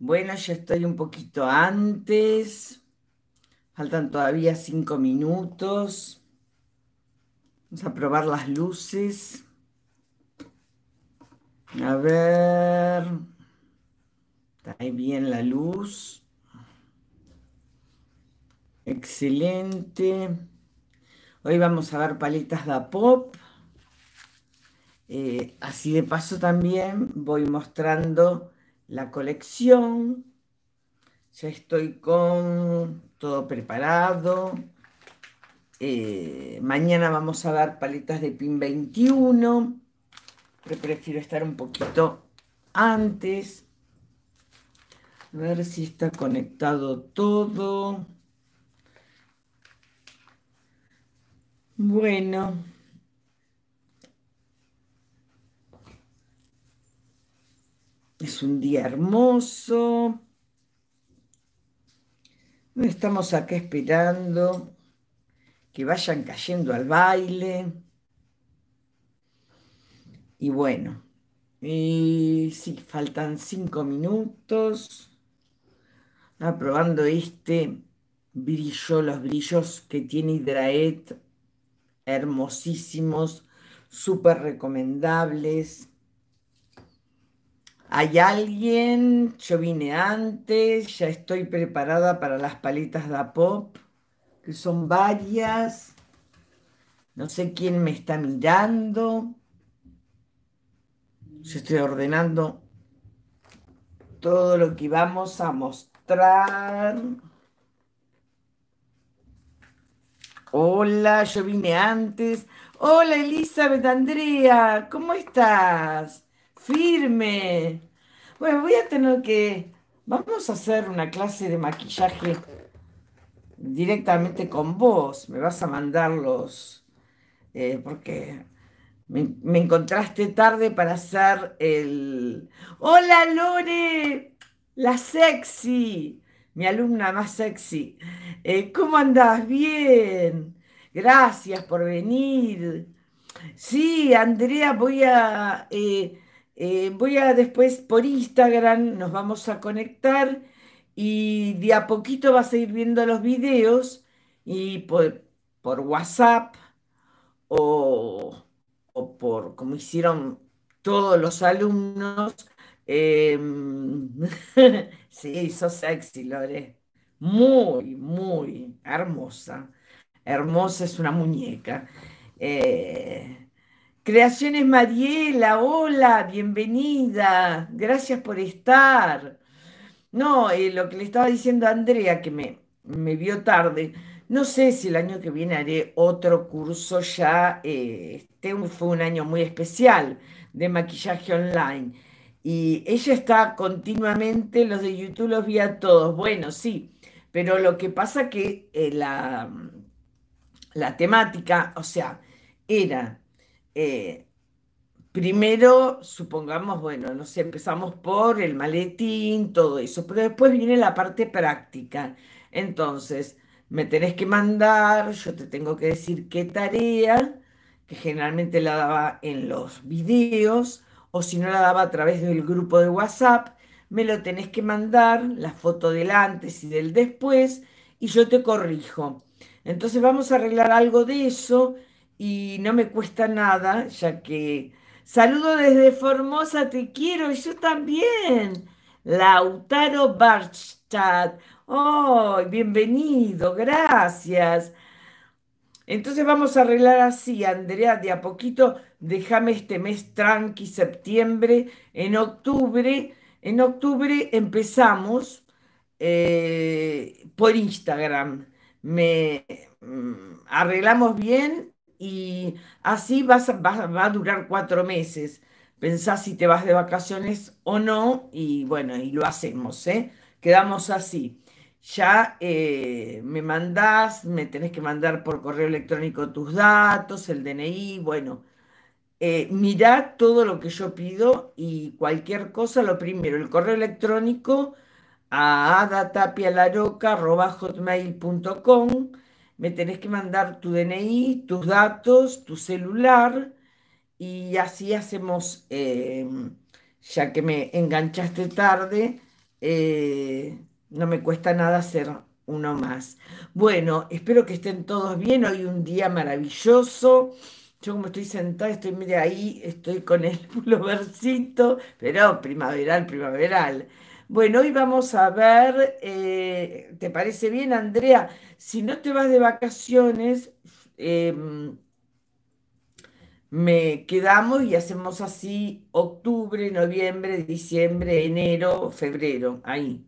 Bueno, ya estoy un poquito antes. Faltan todavía cinco minutos. Vamos a probar las luces. A ver. Está ahí bien la luz. Excelente. Hoy vamos a ver paletas de pop. Eh, así de paso también voy mostrando la colección. Ya estoy con todo preparado. Eh, mañana vamos a dar paletas de pin 21, pero prefiero estar un poquito antes. A ver si está conectado todo. Bueno. Es un día hermoso. Estamos acá esperando que vayan cayendo al baile. Y bueno, y faltan cinco minutos. Aprobando este brillo, los brillos que tiene Hidraet, hermosísimos, súper recomendables. ¿Hay alguien? Yo vine antes, ya estoy preparada para las paletas de pop, que son varias. No sé quién me está mirando. Yo estoy ordenando todo lo que vamos a mostrar. Hola, yo vine antes. Hola Elizabeth, Andrea, ¿cómo estás? firme. Bueno, voy a tener que... Vamos a hacer una clase de maquillaje directamente con vos. Me vas a mandar los... Eh, porque me, encontraste tarde para hacer el... Hola Lore, la sexy, mi alumna más sexy. Eh, ¿Cómo andás? Bien. Gracias por venir. Sí, Andrea, voy a... Eh, eh, voy a después por Instagram, nos vamos a conectar y de a poquito vas a ir viendo los videos y por, WhatsApp o, por, como hicieron todos los alumnos, em, sí, sos sexy, Lore. Muy, muy hermosa. Hermosa es una muñeca. Eh, Creaciones Mariela, hola, bienvenida, gracias por estar. No, eh, lo que le estaba diciendo a Andrea, que me, me, vio tarde, no sé si el año que viene haré otro curso ya, eh, este fue un año muy especial de maquillaje online. Y ella está continuamente, los de YouTube los vi a todos, bueno, sí, pero lo que pasa que eh, la, la temática, o sea, era eh, primero, supongamos, bueno, no sé, empezamos por el maletín, todo eso, pero después viene la parte práctica. Entonces, me tenés que mandar, yo te tengo que decir qué tarea, que generalmente la daba en los videos, o si no la daba a través del grupo de WhatsApp, me lo tenés que mandar, la foto del antes y del después, y yo te corrijo. Entonces vamos a arreglar algo de eso, y no me cuesta nada, ya que saludo desde Formosa, te quiero, y yo también. Lautaro Barchat, oh, bienvenido, gracias. Entonces vamos a arreglar así, Andrea, de a poquito, déjame este mes tranqui, septiembre, en octubre, en octubre empezamos eh, por Instagram. Me mm, arreglamos bien y así vas, va a durar cuatro meses. Pensás si te vas de vacaciones o no y bueno, y lo hacemos, ¿eh? Quedamos así. Ya eh, me mandás, me tenés que mandar por correo electrónico tus datos, el DNI, bueno. Eh, mirá todo lo que yo pido y cualquier cosa, lo primero, el correo electrónico a adatapialaroca.com me tenés que mandar tu DNI, tus datos, tu celular, y así hacemos, eh, ya que me enganchaste tarde, eh, no me cuesta nada hacer uno más. Bueno, espero que estén todos bien, hoy un día maravilloso. Yo como estoy sentada, estoy mire ahí, estoy con el pulovercito, pero primaveral, primaveral. Bueno, hoy vamos a ver, eh, ¿te parece bien, Andrea? si no te vas de vacaciones, em, me quedamos y hacemos así octubre, noviembre, diciembre, enero, febrero, ahí.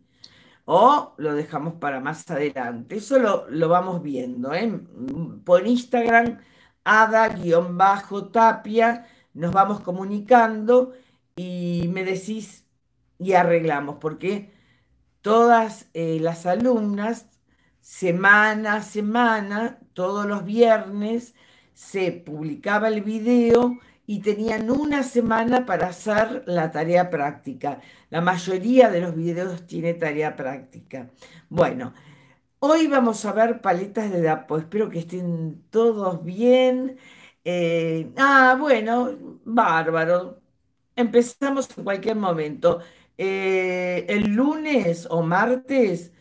O lo dejamos para más adelante. Eso lo, lo vamos viendo. ¿eh? Por Instagram, ada-tapia, nos vamos comunicando y me decís y arreglamos, porque todas eh, las alumnas semana a semana, todos los viernes, se publicaba el video y tenían una semana para hacer la tarea práctica. La mayoría de los videos tiene tarea práctica. Bueno, hoy vamos a ver paletas de DAPO. Espero que estén todos bien. Eh, ah, bueno, bárbaro. Empezamos en cualquier momento. Eh, el lunes o martes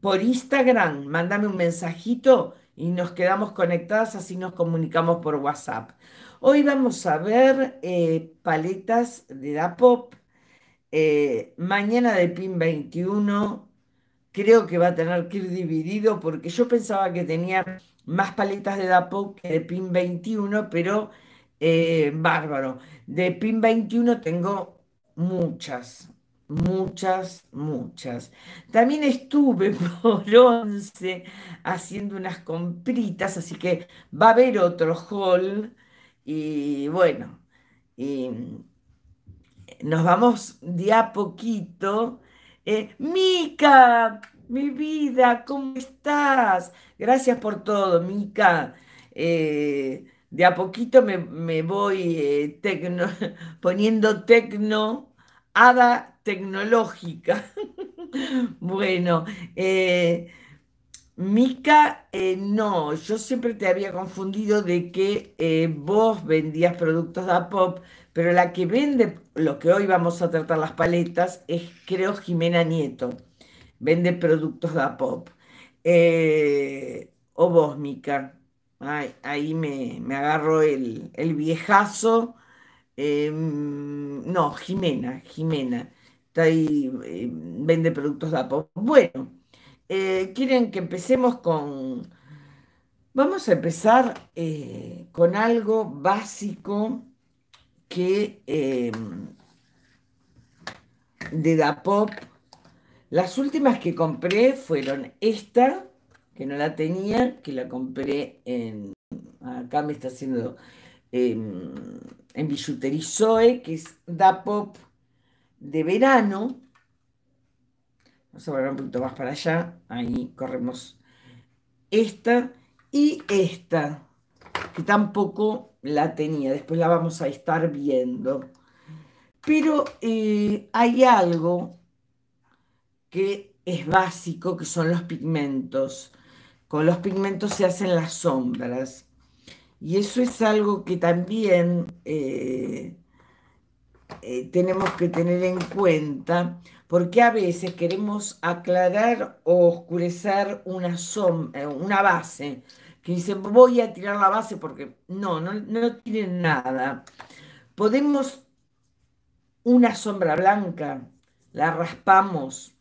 por Instagram, mándame un mensajito y nos quedamos conectadas, así nos comunicamos por WhatsApp. Hoy vamos a ver eh, paletas de Dapop. Eh, mañana de PIN 21, creo que va a tener que ir dividido porque yo pensaba que tenía más paletas de Dapop que de PIN 21, pero eh, bárbaro. De PIN 21 tengo muchas, muchas, muchas. También estuve por once haciendo unas compritas, así que va a haber otro haul y bueno, y mm, nos vamos de a poquito. Eh, Mica, mi vida, ¿cómo estás? Gracias por todo, Mica. Eh, de a poquito me, voy eh, poniendo tecno hada tecnológica. bueno, eh, Mica, eh, no, yo siempre te había confundido de que eh, vos vendías productos de pop, pero la que vende lo que hoy vamos a tratar las paletas es, creo, Jimena Nieto. Vende productos de pop. o vos, Mica. ahí me, me agarro el, el viejazo Em, no, Jimena, Jimena. Está ahí, em, vende productos pop. Bueno, eh, quieren que empecemos con... Vamos a empezar eh, con algo básico que em, de DAPOP. Las últimas que compré fueron esta, que no la tenía, que la compré en... Acá me está haciendo en Billuterizoe, que es Da Pop de verano. Vamos a volver un poquito más para allá. Ahí corremos esta y esta, que tampoco la tenía. Después la vamos a estar viendo. Pero eh, hay algo que es básico, que son los pigmentos. Con los pigmentos se hacen las sombras. Y eso es algo que también eh, eh, tenemos que tener en cuenta, porque a veces queremos aclarar o oscurecer una, eh, una base, que dicen voy a tirar la base porque no, no, no tienen nada. Podemos una sombra blanca, la raspamos,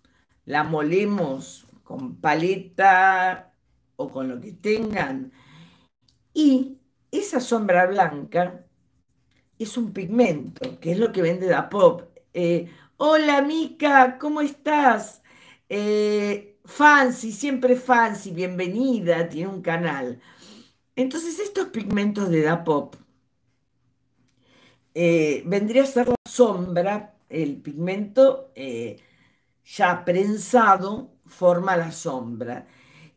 la molemos con paleta o con lo que tengan y esa sombra blanca es un pigmento, que es lo que vende Da Pop. Eh, Hola Mica, ¿cómo estás? Eh, fancy, siempre fancy, bienvenida, tiene un canal. Entonces estos pigmentos de Da Pop eh, vendría a ser la sombra, el pigmento ya prensado forma la sombra.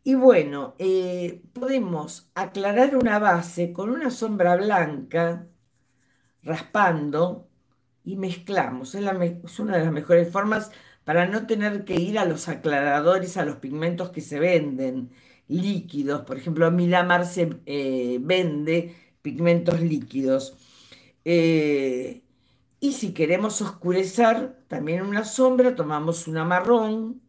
Y bueno, eh, podemos aclarar una base con una sombra blanca, raspando, y mezclamos. Es, una de las mejores formas para no tener que ir a los aclaradores, a los pigmentos que se venden, líquidos. Por ejemplo, Milamar se eh, vende pigmentos líquidos. Eh, y si queremos oscurecer, también una sombra, tomamos una marrón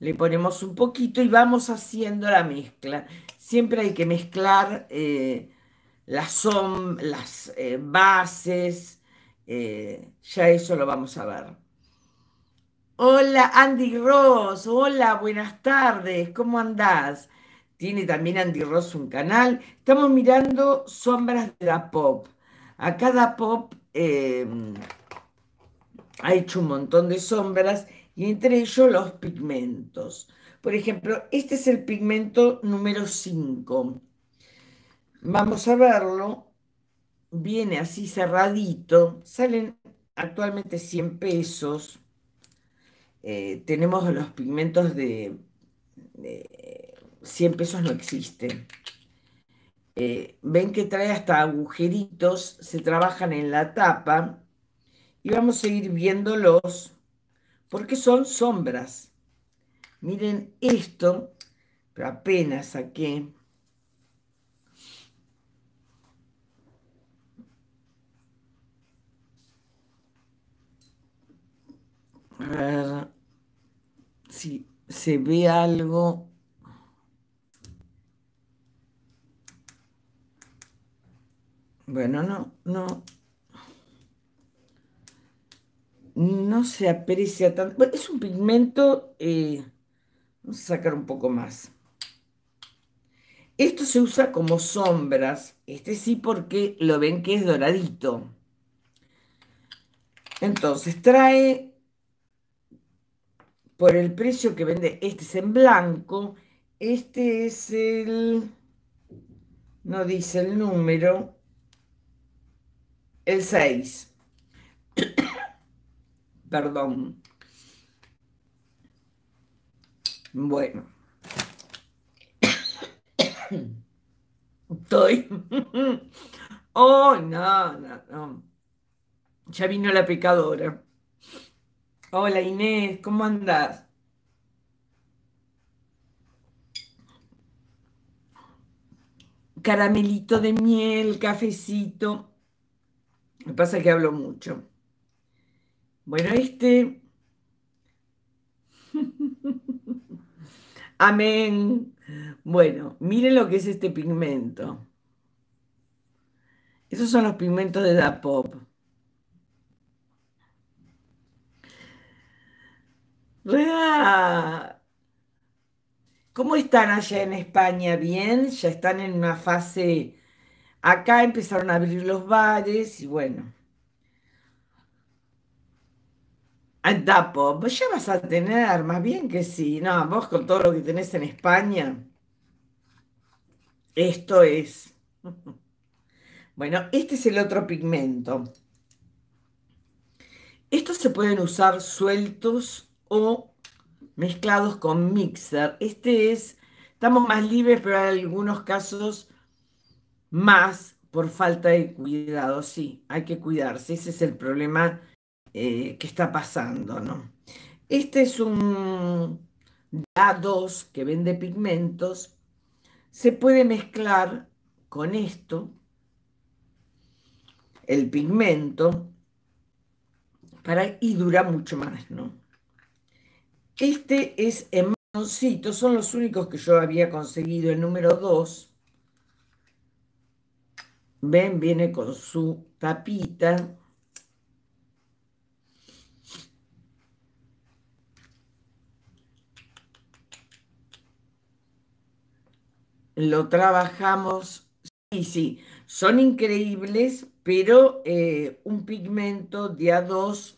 le ponemos un poquito y vamos haciendo la mezcla. Siempre hay que mezclar eh, las, eh, bases, eh, ya eso lo vamos a ver. Hola Andy Ross, hola, buenas tardes, ¿cómo andás? Tiene también Andy Ross un canal. Estamos mirando Sombras de la Pop. Acá cada Pop ha hecho un montón de sombras y entre ellos los pigmentos. Por ejemplo, este es el pigmento número 5. Vamos a verlo. Viene así cerradito. Salen actualmente 100 pesos. Eh, tenemos los pigmentos de, 100 pesos no existen. Eh, ven que trae hasta agujeritos, se trabajan en la tapa y vamos a ir viéndolos porque son sombras. Miren esto, pero apenas saqué. A ver si se ve algo. Bueno, no, no, no se aprecia tanto. es un pigmento, eh, vamos a sacar un poco más. Esto se usa como sombras, este sí porque lo ven que es doradito. Entonces trae, por el precio que vende, este es en blanco, este es el, no dice el número, el 6. Perdón. Bueno. Estoy. Oh, no, no, no. Ya vino la pecadora. Hola Inés, ¿cómo andas? Caramelito de miel, cafecito. Me pasa que hablo mucho. Bueno, este... Amén. Bueno, miren lo que es este pigmento. Esos son los pigmentos de Dapop. ¿Cómo están allá en España? ¿Bien? ¿Ya están en una fase... Acá empezaron a abrir los bares y bueno. Ay, ah, tapo, ya vas a tener, más bien que sí. No, vos con todo lo que tenés en España. Esto es. Bueno, este es el otro pigmento. Estos se pueden usar sueltos o mezclados con mixer. Este es, estamos más libres, pero en algunos casos más por falta de cuidado. Sí, hay que cuidarse. Ese es el problema qué eh, que está pasando, ¿no? Este es un A2 que vende pigmentos. Se puede mezclar con esto, el pigmento, para, y dura mucho más, ¿no? Este es el moncito son los únicos que yo había conseguido, el número 2. Ven, viene con su tapita. lo trabajamos. Sí, sí, son increíbles, pero eh, un pigmento de A2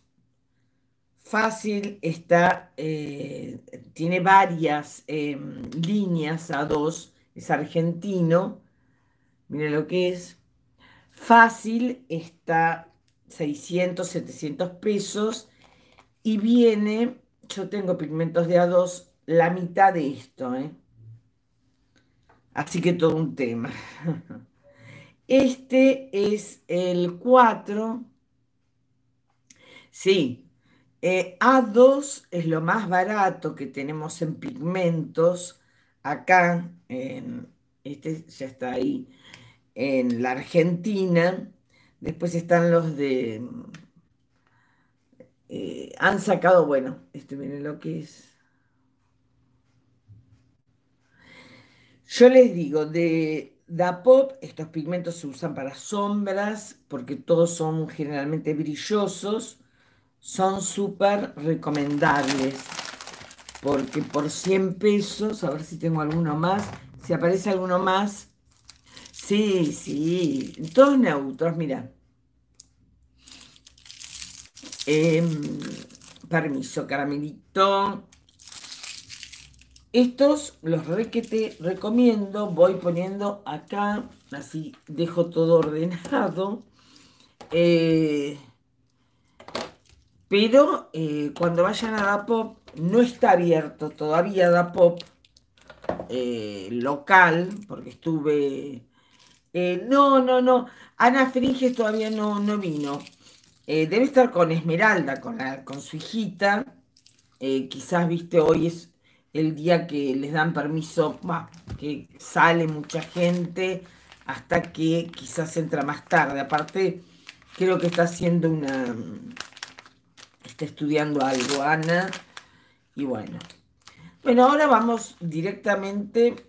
fácil está, eh, tiene varias em, líneas A2, es argentino, miren lo que es. Fácil está 600, 700 pesos y viene, yo tengo pigmentos de A2, la mitad de esto, ¿eh? Así que todo un tema. Este es el 4. Sí, eh, A2 es lo más barato que tenemos en pigmentos. Acá, este ya está ahí, en la Argentina. Después están los de... Eh, han sacado, bueno, este miren lo que es. Yo les digo, de Dapop, estos pigmentos se usan para sombras porque todos son generalmente brillosos, son súper recomendables porque por 100 pesos, a ver si tengo alguno más, si aparece alguno más, sí, sí, todos neutros, mira. Em, permiso, caramelito. Estos los re que te recomiendo, voy poniendo acá, así dejo todo ordenado. Eh, pero eh, cuando vayan a Dapop, no está abierto todavía Da Pop eh, local, porque estuve... no, no, no, Ana Fringes todavía no, no vino. debe estar con Esmeralda, con, la, con su hijita. quizás, viste, hoy es el día que les dan permiso, que sale mucha gente hasta que quizás entra más tarde. Aparte, creo que está haciendo una... está estudiando algo Ana y bueno. Bueno, ahora vamos directamente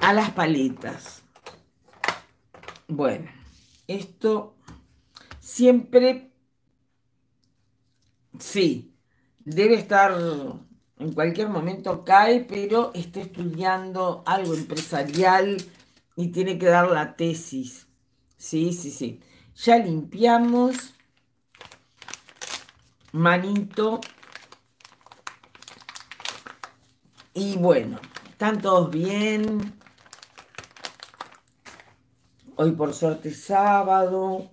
a las paletas. Bueno, esto siempre Sí, debe estar en cualquier momento cae, pero está estudiando algo empresarial y tiene que dar la tesis. Sí, sí, sí. Ya limpiamos. Manito. Y bueno, están todos bien. Hoy por suerte es sábado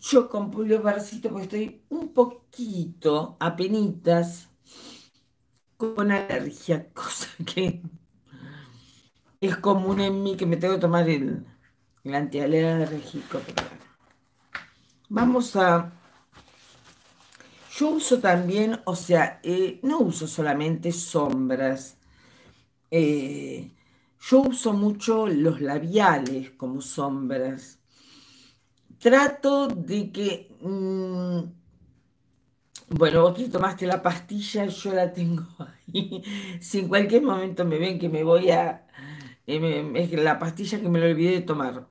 yo con Pullo Barcito, porque estoy un poquito, apenitas, con alergia, cosa que es común en mí que me tengo que tomar el, el antialérgico. Vamos a... Yo uso también, o sea, eh, no uso solamente sombras. Eh, yo uso mucho los labiales como sombras trato de que, mm, bueno, vos que tomaste la pastilla, yo la tengo ahí. si en cualquier momento me ven que me voy a, eh, la pastilla que me lo olvidé de tomar.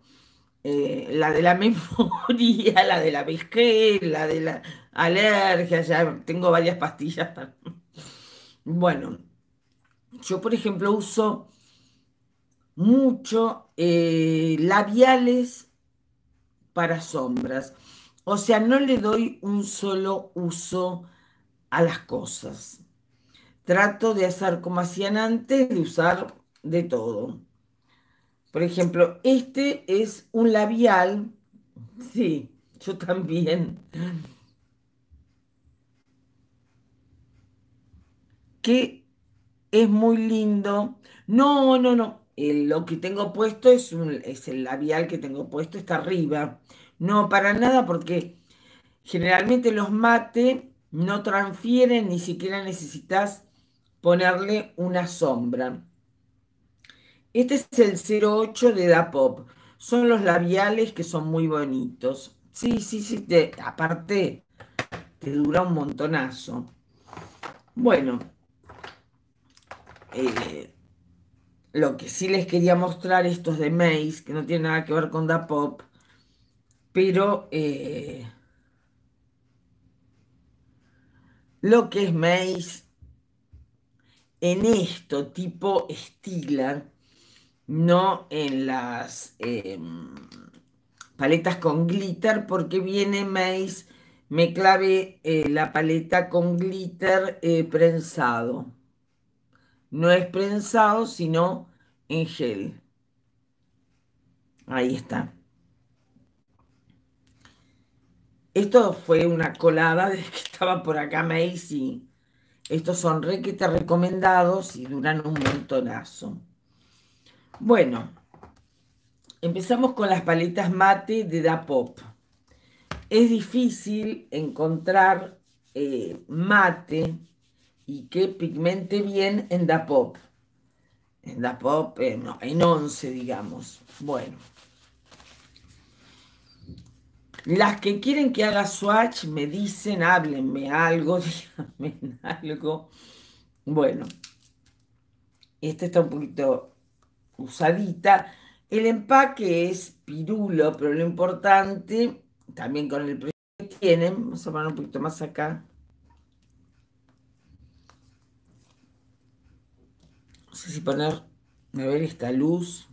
Eh, la de la memoria, la de la vejez, la de la alergia, ya tengo varias pastillas. bueno, yo por ejemplo uso mucho eh, labiales para sombras. O sea, no le doy un solo uso a las cosas. Trato de hacer como hacían antes, de usar de todo. Por ejemplo, este es un labial. Sí, yo también. Que es muy lindo. No, no, no lo que tengo puesto es, un, el labial que tengo puesto, está arriba. No, para nada, porque generalmente los mate no transfieren, ni siquiera necesitas ponerle una sombra. Este es el 08 de Da Pop, Son los labiales que son muy bonitos. Sí, sí, sí, aparte te dura un montonazo. Bueno, eh, lo que sí les quería mostrar, estos de Maze, que no tiene nada que ver con Da Pop, pero eh, lo que es Maze en esto tipo Stilan, no en las em, paletas con glitter, porque viene Maze, me clave eh, la paleta con glitter eh, prensado. No es prensado, sino en gel. Ahí está. Esto fue una colada desde que estaba por acá Macy. Estos son requete recomendados y duran un montonazo. Bueno, empezamos con las paletas mate de Da Pop. Es difícil encontrar eh, mate y que pigmente bien en da pop. En da pop, eh, no, en 11, digamos. Bueno. Las que quieren que haga swatch me dicen, háblenme algo, díganme algo. Bueno, Este está un poquito usadita. El empaque es pirulo, pero lo importante, también con el precio que tienen, vamos a poner un poquito más acá. sé si poner, a ver esta luz.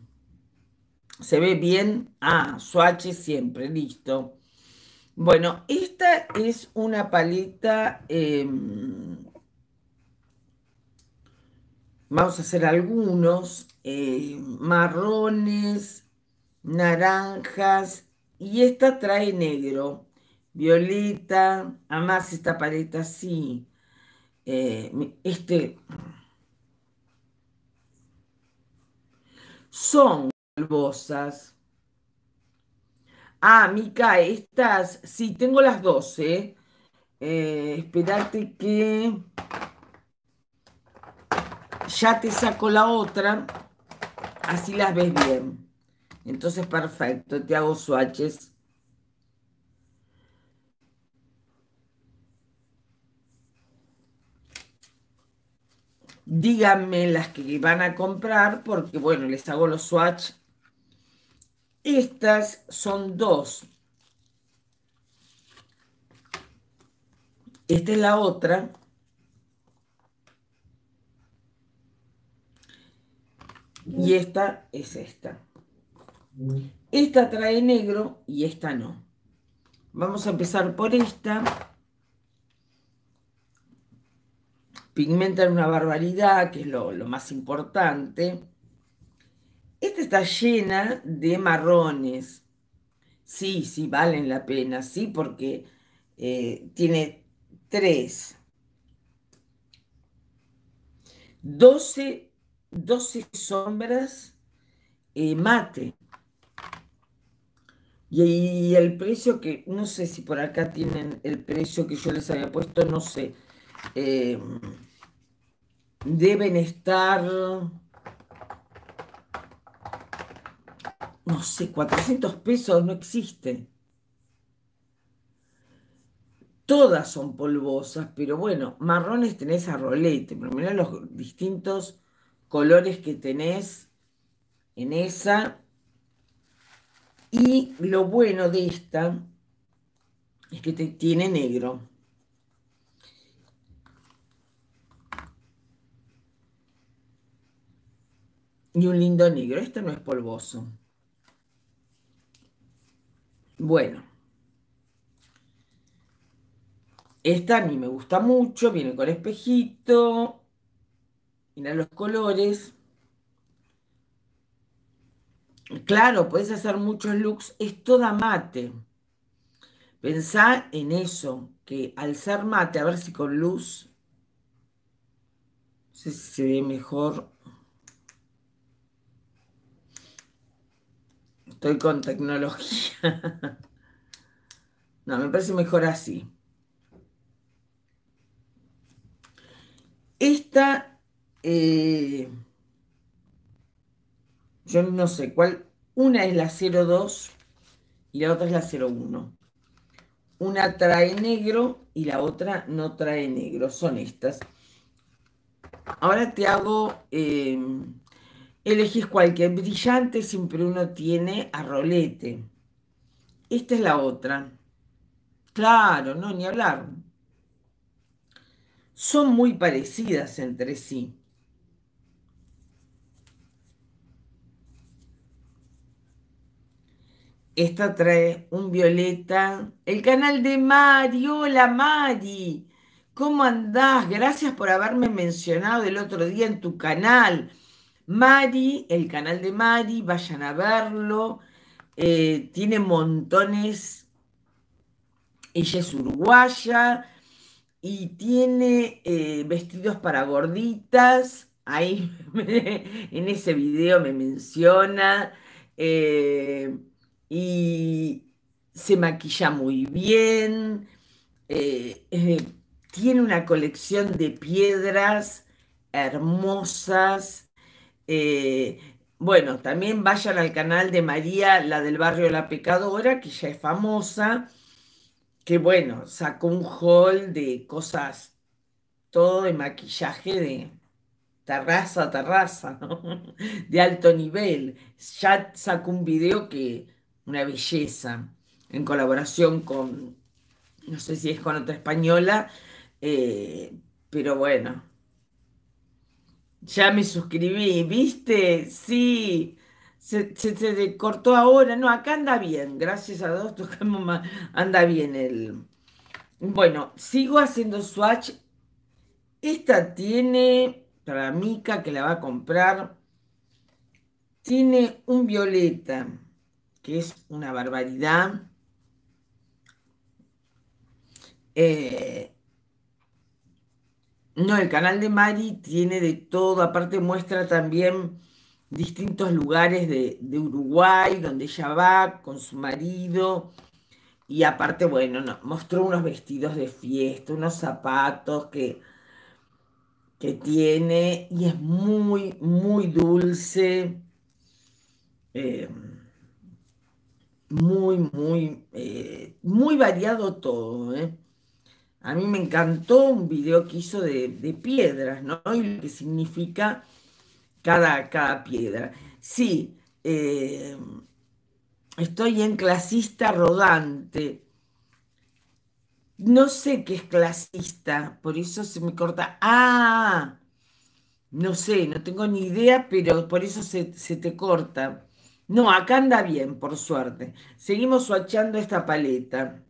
¿Se ve bien? Ah, swatch siempre, listo. Bueno, esta es una paleta... Em, vamos a hacer algunos em, marrones, naranjas y esta trae negro, violeta, además esta paleta sí. Eh, este son calvosas. Ah, Mica, estas, sí, tengo las 12. Eh, eh esperate que ya te saco la otra, así las ves bien. Entonces, perfecto, te hago swatches. díganme las que van a comprar, porque bueno, les hago los swatch. Estas son dos. Esta es la otra. Y esta es esta. Esta trae negro y esta no. Vamos a empezar por esta. pigmentan una barbaridad, que es lo, más importante. Esta está llena de marrones. Sí, sí, valen la pena, sí, porque eh, tiene tres. 12, 12 sombras eh, mate. Y, el precio que, no sé si por acá tienen el precio que yo les había puesto, no sé. Eh, deben estar, no sé, 400 pesos no existe. Todas son polvosas, pero bueno, marrones tenés a rolete, pero mirá los distintos colores que tenés en esa. Y lo bueno de esta es que te tiene negro. Ni un lindo negro. esto no es polvoso. Bueno. Esta a mí me gusta mucho, viene con espejito. mira los colores. Claro, puedes hacer muchos looks, es toda mate. Pensá en eso, que al ser mate, a ver si con luz se, se ve mejor Estoy con tecnología. no, me parece mejor así. Esta, eh, yo no sé cuál, una es la 02 y la otra es la 01. Una trae negro y la otra no trae negro, son estas. Ahora te hago... Eh, elegís cualquier brillante, siempre uno tiene a rolete. Esta es la otra. Claro, no, ni hablar. Son muy parecidas entre sí. Esta trae un violeta. El canal de Mari. Hola Mari. ¿Cómo andás? Gracias por haberme mencionado el otro día en tu canal. Mari, el canal de Mari, vayan a verlo. Eh, tiene montones. Ella es uruguaya y tiene eh, vestidos para gorditas. Ahí en ese video me menciona. Eh, y se maquilla muy bien. tiene una colección de piedras hermosas. Eh, bueno, también vayan al canal de María, la del barrio La Pecadora, que ya es famosa, que bueno, sacó un haul de cosas, todo de maquillaje de terraza a terraza, de alto nivel. Ya sacó un video que, una belleza, en colaboración con, no sé si es con otra española, eh, pero bueno, ya me suscribí, ¿viste? Sí. Se, se, cortó ahora. No, acá anda bien. Gracias a Dios tocamos más. Anda bien el. Bueno, sigo haciendo swatch. Esta tiene, para Mica que la va a comprar, tiene un violeta, que es una barbaridad. Eh, no, el canal de Mari tiene de todo, aparte muestra también distintos lugares de, Uruguay donde ella va con su marido. Y aparte, bueno, mostró unos vestidos de fiesta, unos zapatos que, que tiene y es muy, muy dulce. Eh, muy, muy, eh, muy variado todo, ¿eh? A mí me encantó un video que hizo de, piedras, ¿no? Y lo que significa cada, cada piedra. Sí, eh, estoy en clasista rodante. No sé qué es clasista, por eso se me corta. Ah, no sé, no tengo ni idea, pero por eso se, se te corta. No, acá anda bien, por suerte. Seguimos suachando esta paleta.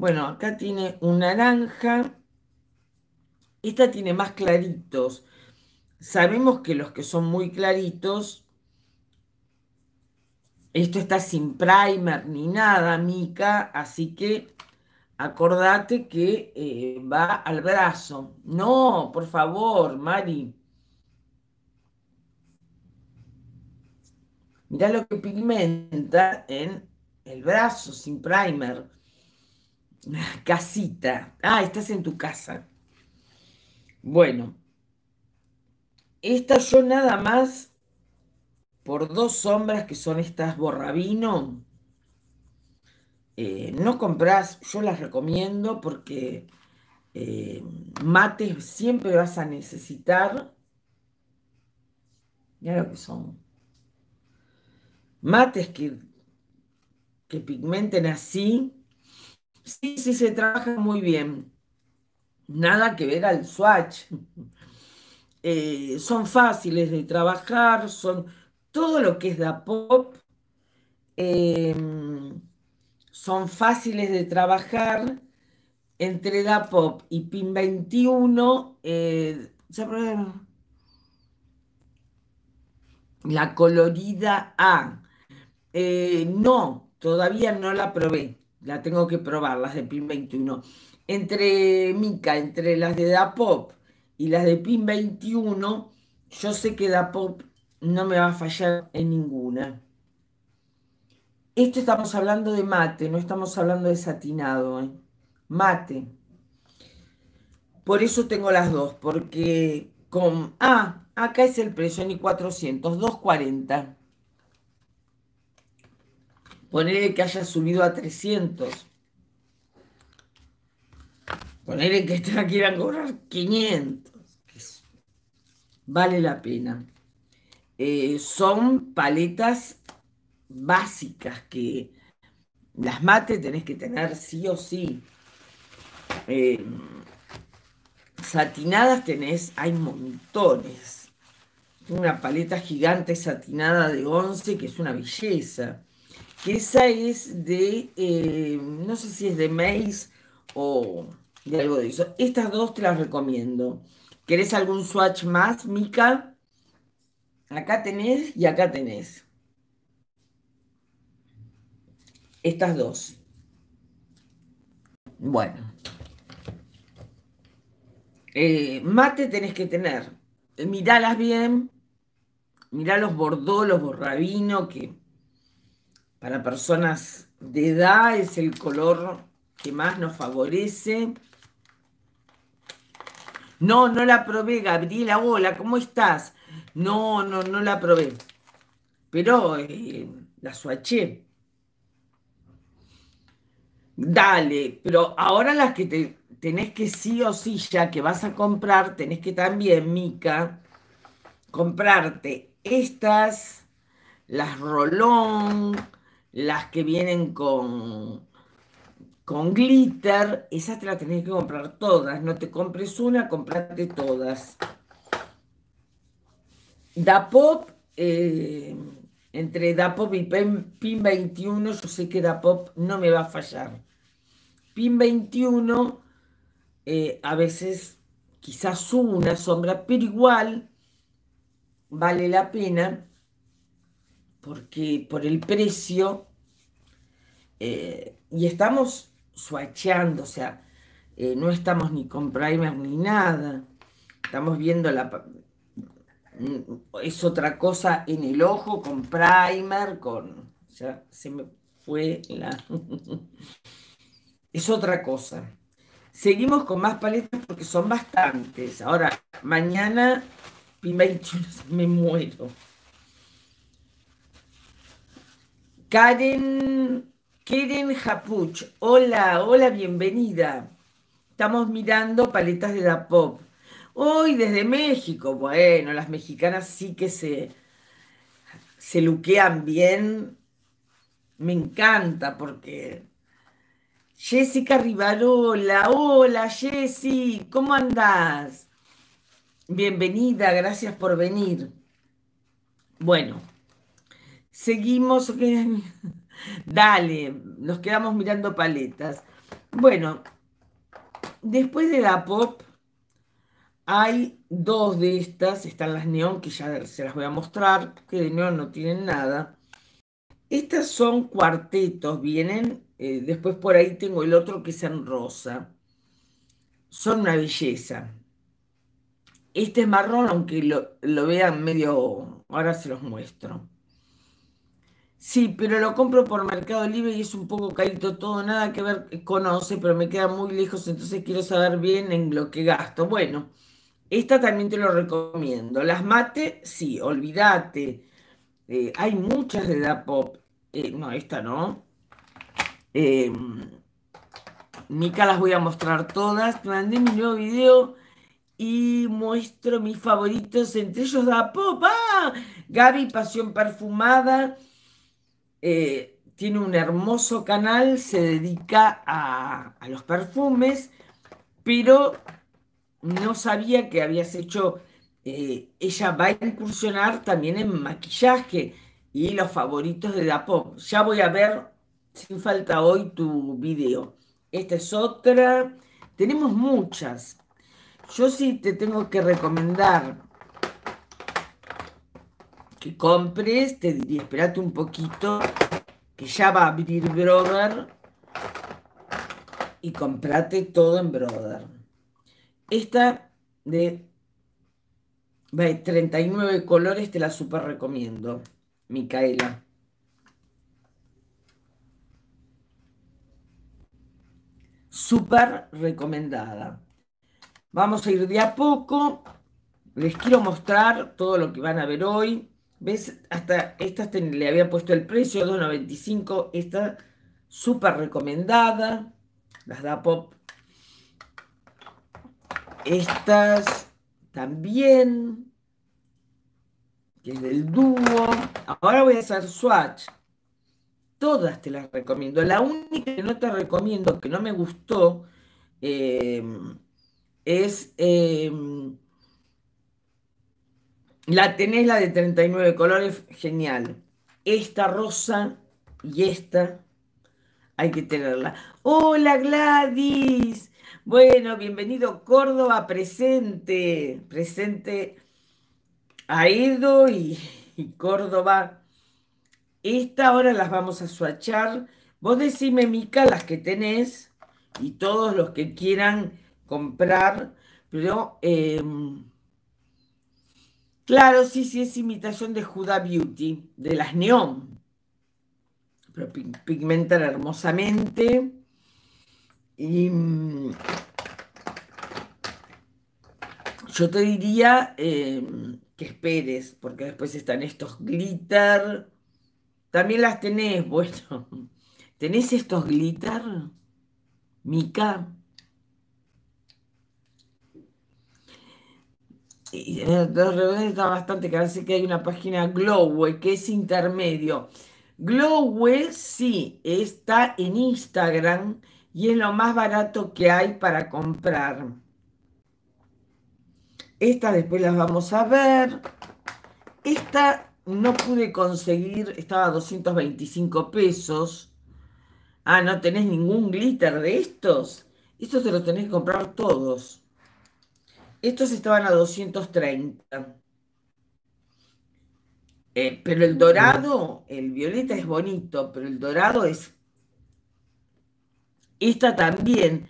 Bueno, acá tiene un naranja. Esta tiene más claritos. Sabemos que los que son muy claritos, esto está sin primer ni nada, Mica, así que acordate que eh, va al brazo. No, por favor, Mari. Mirá lo que pigmenta en el brazo sin primer. Casita. Ah, estás en tu casa. Bueno, esta yo nada más por dos sombras que son estas borrabino. Eh, no compras, yo las recomiendo porque eh, mates siempre vas a necesitar. Mira lo que son. Mates que, que pigmenten así, Sí, sí, se trabaja muy bien. Nada que ver al swatch. Eh, son fáciles de trabajar, son todo lo que es da pop. Em, son fáciles de trabajar. Entre da pop y pin 21, eh, eh, la colorida A. Eh, no, todavía no la probé la tengo que probar, las de PIN 21. Entre Mica, entre las de Dapop y las de PIN 21, yo sé que Dapop no me va a fallar en ninguna. Esto estamos hablando de mate, no estamos hablando de satinado. ¿eh? Mate. Por eso tengo las dos, porque con... Ah, acá es el precio, ni 400, 240. Ponerle que haya subido a 300. Ponerle que quieran cobrar 500. Vale la pena. Eh, son paletas básicas que las mates tenés que tener sí o sí. Eh, satinadas tenés, hay montones. una paleta gigante satinada de 11 que es una belleza que esa es de, eh, no sé si es de maíz o de algo de eso. Estas dos te las recomiendo. ¿Querés algún swatch más, Mika? Acá tenés y acá tenés. Estas dos. Bueno. Eh, mate tenés que tener. Miralas bien. Mirá los bordó, los borrabino, que para personas de edad es el color que más nos favorece. No, no la probé, Gabriela. Hola, ¿cómo estás? No, no, no la probé. Pero eh, la suaché. Dale, pero ahora las que te, tenés que sí o sí, ya que vas a comprar, tenés que también, Mica, comprarte estas, las Rolón, las que vienen con, con glitter, esas te las tenés que comprar todas. No te compres una, comprate todas. da pop eh, entre pop y Pin, 21, yo sé que pop no me va a fallar. Pin 21, eh, a veces quizás una sombra, pero igual vale la pena porque por el precio, eh, y estamos swatcheando, o sea, eh, no estamos ni con primer ni nada, estamos viendo la... Mm, es otra cosa en el ojo, con primer, con... Ya se me fue la... es otra cosa. Seguimos con más paletas porque son bastantes. Ahora, mañana, me muero. Karen, Karen Japuch, hola, hola, bienvenida. Estamos mirando paletas de la pop. Hoy desde México, bueno, las mexicanas sí que se, se luquean bien. Me encanta porque Jessica Rivarola, hola Jessy, ¿cómo andás? Bienvenida, gracias por venir. Bueno, Seguimos. Dale, nos quedamos mirando paletas. Bueno, después de la pop hay dos de estas. Están las neón, que ya se las voy a mostrar, que de neón no tienen nada. Estas son cuartetos, vienen. Eh, después por ahí tengo el otro que es en rosa. Son una belleza. Este es marrón, aunque lo vean medio... Ahora se los muestro. Sí, pero lo compro por Mercado Libre y es un poco carito todo, nada que ver, conoce, pero me queda muy lejos, entonces quiero saber bien en lo que gasto. Bueno, esta también te lo recomiendo. Las mate, sí, olvídate. Eh, hay muchas de Da pop. Eh, no, esta no. Em, Mica las voy a mostrar todas. Mandé mi nuevo video y muestro mis favoritos, entre ellos da pop. ¡Ah! Gaby, Pasión Perfumada. Eh, tiene un hermoso canal, se dedica a, los perfumes, pero no sabía que habías hecho, eh, ella va a incursionar también en maquillaje y los favoritos de Dapop. Ya voy a ver sin falta hoy tu video. Esta es otra. Tenemos muchas. Yo sí te tengo que recomendar que compres, te diría, esperate un poquito, que ya va a abrir Brother y comprate todo en Brother. Esta de 39 colores te la super recomiendo, Micaela. Súper recomendada. Vamos a ir de a poco. Les quiero mostrar todo lo que van a ver hoy. ¿Ves? Hasta estas le había puesto el precio, 2.95. Esta súper recomendada. Las da pop. Estas también. Que es del dúo. Ahora voy a hacer swatch. Todas te las recomiendo. La única que no te recomiendo, que no me gustó, eh, es... Eh, la tenés la de 39 colores, genial. Esta rosa y esta hay que tenerla. Hola Gladys. Bueno, bienvenido Córdoba presente. Presente a Edo y Córdoba. Esta ahora las vamos a suachar. Vos decime, Mica, las que tenés y todos los que quieran comprar, pero em, Claro, sí, sí, es imitación de Huda Beauty, de las Neón. Pero pigmentan hermosamente. Y mm, yo te diría em, que esperes, porque después están estos glitter. También las tenés, bueno. ¿Tenés estos glitter? Mica. y los está bastante que parece que hay una página Glowwell que es intermedio. Glowwell sí está en Instagram y es lo más barato que hay para comprar. Esta después las vamos a ver. Esta no pude conseguir, estaba a 225 pesos. Ah, ¿no tenés ningún glitter de estos? Estos se los tenés que comprar todos. Estos estaban a 230. Eh, pero el dorado, el violeta es bonito, pero el dorado es... Esta también.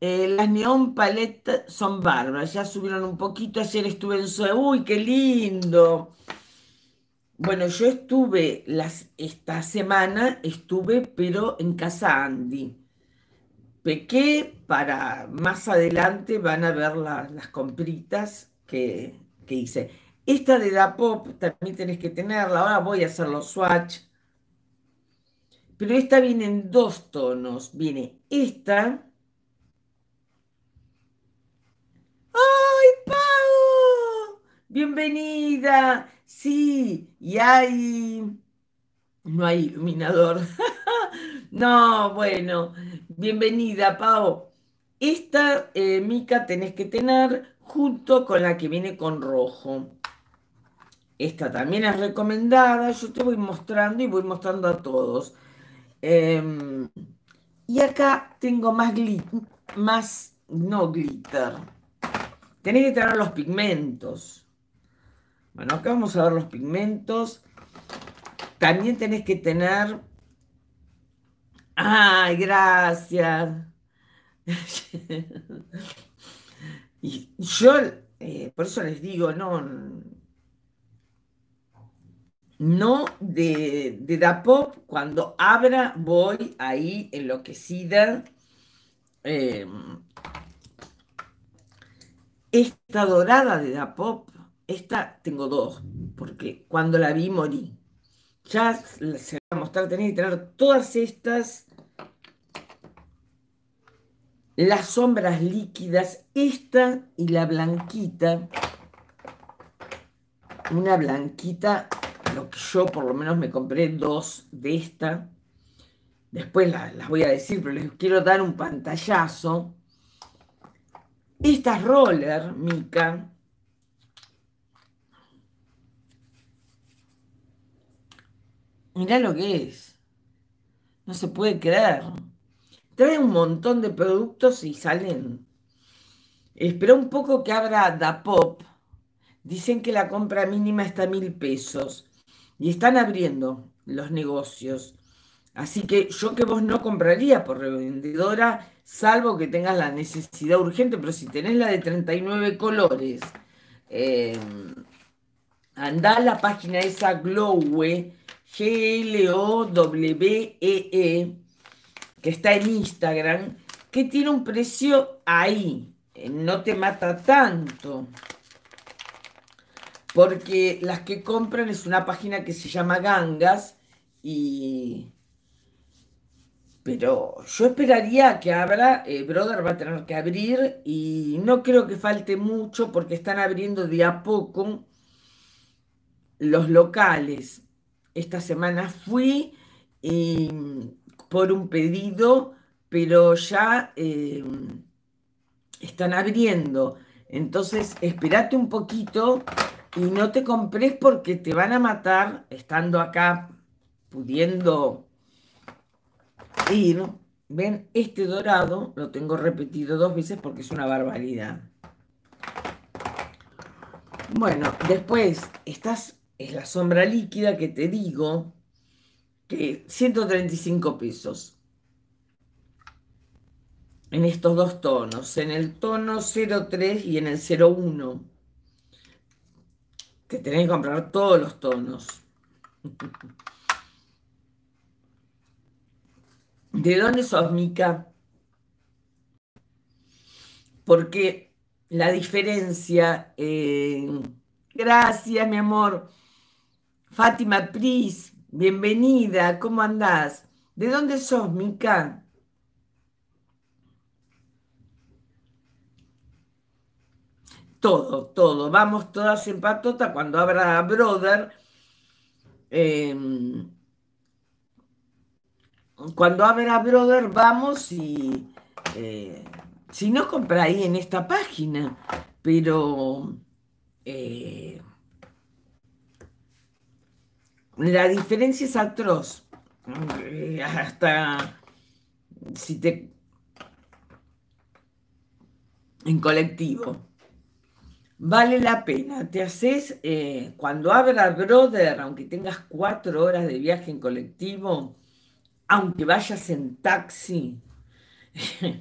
Eh, las neón paletas son bárbaras, ya subieron un poquito. Ayer estuve en su... ¡Uy, qué lindo! Bueno, yo estuve las, esta semana, estuve, pero en casa Andy. Pequé para más adelante van a ver las compritas que, hice. Esta de da pop también tenés que tenerla. Ahora voy a hacer los swatch. Pero esta viene en dos tonos. Viene esta. ¡Ay, Pau! Bienvenida. Sí, y hay... No hay iluminador. no, bueno, Bienvenida, Pau. Esta eh, mica tenés que tener junto con la que viene con rojo. Esta también es recomendada. Yo te voy mostrando y voy mostrando a todos. Em, y acá tengo más glitter, más no glitter. Tenés que tener los pigmentos. Bueno, acá vamos a ver los pigmentos. También tenés que tener Ay, gracias. y yo, eh, por eso les digo, no, no de, Da Pop, cuando abra voy ahí enloquecida. Em, esta dorada de Da Pop, esta tengo dos, porque cuando la vi morí ya se va a mostrar, tenés que tener todas estas, las sombras líquidas, esta y la blanquita, una blanquita, lo que yo por lo menos me compré dos de esta, después las, voy a decir, pero les quiero dar un pantallazo. Estas roller, Mika. Mirá lo que es. No se puede creer. Trae un montón de productos y salen. Espera un poco que abra Dapop. Dicen que la compra mínima está a mil pesos. Y están abriendo los negocios. Así que yo que vos no compraría por revendedora, salvo que tengas la necesidad urgente, pero si tenés la de 39 colores, eh, andá a la página esa Glowe G-L-O-W-E-E, e, que está en Instagram, que tiene un precio ahí, eh, no te mata tanto. Porque las que compran es una página que se llama Gangas y... Pero yo esperaría que abra, eh, Brother va a tener que abrir y no creo que falte mucho porque están abriendo de a poco los locales. Esta semana fui em, por un pedido, pero ya em, están abriendo. Entonces, espérate un poquito y no te compres porque te van a matar estando acá, pudiendo ir. Ven, este dorado lo tengo repetido dos veces porque es una barbaridad. Bueno, después, estás es la sombra líquida que te digo, que 135 pesos. En estos dos tonos, en el tono 03 y en el 01. te tenés que comprar todos los tonos. ¿De dónde sos, Mica? Porque la diferencia. gracias, mi amor. Fátima Pris, bienvenida, ¿cómo andás? ¿De dónde sos, Mica? Todo, todo. Vamos todas en patota cuando abra Brother. Em, cuando abra Brother, vamos y. Eh, si no, compra ahí en esta página. Pero. Eh, la diferencia es atroz. Eh, hasta si te... En colectivo. Vale la pena. Te haces, eh, cuando abra Brother, aunque tengas cuatro horas de viaje en colectivo, aunque vayas en taxi,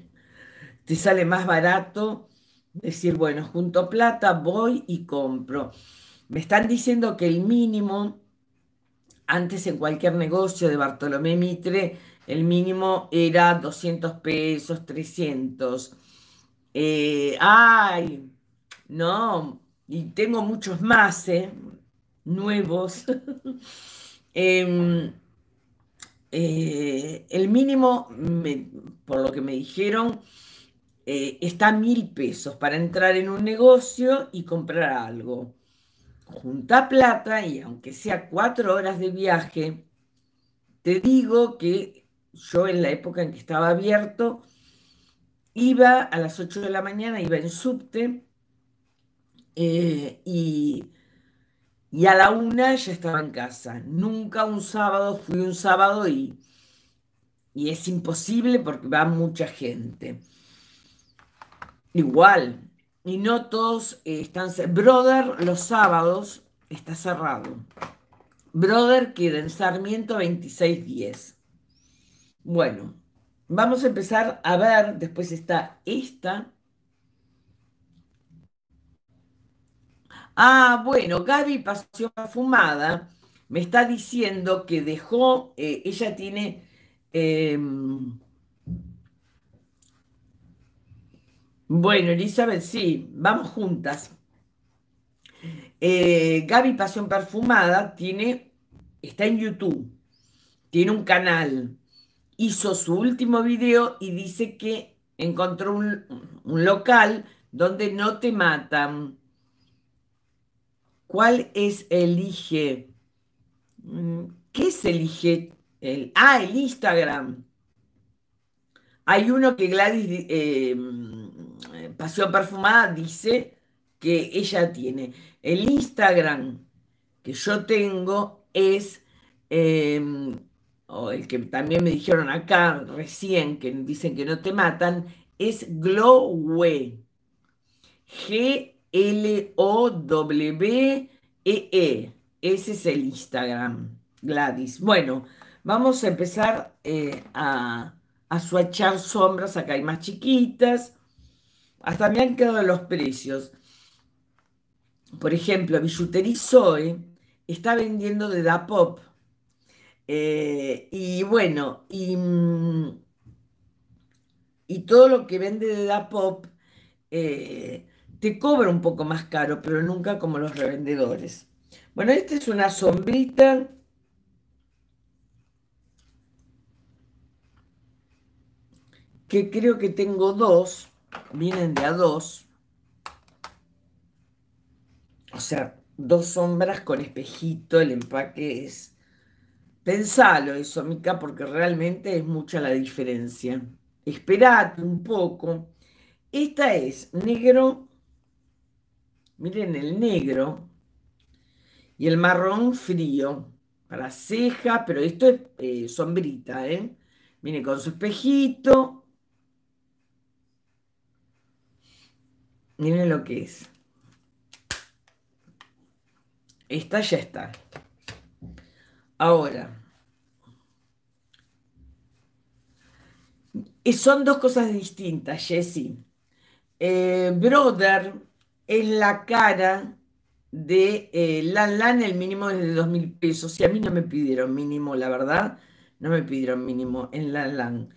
te sale más barato decir, bueno, junto plata, voy y compro. Me están diciendo que el mínimo antes en cualquier negocio de Bartolomé Mitre el mínimo era 200 pesos, 300. Eh, ay, no, y tengo muchos más, ¿eh? nuevos. Em, eh, el mínimo, por lo que me dijeron, está mil pesos para entrar en un negocio y comprar algo junta plata y aunque sea cuatro horas de viaje, te digo que yo en la época en que estaba abierto, iba a las 8 de la mañana, iba en subte eh, y, a la una ya estaba en casa. Nunca un sábado, fui un sábado y, y es imposible porque va mucha gente. Igual, y no todos eh, están... Brother los sábados está cerrado. Brother queda en Sarmiento 2610. Bueno, vamos a empezar a ver, después está esta. Ah, bueno, Gaby Pasión Fumada me está diciendo que dejó, eh, ella tiene... Em, Bueno, Elizabeth, sí, vamos juntas. Eh, Gaby Pasión Perfumada tiene, está en YouTube, tiene un canal, hizo su último video y dice que encontró un, local donde no te matan. ¿Cuál es elige? Mm, ¿Qué es elige? El, ah, el Instagram. Hay uno que Gladys eh, Pasión Perfumada dice que ella tiene. El Instagram que yo tengo es, em, o el que también me dijeron acá recién, que dicen que no te matan, es Glowe. G-L-O-W-E-E. E. Ese es el Instagram, Gladys. Bueno, vamos a empezar eh, a, a suachar sombras. Acá hay más chiquitas. Hasta me han quedado los precios. Por ejemplo, Bijouterie soy está vendiendo de da pop eh, y bueno, mm, y, todo lo que vende de da pop eh, te cobra un poco más caro, pero nunca como los revendedores. Bueno, esta es una sombrita. que creo que tengo dos vienen de a dos. O sea, dos sombras con espejito, el empaque es... Pensalo eso, Mica, porque realmente es mucha la diferencia. Esperate un poco. Esta es negro. Miren el negro. Y el marrón frío. Para ceja, pero esto es eh, sombrita, ¿eh? Viene con su espejito Miren lo que es. Esta ya está. Ahora. Eh, son dos cosas distintas, Jessy. Eh, brother es la cara de eh, Lan Lan, el mínimo es de dos mil pesos. Y a mí no me pidieron mínimo, la verdad. No me pidieron mínimo en Lan Lan.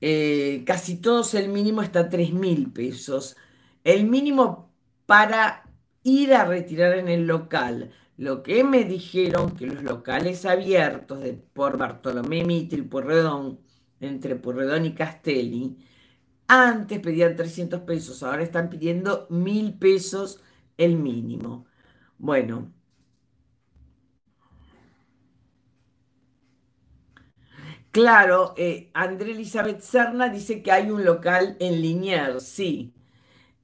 Eh, casi todos el mínimo está a tres mil pesos el mínimo para ir a retirar en el local. Lo que me dijeron que los locales abiertos de, por Bartolomé Mitre y Porredón, entre Porredón y Castelli, antes pedían 300 pesos, ahora están pidiendo 1000 pesos el mínimo. Bueno. Claro, eh, André Elizabeth Serna dice que hay un local en Liniers, sí.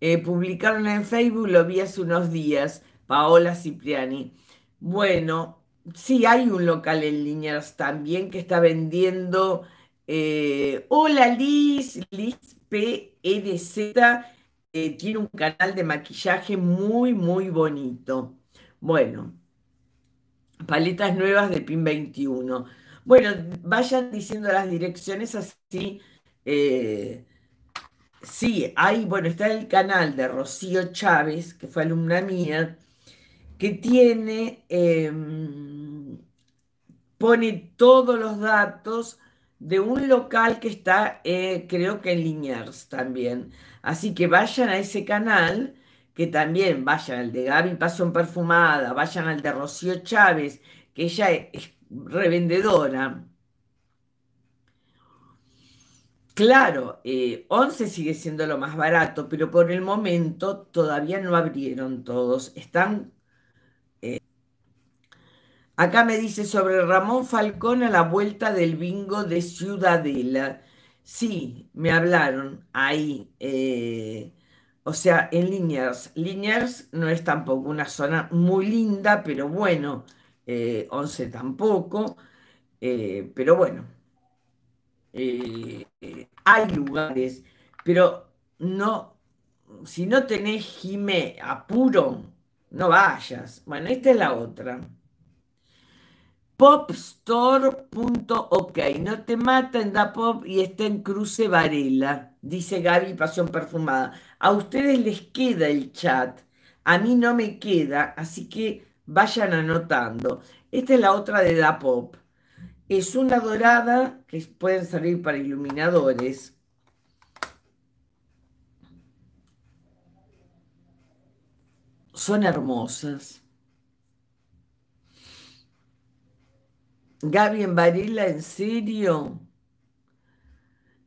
Eh, publicaron en Facebook, lo vi hace unos días, Paola Cipriani. Bueno, sí hay un local en Líneas también que está vendiendo. Eh, hola Liz, Liz P.E.D.Z. eh, tiene un canal de maquillaje muy, muy bonito. Bueno, paletas nuevas de PIN 21. Bueno, vayan diciendo las direcciones así. Eh, Sí, ahí bueno, está el canal de Rocío Chávez, que fue alumna mía, que tiene, em, pone todos los datos de un local que está, eh, creo que en Liniers también. Así que vayan a ese canal, que también vayan al de Gaby Pasión Perfumada, vayan al de Rocío Chávez, que ella es revendedora Claro, 11 eh, sigue siendo lo más barato, pero por el momento todavía no abrieron todos. Están. Eh, acá me dice sobre Ramón Falcón a la vuelta del bingo de Ciudadela. Sí, me hablaron ahí. Eh, o sea, en Liniers. Liniers no es tampoco una zona muy linda, pero bueno, 11 tampoco. pero bueno, eh, eh, hay lugares, pero no, si no tenés Jime apuro, no vayas. Bueno, esta es la otra. Popstore.ok, .ok. no te mata en pop, y está en Cruce Varela, dice Gaby Pasión Perfumada. A ustedes les queda el chat, a mí no me queda, así que vayan anotando. Esta es la otra de da pop, es una dorada que pueden salir para iluminadores. Son hermosas. Gaby en Varela, en serio.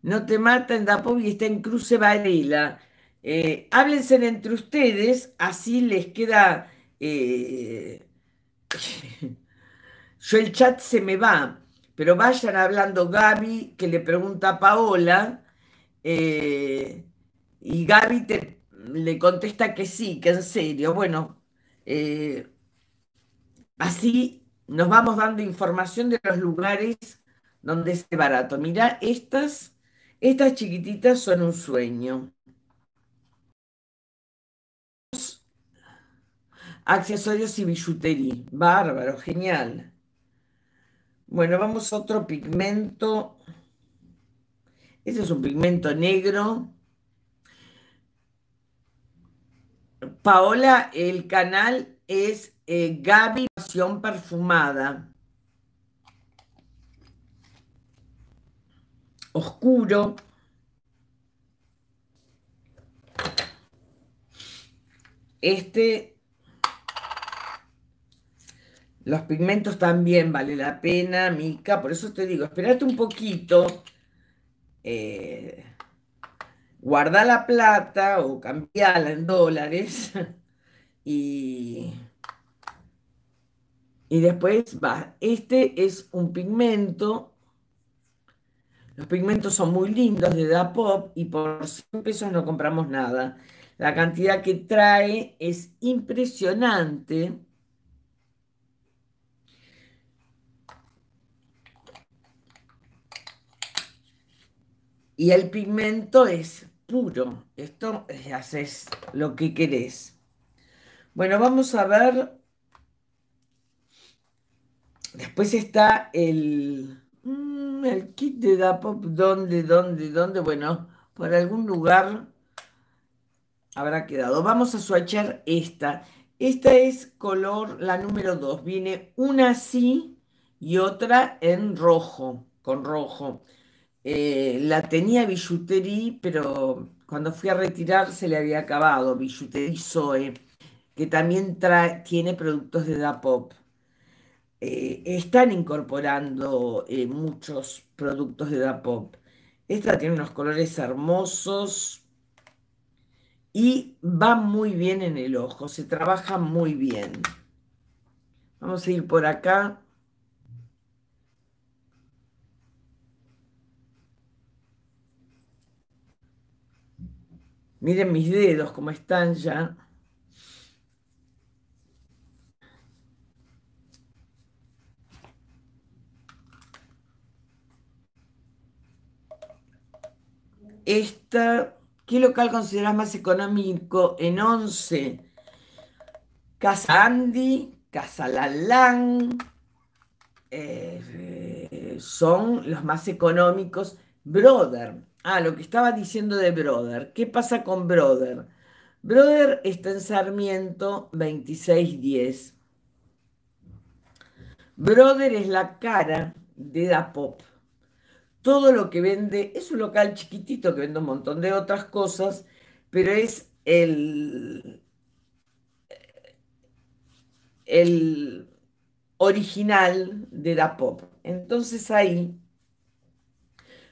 No te maten, Dapovi está en Cruce Varela. Eh, háblense entre ustedes, así les queda. Eh, yo el chat se me va. Pero vayan hablando Gaby, que le pregunta a Paola, eh, y Gaby le contesta que sí, que en serio. Bueno, eh, así nos vamos dando información de los lugares donde es barato. Mirá, estas, estas chiquititas son un sueño. Accesorios y bijutería Bárbaro, genial. Bueno, vamos a otro pigmento. Ese es un pigmento negro. Paola, el canal es eh, Gaby Pasión Perfumada. Oscuro. Este los pigmentos también vale la pena, Mica. Por eso te digo, esperate un poquito. Eh, guarda la plata o cambiala en dólares. Y, y después va. Este es un pigmento. Los pigmentos son muy lindos de Da Pop y por 100 pesos no compramos nada. La cantidad que trae es impresionante. Y el pigmento es puro. Esto eh, haces lo que querés. Bueno, vamos a ver. Después está el, mm, el kit de Dapop. ¿Dónde, dónde, dónde? Bueno, por algún lugar habrá quedado. Vamos a swatchar esta. Esta es color, la número 2. Viene una así y otra en rojo, con rojo. Eh, la tenía Bijouterie, pero cuando fui a retirar se le había acabado. Bijouterie Zoe, eh, que también tiene productos de Dapop. pop, eh, están incorporando muchos productos de Dapop. Esta tiene unos colores hermosos y va muy bien en el ojo, se trabaja muy bien. Vamos a ir por acá. Miren mis dedos como están ya. Esta, ¿qué local consideras más económico en 11? Casa Andy, Casa Lalán, eh, eh, son los más económicos. Brother, Ah, lo que estaba diciendo de Brother. ¿Qué pasa con Brother? Brother está en Sarmiento 2610. Brother es la cara de Da Pop. Todo lo que vende es un local chiquitito que vende un montón de otras cosas, pero es el, el original de Da Pop. Entonces ahí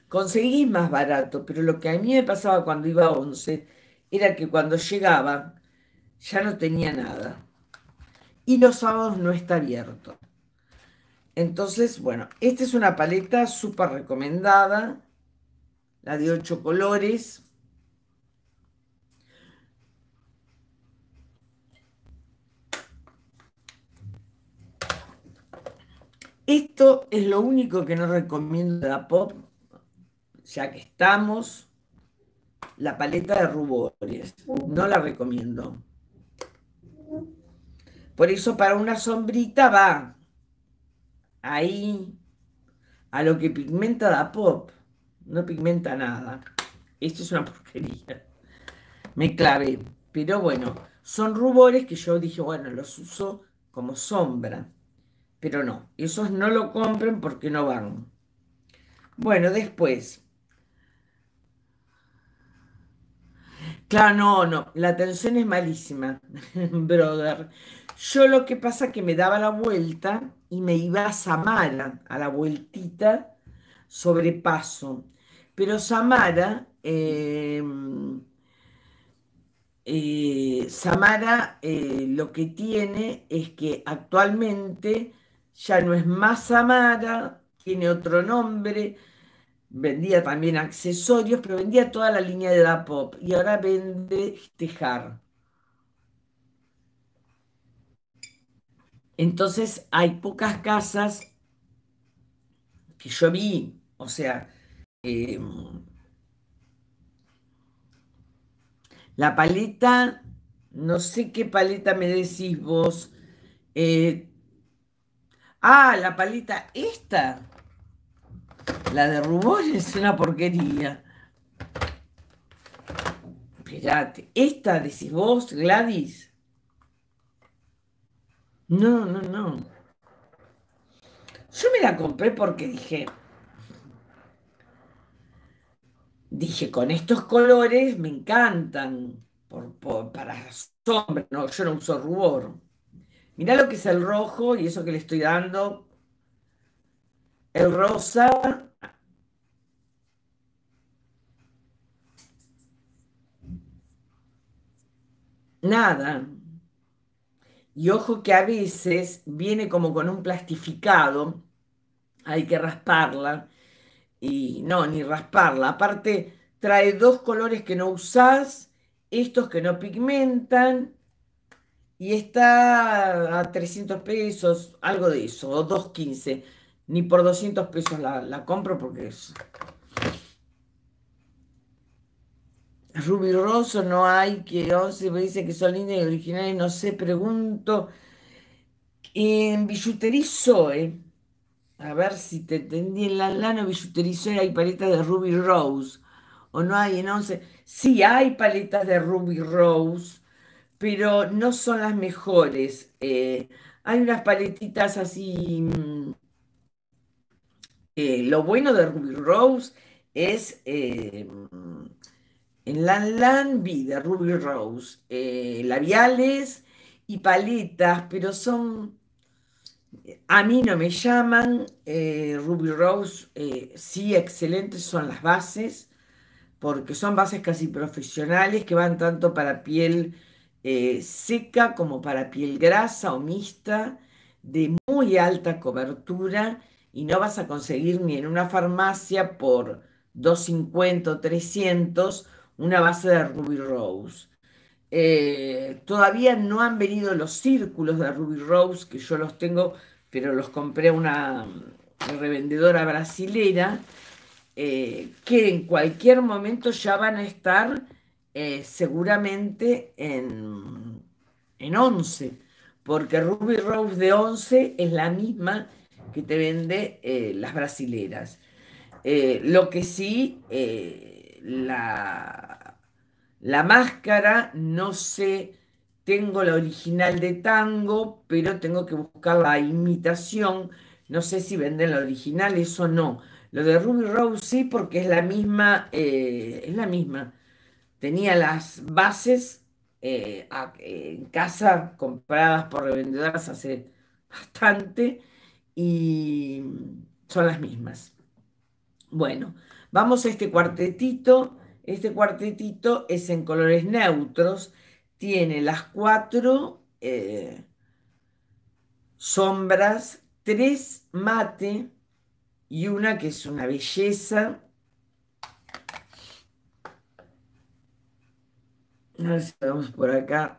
conseguís más barato, pero lo que a mí me pasaba cuando iba a 11 era que cuando llegaba ya no tenía nada. Y los sábados no está abierto. Entonces, bueno, esta es una paleta súper recomendada, la de 8 colores. Esto es lo único que no recomiendo de la pop, ya que estamos, la paleta de rubores. No la recomiendo. Por eso para una sombrita va ahí a lo que pigmenta da pop. No pigmenta nada. Esto es una porquería. Me clavé. Pero bueno, son rubores que yo dije, bueno, los uso como sombra. Pero no, esos no lo compren porque no van. Bueno, después, Claro, no, no, la atención es malísima, brother. Yo lo que pasa es que me daba la vuelta y me iba a Samara, a la vueltita sobre Pero Samara, em, eh, Samara eh, lo que tiene es que actualmente ya no es más Samara, tiene otro nombre, vendía también accesorios, pero vendía toda la línea de la pop y ahora vende tejar. Este Entonces hay pocas casas que yo vi, o sea, em, la paleta, no sé qué paleta me decís vos. Eh, ah, la paleta esta. La de rubor es una porquería. Espérate. ¿esta decís vos, Gladys? No, no, no. Yo me la compré porque dije, dije, con estos colores me encantan por, por, para sombra, no, yo no uso rubor. Mirá lo que es el rojo y eso que le estoy dando. El rosa, Nada. Y ojo que a veces viene como con un plastificado, hay que rasparla. Y no, ni rasparla. Aparte, trae dos colores que no usás, estos que no pigmentan, y está a 300 pesos, algo de eso, o 2.15. Ni por 200 pesos la, la compro porque es Ruby o no hay que 11 me dice que son lindas y originales, no sé, pregunto. En Billuterizoe, a ver si te entendí, en la lana Billuterizo hay paletas de Ruby Rose, o no hay en 11. Sí, hay paletas de Ruby Rose, pero no son las mejores. Eh. hay unas paletitas así. Mm, eh, lo bueno de Ruby Rose es eh, en Lan vida, de Ruby Rose, eh, labiales y paletas, pero son, a mí no me llaman, eh, Ruby Rose eh, sí excelentes son las bases, porque son bases casi profesionales que van tanto para piel seca como para piel grasa o mixta, de muy alta cobertura y no vas a conseguir ni en una farmacia por 250 o 300 una base de Ruby Rose. Eh, todavía no han venido los círculos de Ruby Rose, que yo los tengo, pero los compré a una mm, revendedora brasilera, eh, que en cualquier momento ya van a estar eh, seguramente en, en 11, porque Ruby Rose de 11 es la misma que te vende las brasileras. lo que sí, la la máscara, no sé, tengo la original de tango, pero tengo que buscar la imitación. No sé si venden la original, eso no. Lo de Ruby Rose sí, porque es la misma, eh, es la misma. Tenía las bases eh, en casa compradas por revendedoras hace bastante y son las mismas. Bueno, vamos a este cuartetito este cuartetito es en colores neutros, tiene las cuatro eh, sombras, tres mate y una que es una belleza. A ver si vamos por acá.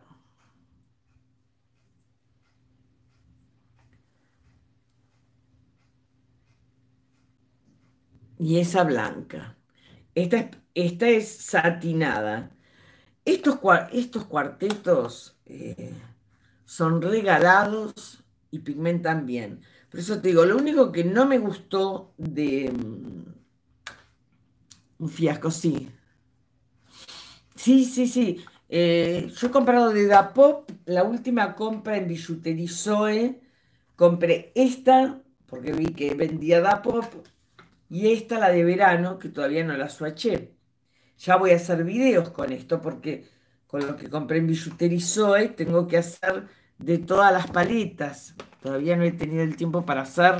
Y esa blanca. Esta es esta es satinada. Estos, cuartetos eh, son regalados y pigmentan bien. Por eso te digo, lo único que no me gustó de mm, un fiasco, sí. Sí, sí, sí. Eh, yo he comprado de Dapop, la última compra en Bijuterizoe. compré esta, porque vi que vendía Dapop, y esta la de verano, que todavía no la suaché. Ya voy a hacer videos con esto porque con lo que compré en Billuterizóe tengo que hacer de todas las paletas. Todavía no he tenido el tiempo para hacer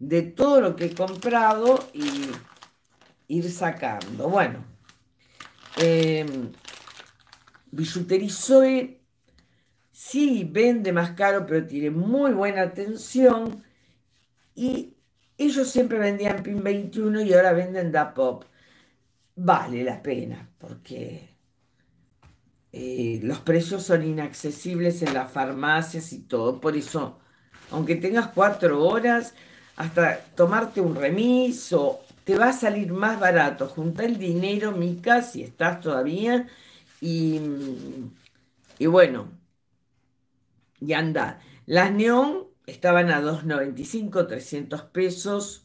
de todo lo que he comprado y ir sacando. Bueno, eh, sí vende más caro, pero tiene muy buena atención. Y ellos siempre vendían PIN 21 y ahora venden Da Pop vale la pena, porque eh, los precios son inaccesibles en las farmacias y todo. Por eso, aunque tengas cuatro horas, hasta tomarte un remiso, te va a salir más barato. Junta el dinero, Mica, si estás todavía, y, y bueno, y anda. Las neón estaban a 2,95, 300 pesos.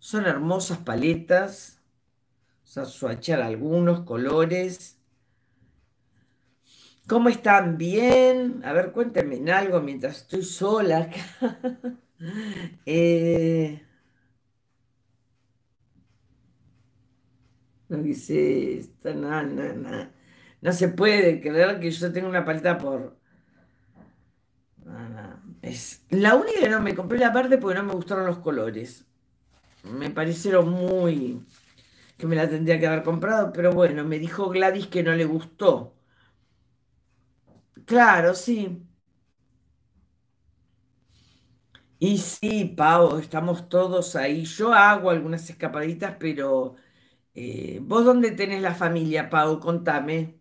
Son hermosas paletas a suachar algunos colores. ¿Cómo están? ¿Bien? A ver, cuéntenme en algo mientras estoy sola acá. Eh, no dice no, no, no. se puede creer que yo tengo una paleta por. Ah, es... La única no me compré la parte porque no me gustaron los colores. Me parecieron muy que me la tendría que haber comprado, pero bueno, me dijo Gladys que no le gustó. Claro, sí. Y sí, Pau, estamos todos ahí. Yo hago algunas escapaditas, pero eh, ¿vos dónde tenés la familia, Pau? Contame.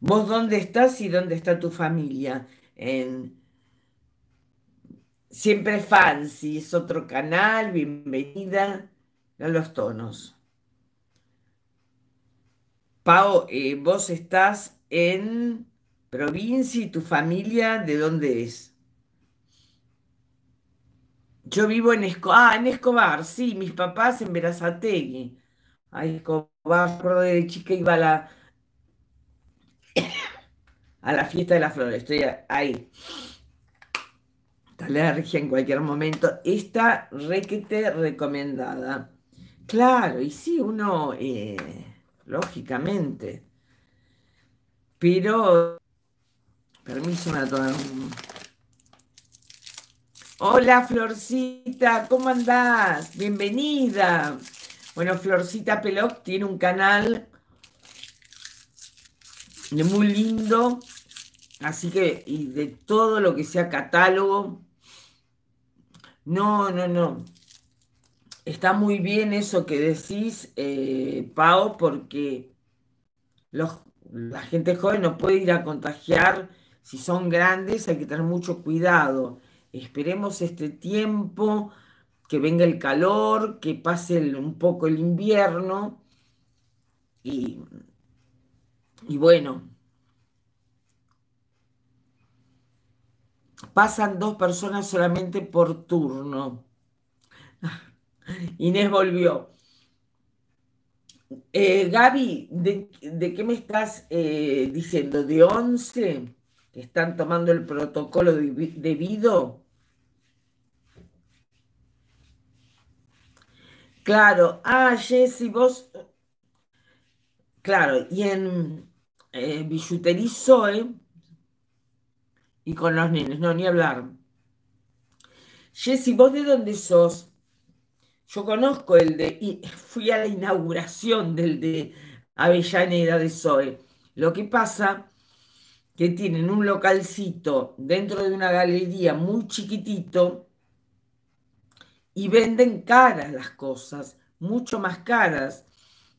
¿Vos dónde estás y dónde está tu familia? En, Siempre Fancy es otro canal, bienvenida a los tonos. Pau, eh, vos estás en provincia y tu familia, ¿de dónde es? Yo vivo en Escobar, ah, en Escobar, sí, mis papás en Verazategui. A Escobar, recuerdo de chica iba a la, a la fiesta de las flores, estoy ahí alergia en cualquier momento, Esta requete recomendada. Claro, y sí, uno, eh, lógicamente. Pero, permiso, me Hola, Florcita, ¿cómo andás? Bienvenida. Bueno, Florcita Peloc tiene un canal muy lindo, así que, y de todo lo que sea catálogo, no, no, no. Está muy bien eso que decís, eh, Pau, porque la gente joven no puede ir a contagiar. Si son grandes hay que tener mucho cuidado. Esperemos este tiempo, que venga el calor, que pase un poco el invierno. y bueno, Pasan dos personas solamente por turno. Inés volvió. Eh, Gaby, ¿de, qué me estás eh, diciendo? ¿De 11 que están tomando el protocolo debido? Claro, ah, Jessy, vos. Eh, claro, y en eh, y con los nenes, no, ni hablar. Jessy, ¿vos de dónde sos? Yo conozco el de. Y fui a la inauguración del de Avellaneda de Zoe. Lo que pasa que tienen un localcito dentro de una galería muy chiquitito y venden caras las cosas, mucho más caras.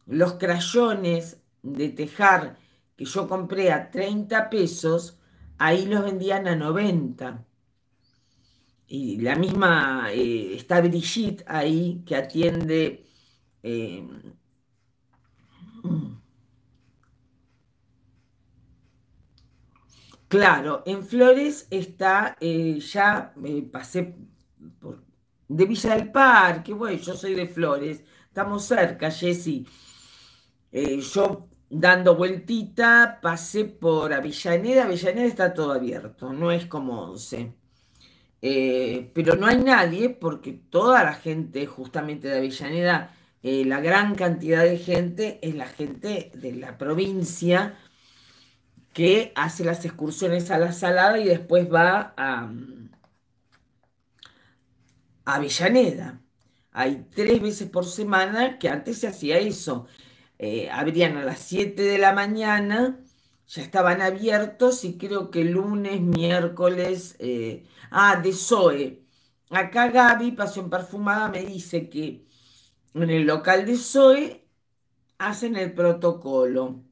Los crayones de tejar que yo compré a 30 pesos, ahí los vendían a 90. Y la misma, eh, está Brigitte ahí que atiende... Eh, claro, en Flores está, eh, ya me pasé por, de Villa del Parque, bueno, yo soy de Flores, estamos cerca, Jessy. yo dando vueltita, pasé por Avellaneda. Avellaneda está todo abierto, no es como 11. Eh, pero no hay nadie porque toda la gente justamente de Avellaneda, eh, la gran cantidad de gente es la gente de la provincia que hace las excursiones a la salada y después va a, a Avellaneda. Hay tres veces por semana que antes se hacía eso eh, abrían a las 7 de la mañana, ya estaban abiertos y creo que lunes, miércoles, eh, ah, de Zoe. Acá Gaby, Pasión Perfumada, me dice que en el local de Zoe hacen el protocolo.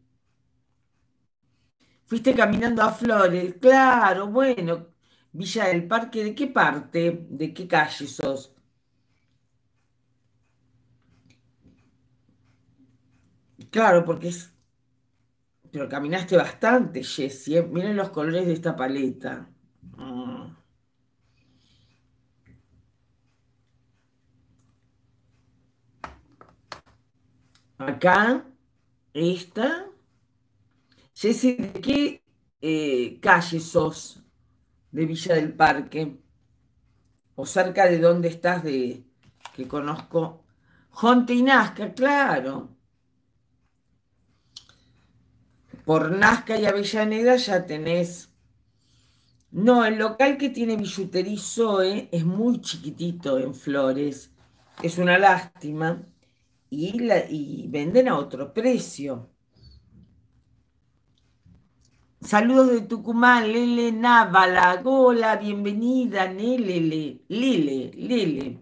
Fuiste caminando a Flores, claro, bueno, Villa del Parque, ¿de qué parte? ¿De qué calle sos? Claro, porque es... Pero caminaste bastante, Jessie. ¿eh? Miren los colores de esta paleta. Mm. Acá, esta. Jessie, ¿de qué eh, calle sos de Villa del Parque? O cerca de dónde estás de que conozco. Jonte y Nazca, claro por Nazca y Avellaneda ya tenés. No, el local que tiene Billutería Zoe es muy chiquitito en Flores. Es una lástima. Y, la, venden a otro precio. Saludos de Tucumán, Lele La Gola, bienvenida, Nelele, Lele, Lele.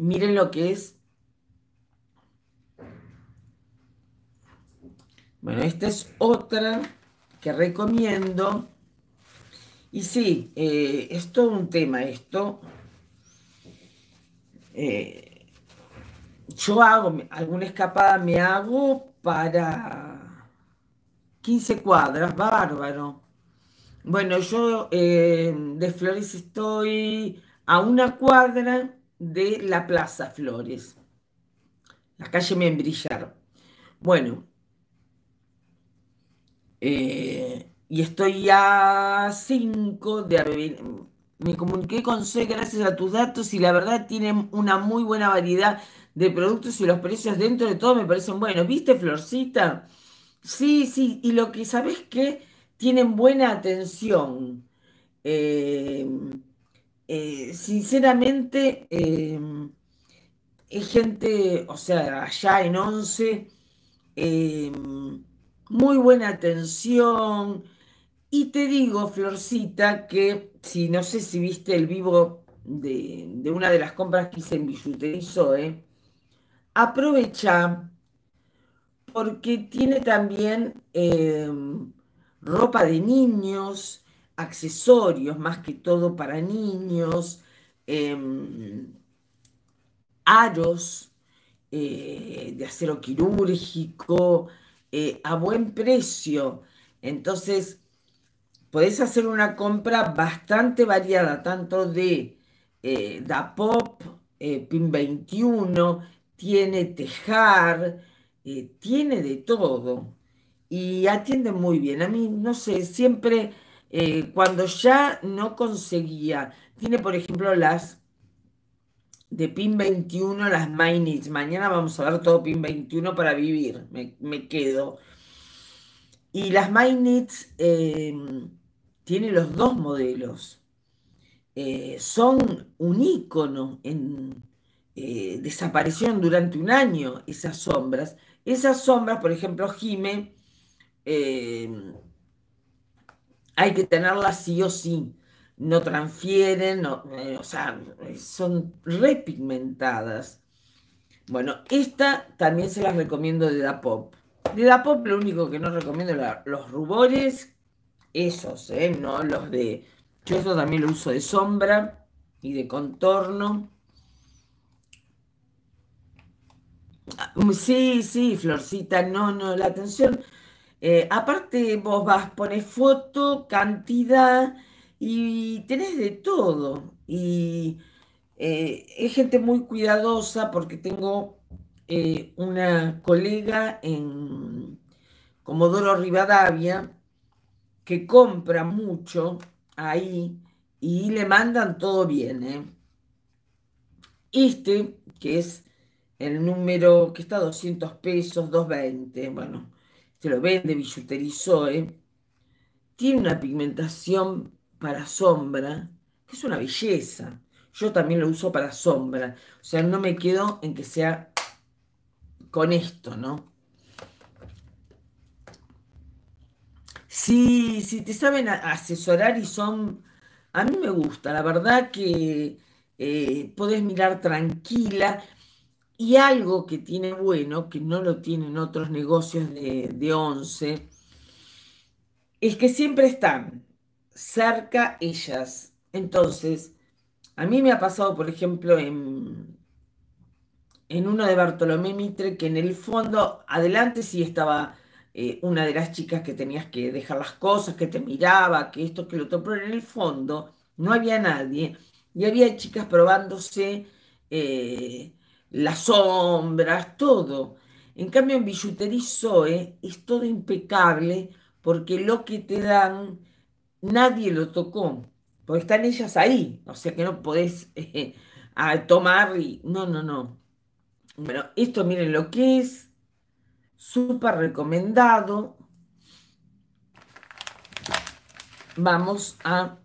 Miren lo que es Bueno, esta es otra que recomiendo. Y sí, eh, es todo un tema esto. Eh, yo hago, alguna escapada me hago para 15 cuadras, bárbaro. Bueno, yo eh, de Flores estoy a una cuadra de la Plaza Flores, la calle Membrillar. Bueno, eh, y estoy a 5 de Me comuniqué con C gracias a tus datos y la verdad tienen una muy buena variedad de productos y los precios dentro de todo me parecen buenos. ¿Viste, Florcita? Sí, sí, y lo que sabes que tienen buena atención. Eh, eh, sinceramente, es gente, o sea, allá en 11 muy buena atención. Y te digo, Florcita, que si no sé si viste el vivo de, una de las compras que hice en y Zoe, ¿eh? aprovecha porque tiene también em, ropa de niños, accesorios más que todo para niños, em, aros eh, de acero quirúrgico, eh, a buen precio. Entonces, podés hacer una compra bastante variada, tanto de eh, da pop eh, PIN 21, tiene Tejar, tiene de todo. Y atiende muy bien. A mí, no sé, siempre cuando ya no conseguía, tiene por ejemplo las de PIN 21 las MINITs, Mañana vamos a ver todo PIN 21 para vivir. Me, quedo. Y las Minits em, tienen los dos modelos. Eh, son un ícono en, eh, desaparecieron durante un año esas sombras. Esas sombras, por ejemplo, Jime, em, hay que tenerlas sí o sí no transfieren, eh, o sea, son repigmentadas. Bueno, esta también se las recomiendo de Dapop. De Dapop lo único que no recomiendo los rubores, esos, eh, No los de... Yo eso también lo uso de sombra y de contorno. Ah, sí, sí, Florcita, no, no, la atención. Eh, aparte vos vas, pones foto, cantidad y tenés de todo. Y eh, es gente muy cuidadosa porque tengo eh, una colega en Comodoro Rivadavia que compra mucho ahí y le mandan todo bien. ¿eh? Este, que es el número que está a 200 pesos, 220, bueno, se lo vende, billuterizó, tiene una pigmentación para sombra, que es una belleza. Yo también lo uso para sombra. O sea, no me quedo en que sea con esto, ¿no? Si, si te saben asesorar y son... A mí me gusta, la verdad que puedes eh, podés mirar tranquila. Y algo que tiene bueno, que no lo tienen otros negocios de, de es que siempre están cerca ellas. Entonces, a mí me ha pasado, por ejemplo, en, en uno de Bartolomé Mitre, que en el fondo, adelante sí estaba eh, una de las chicas que tenías que dejar las cosas, que te miraba, que esto, que lo otro, pero en el fondo no había nadie. Y había chicas probándose eh, las sombras, todo. En cambio, en Billuterí Zoe es todo impecable porque lo que te dan nadie lo tocó, porque están ellas ahí, o sea que no podés tomar y... No, no, no. Bueno, esto miren lo que es, súper recomendado. Vamos a...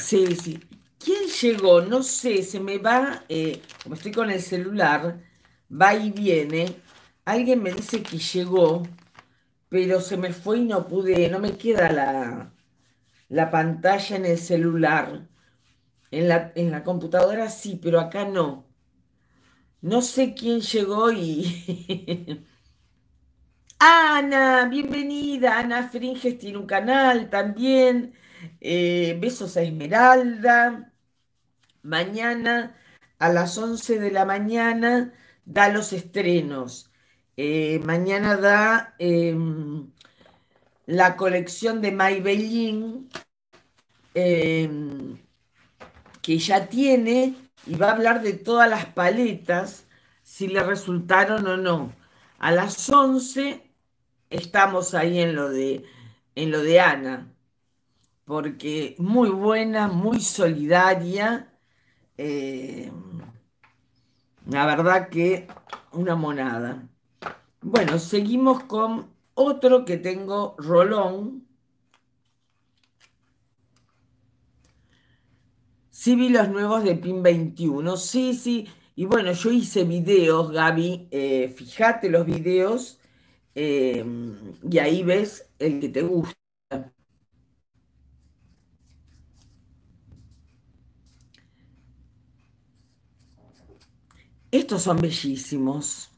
Sí, sí. ¿Quién llegó? No sé, se me va, eh, como estoy con el celular, va y viene. Alguien me dice que llegó pero se me fue y no pude, no me queda la, la pantalla en el celular. En la, en la computadora sí, pero acá no. No sé quién llegó y... Ana, bienvenida. Ana Fringes tiene un canal también. Eh, besos a Esmeralda. Mañana a las 11 de la mañana da los estrenos. Eh, mañana da em, la colección de Maybellín, em, que ya tiene, y va a hablar de todas las paletas, si le resultaron o no. A las 11 estamos ahí en lo en lo de Ana, porque muy buena, muy solidaria. Em, la verdad que una monada. Bueno, seguimos con otro que tengo, Rolón. Sí vi los nuevos de PIN 21, sí, sí. Y bueno, yo hice videos, Gaby, eh, fíjate los videos em, y ahí ves el que te gusta. Estos son bellísimos.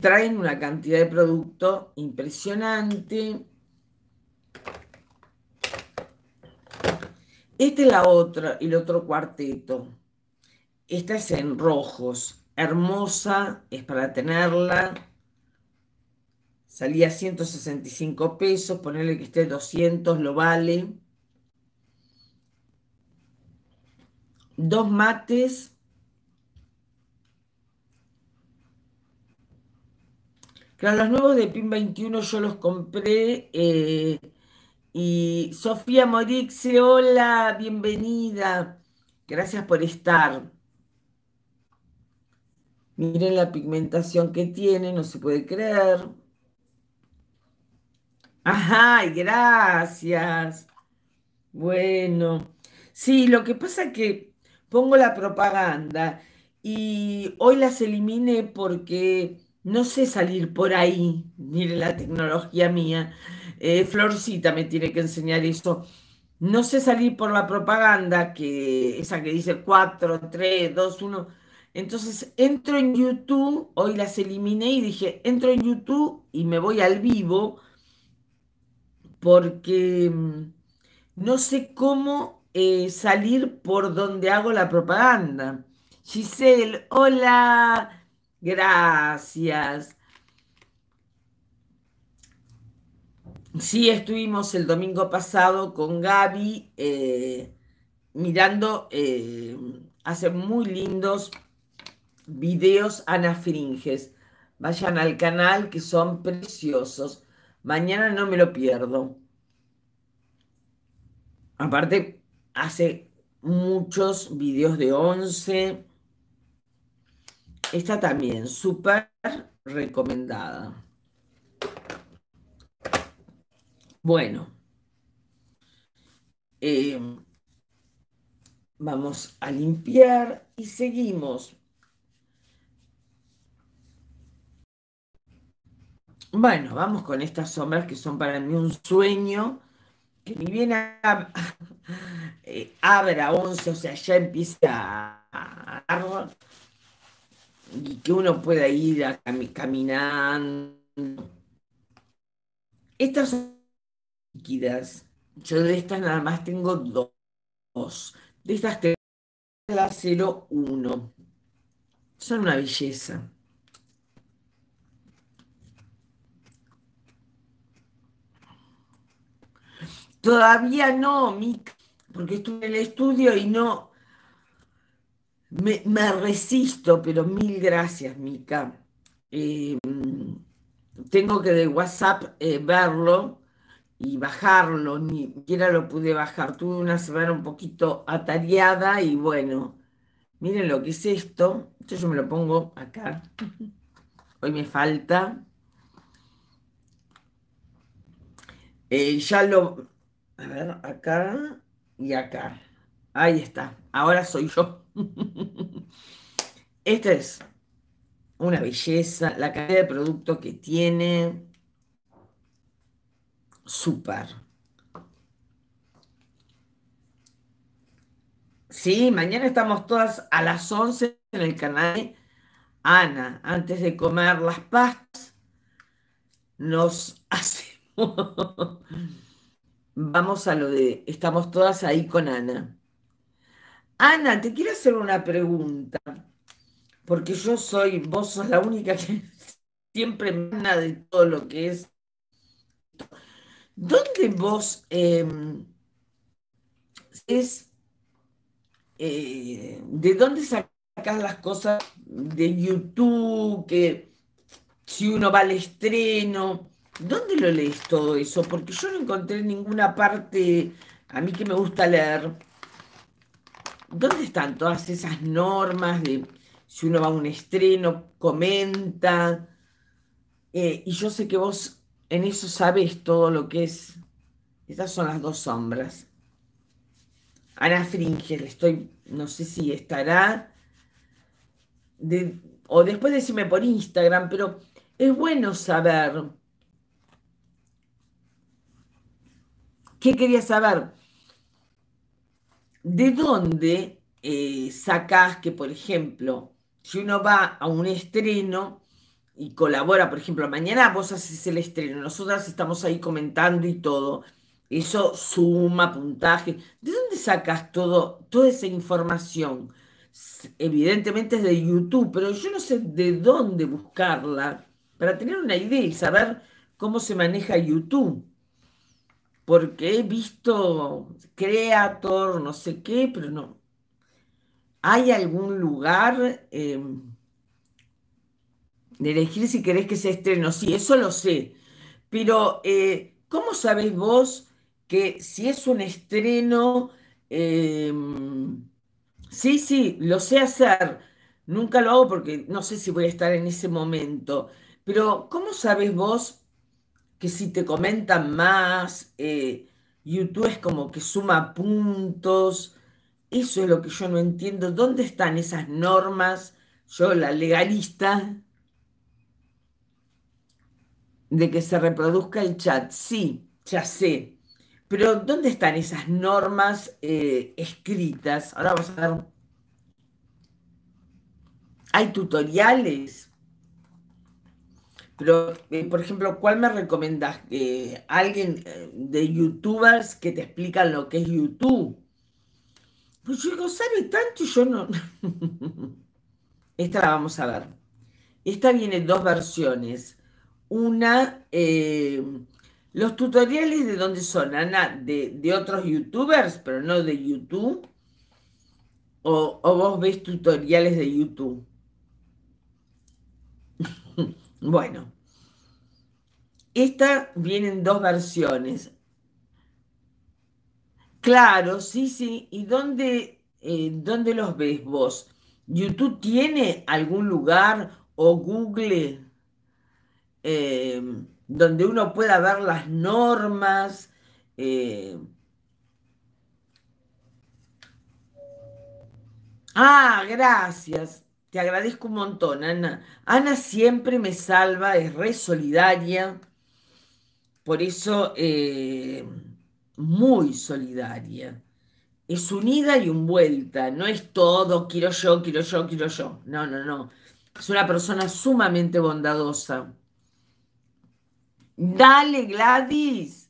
traen una cantidad de producto impresionante. Este es la otra, el otro cuarteto. Esta es en rojos. Hermosa, es para tenerla. Salía 165 pesos, ponerle que esté 200, lo vale. Dos mates Claro, los nuevos de PIN 21 yo los compré eh, y Sofía Morixe, hola, bienvenida. Gracias por estar. Miren la pigmentación que tiene, no se puede creer. Ajá, gracias. Bueno, sí, lo que pasa es que pongo la propaganda y hoy las eliminé porque no sé salir por ahí, mire la tecnología mía. Eh, Florcita me tiene que enseñar eso. No sé salir por la propaganda, que esa que dice 4, 3, 2, 1. Entonces entro en YouTube, hoy las eliminé y dije, entro en YouTube y me voy al vivo porque mm, no sé cómo eh, salir por donde hago la propaganda. Giselle, hola, Gracias. Sí, estuvimos el domingo pasado con Gaby eh, mirando, eh, hace muy lindos videos anafringes... Vayan al canal que son preciosos. Mañana no me lo pierdo. Aparte, hace muchos videos de once... Esta también, súper recomendada. Bueno, em, vamos a limpiar y seguimos. Bueno, vamos con estas sombras que son para mí un sueño, que ni bien eh, abra once, o sea, ya empieza a y que uno pueda ir caminando. Estas son líquidas. Yo de estas nada más tengo dos. De estas tengo la uno Son una belleza. Todavía no, Mick, porque estuve en el estudio y no, me, resisto, pero mil gracias, Mica. Em, tengo que de WhatsApp eh, verlo y bajarlo, ni siquiera lo pude bajar. Tuve una semana un poquito atareada y bueno, miren lo que es esto. Esto yo me lo pongo acá. Hoy me falta. Eh, ya lo... A ver, acá y acá. Ahí está, ahora soy yo. Esta es una belleza, la calidad de producto que tiene. Súper. Sí, mañana estamos todas a las 11 en el canal Ana. Antes de comer las pastas, nos hacemos... Vamos a lo de... Estamos todas ahí con Ana. Ana, te quiero hacer una pregunta, porque yo soy, vos sos la única que siempre me de todo lo que es. ¿Dónde vos em, es eh, de dónde sacas las cosas de YouTube, que si uno va al estreno, ¿dónde lo lees todo eso? Porque yo no encontré ninguna parte, a mí que me gusta leer, ¿dónde están todas esas normas de si uno va a un estreno, comenta? Eh, y yo sé que vos en eso sabes todo lo que es. Estas son las dos sombras. Ana Fringer, estoy, no sé si estará, o después decime por Instagram, pero es bueno saber. ¿Qué quería saber? ¿de dónde eh, sacas que, por ejemplo, si uno va a un estreno y colabora, por ejemplo, mañana vos haces el estreno, nosotras estamos ahí comentando y todo, eso suma puntaje. ¿De dónde sacas todo, toda esa información? Evidentemente es de YouTube, pero yo no sé de dónde buscarla para tener una idea y saber cómo se maneja YouTube porque he visto Creator, no sé qué, pero no. ¿Hay algún lugar em, de elegir si querés que se estreno? Sí, eso lo sé. Pero, eh, ¿cómo sabés vos que si es un estreno... Em, sí, sí, lo sé hacer. Nunca lo hago porque no sé si voy a estar en ese momento. Pero, ¿cómo sabes vos que si te comentan más, eh, YouTube es como que suma puntos. Eso es lo que yo no entiendo. ¿Dónde están esas normas? Yo, la legalista, de que se reproduzca el chat. Sí, ya sé. Pero ¿dónde están esas normas eh, escritas? Ahora vamos a ver. ¿Hay tutoriales? Pero, eh, por ejemplo, ¿cuál me recomendas? Eh, ¿Alguien eh, de youtubers que te explican lo que es YouTube? Pues yo digo, ¿sabe tanto? Y yo no. Esta la vamos a ver. Esta viene en dos versiones. Una, los tutoriales de dónde son, Ana, de, otros youtubers, pero no de YouTube. o vos ves tutoriales de YouTube. Bueno, esta vienen dos versiones. Claro, sí, sí. ¿Y dónde, eh, los ves vos? ¿YouTube tiene algún lugar o Google em, donde uno pueda ver las normas? Em, ah, gracias. Te agradezco un montón, Ana. Ana siempre me salva, es re solidaria, por eso eh, muy solidaria. Es unida y un vuelta, no es todo, quiero yo, quiero yo, quiero yo. No, no, no. Es una persona sumamente bondadosa. Dale, Gladys.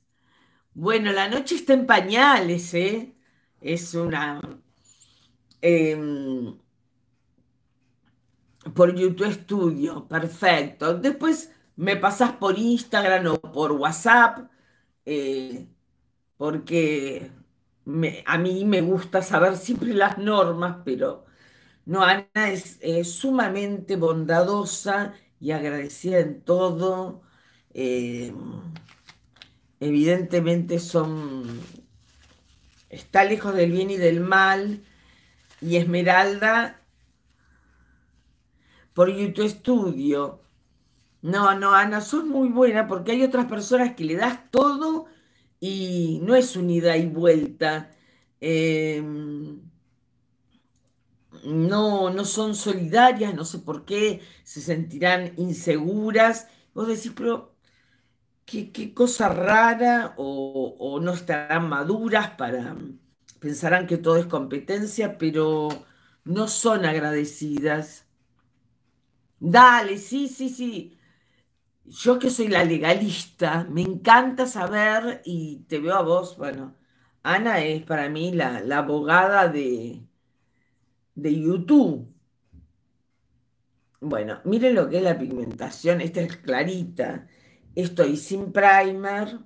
Bueno, la noche está en pañales, ¿eh? Es una... Em, por YouTube Studio, perfecto. Después me pasas por Instagram o por WhatsApp, eh, porque a mí me gusta saber siempre las normas, pero no, Ana es sumamente bondadosa y agradecida en todo. Eh, evidentemente son, está lejos del bien y del mal, y Esmeralda por YouTube Studio. No, no, Ana, son muy buena porque hay otras personas que le das todo y no es unida y vuelta. Em, no, no son solidarias, no sé por qué, se sentirán inseguras. Vos decís, pero qué, cosa rara o, o, no estarán maduras para, pensarán que todo es competencia, pero no son agradecidas. Dale, sí, sí, sí. Yo que soy la legalista, me encanta saber y te veo a vos, bueno, Ana es para mí la, abogada de, de YouTube. Bueno, miren lo que es la pigmentación, esta es clarita. Estoy sin primer,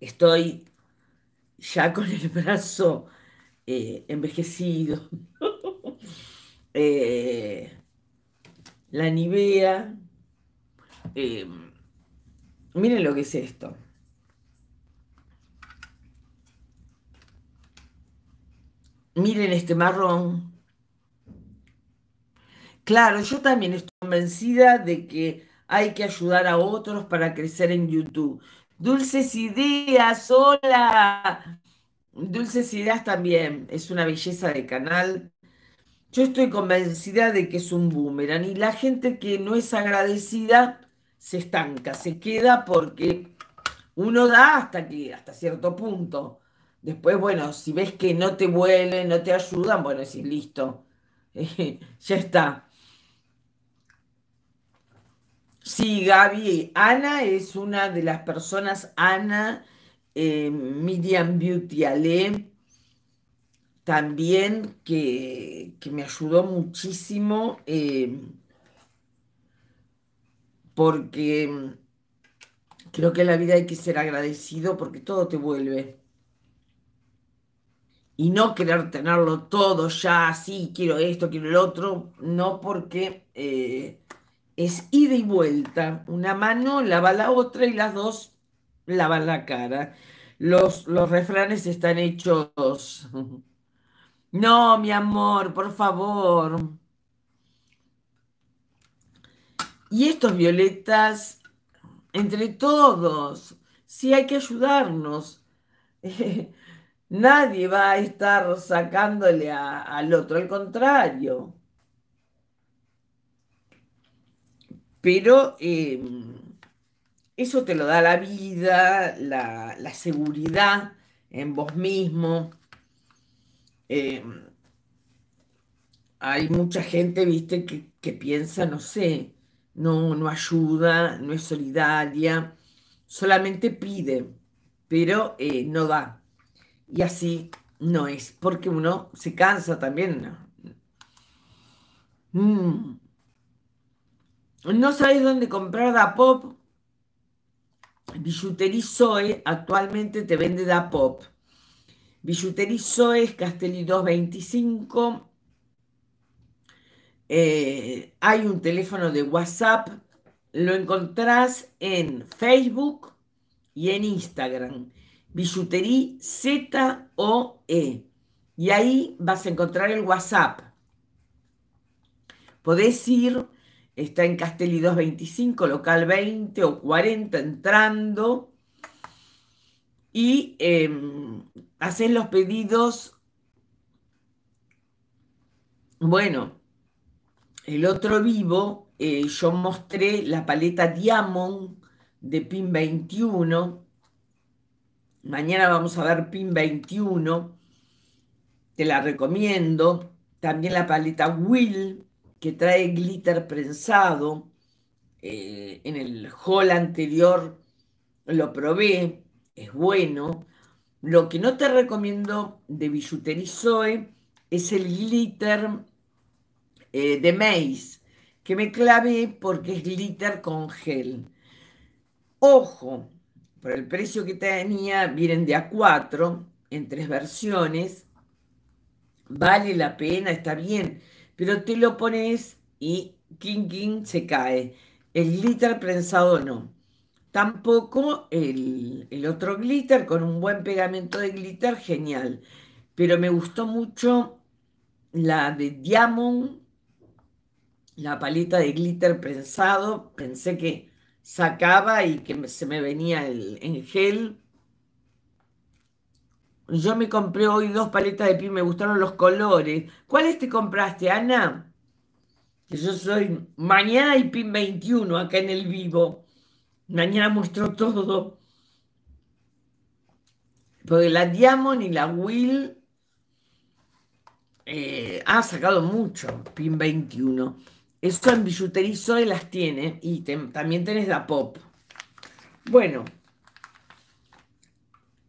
estoy ya con el brazo eh, envejecido. eh, la Nivea. Eh, miren lo que es esto. Miren este marrón. Claro, yo también estoy convencida de que hay que ayudar a otros para crecer en YouTube. Dulces ideas, hola. Dulces ideas también. Es una belleza de canal. Yo estoy convencida de que es un boomerang y la gente que no es agradecida se estanca, se queda porque uno da hasta que hasta cierto punto. Después, bueno, si ves que no te vuelven, no te ayudan, bueno, decís listo, ya está. Sí, Gaby, Ana es una de las personas, Ana, eh, Miriam Beauty Ale, también que, me ayudó muchísimo eh, porque creo que en la vida hay que ser agradecido porque todo te vuelve. Y no querer tenerlo todo ya así, quiero esto, quiero el otro, no porque eh, es ida y vuelta. Una mano lava la otra y las dos lavan la cara. Los, los refranes están hechos No, mi amor, por favor. Y estos violetas, entre todos, si hay que ayudarnos. nadie va a estar sacándole al otro, al contrario. Pero em, eso te lo da la vida, la, la seguridad en vos mismo. Em, hay mucha gente, viste, que, piensa, no sé, no, no ayuda, no es solidaria, solamente pide, pero eh, no da. Y así no es, porque uno se cansa también. ¿No, mm. sabes dónde comprar Dapop? Billutería Zoe actualmente te vende da pop. Billuterí Soes, Castelli 225. Eh, hay un teléfono de WhatsApp. Lo encontrás en Facebook y en Instagram. Bisutería Z-O-E. Y ahí vas a encontrar el WhatsApp. Podés ir, está en Castelli 225, local 20 o 40, entrando y em, hacen los pedidos. Bueno, el otro vivo, eh, yo mostré la paleta Diamond de PIN 21. Mañana vamos a ver PIN 21. Te la recomiendo. También la paleta Will, que trae glitter prensado. Eh, en el haul anterior lo probé es bueno. Lo que no te recomiendo de Bijouterie es el glitter eh, de maíz que me clave porque es glitter con gel. Ojo, por el precio que tenía, vienen de A4 en tres versiones. Vale la pena, está bien, pero te lo pones y King King se cae. El glitter prensado no. Tampoco el, otro glitter con un buen pegamento de glitter, genial. Pero me gustó mucho la de Diamond, la paleta de glitter prensado. Pensé que sacaba y que se me venía el, en gel. Yo me compré hoy dos paletas de pin. me gustaron los colores. ¿Cuáles te compraste, Ana? Que yo soy mañana y PIN 21 acá en el vivo. Mañana muestro todo. Porque la Diamond y la Will eh, ha sacado mucho, PIN 21. Eso en bisutería y las tiene y también tenés la Pop. Bueno,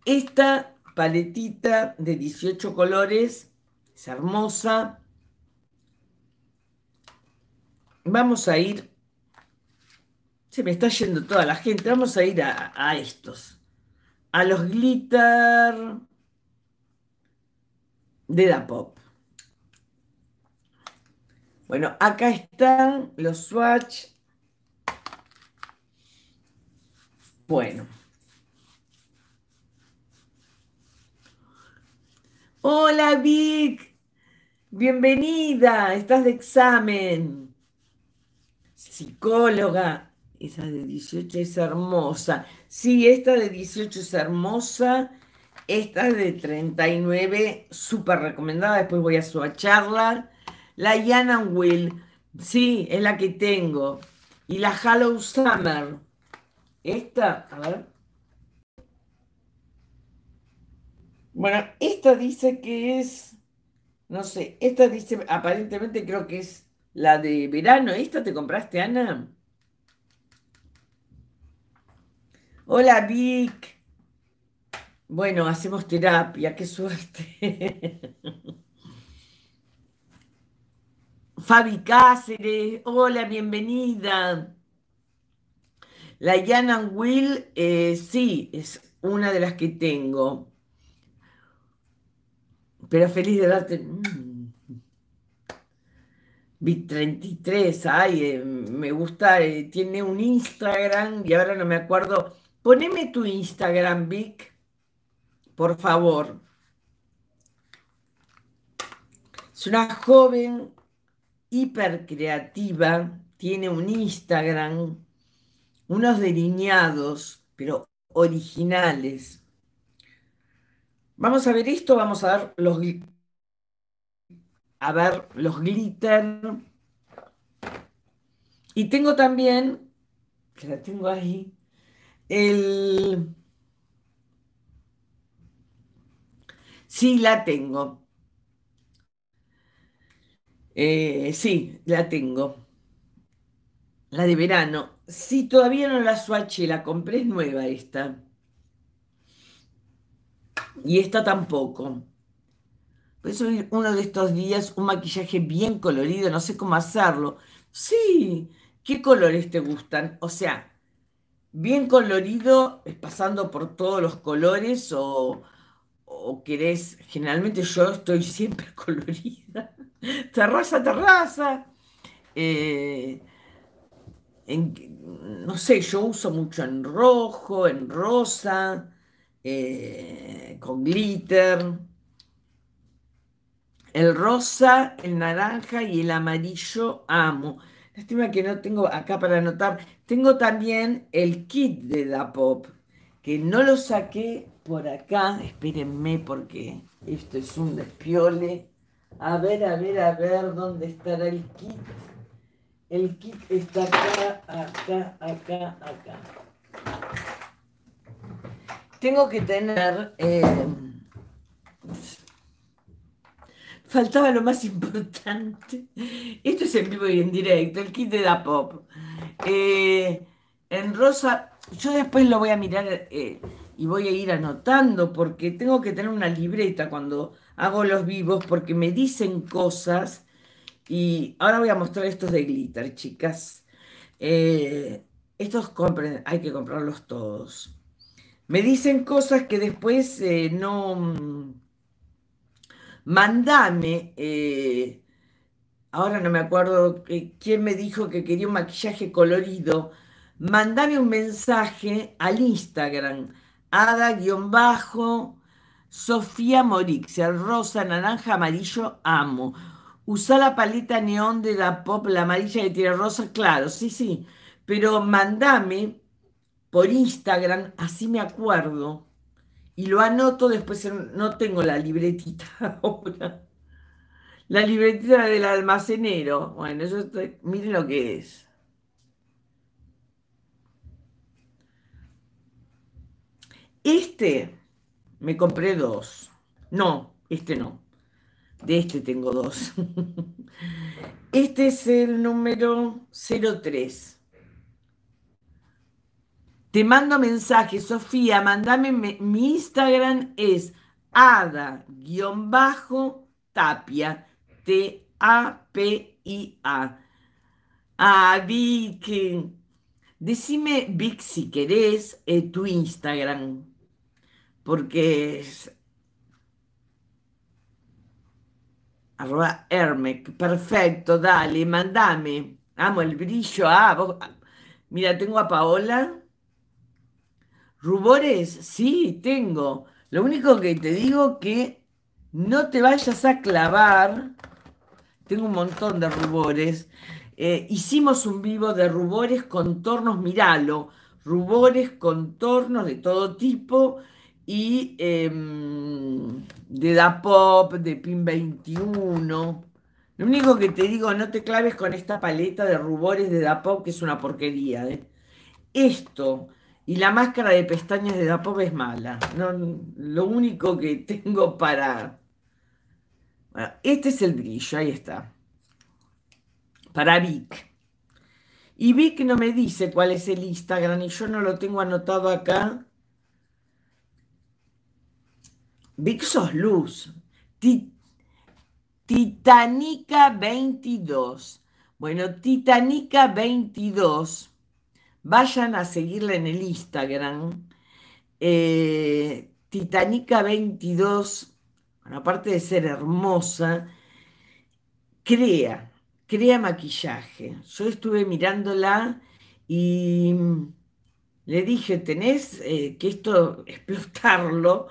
esta paletita de 18 colores es hermosa. Vamos a ir se me está yendo toda la gente. Vamos a ir a, estos. A los glitter de la pop. Bueno, acá están los swatch. Bueno. Hola Vic, bienvenida, estás de examen. Psicóloga, esa de 18 es hermosa. Sí, esta de 18 es hermosa. Esta de 39, súper recomendada. Después voy a suacharla. La Yana Will, sí, es la que tengo. Y la Hallow Summer. Esta, a ver. Bueno, esta dice que es, no sé, esta dice, aparentemente creo que es la de verano. ¿Esta te compraste, Ana? Hola Vic. Bueno, hacemos terapia, qué suerte. Fabi Cáceres, hola, bienvenida. La Yana Will, eh, sí, es una de las que tengo. Pero feliz de darte. Mm. vic 33, ay, eh, me gusta, eh, tiene un Instagram y ahora no me acuerdo Poneme tu Instagram, Vic, por favor. Es una joven hipercreativa, tiene un Instagram, unos delineados, pero originales. Vamos a ver esto, vamos a ver los, a ver los glitter. Y tengo también, que la tengo ahí, el... Sí, la tengo. Eh, sí, la tengo. La de verano. Si todavía no la suaché, la compré nueva esta. Y esta tampoco. pues subir uno de estos días un maquillaje bien colorido, no sé cómo hacerlo. Sí, ¿qué colores te gustan? O sea, bien colorido, pasando por todos los colores o, querés, generalmente yo estoy siempre colorida, terraza, terraza. Eh, no sé, yo uso mucho en rojo, en rosa, eh, con glitter. El rosa, el naranja y el amarillo amo. Lástima que no tengo acá para anotar. Tengo también el kit de pop que no lo saqué por acá. Espérenme porque esto es un despiole. A ver, a ver, a ver, ¿dónde estará el kit? El kit está acá, acá, acá, acá. Tengo que tener... Eh, Faltaba lo más importante. Esto es en vivo y en directo, el kit de Da Pop. Eh, en rosa, yo después lo voy a mirar eh, y voy a ir anotando porque tengo que tener una libreta cuando hago los vivos porque me dicen cosas y ahora voy a mostrar estos de glitter, chicas. Eh, estos compren, hay que comprarlos todos. Me dicen cosas que después no mandame, eh, ahora no me acuerdo quién me dijo que quería un maquillaje colorido, mandame un mensaje al Instagram, Ada-Sofía Morixia, rosa, naranja, amarillo, amo. Usa la paleta neón de la pop, la amarilla de tiene rosa, claro, sí, sí. Pero mandame por Instagram, así me acuerdo, y lo anoto después, no tengo la libretita ahora. La libretita del almacenero. Bueno, yo estoy, miren lo que es. Este me compré dos. No, este no. De este tengo dos. Este es el número 03. Te mando mensaje, Sofía, mandame, mi Instagram es ada-tapia, T-A-P-I-A. Ah, Vicky, decime, Vic, si querés, eh, tu Instagram, porque es arroba Hermec, perfecto, dale, mandame. Amo el brillo, ah, ah mira, tengo a Paola, Rubores, sí, tengo. Lo único que te digo que no te vayas a clavar. Tengo un montón de rubores. Eh, hicimos un vivo de rubores, contornos, Míralo. Rubores, contornos de todo tipo y em, de Da Pop, de Pin 21. Lo único que te digo, no te claves con esta paleta de rubores de Da Pop, que es una porquería. ¿eh? Esto y la máscara de pestañas de Dapop es mala. No, lo único que tengo para... Bueno, este es el brillo, ahí está. Para Vic. Y Vic no me dice cuál es el Instagram y yo no lo tengo anotado acá. Vic sos luz. Titanica 22. Bueno, Titanica 22 Vayan a seguirla en el Instagram. Eh, Titanica 22, aparte de ser hermosa, crea, crea maquillaje. Yo estuve mirándola y le dije, tenés eh, que esto explotarlo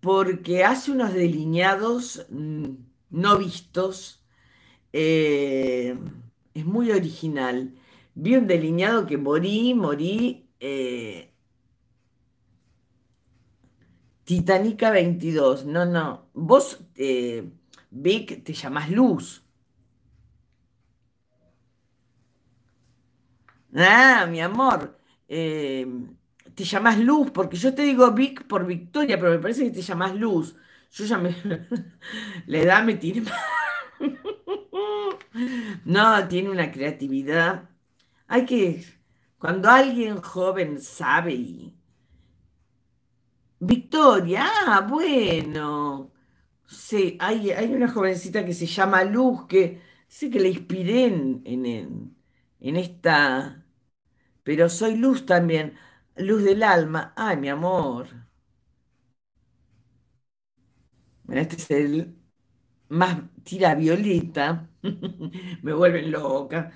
porque hace unos delineados mm, no vistos. Eh, es muy original vi un delineado que morí, morí. Eh, Titanica 22. No, no. Vos, eh, Vic, te llamás Luz. Ah, mi amor. Eh, te llamás Luz, porque yo te digo Vic por Victoria, pero me parece que te llamás Luz. Yo ya me. La edad me tiene. no, tiene una creatividad hay que, cuando alguien joven sabe y... Victoria, ah, bueno. Sí, hay, una jovencita que se llama Luz, que sé que le inspiré en, en esta, pero soy luz también, luz del alma. Ay, mi amor. este es el más tira violeta. Me vuelven loca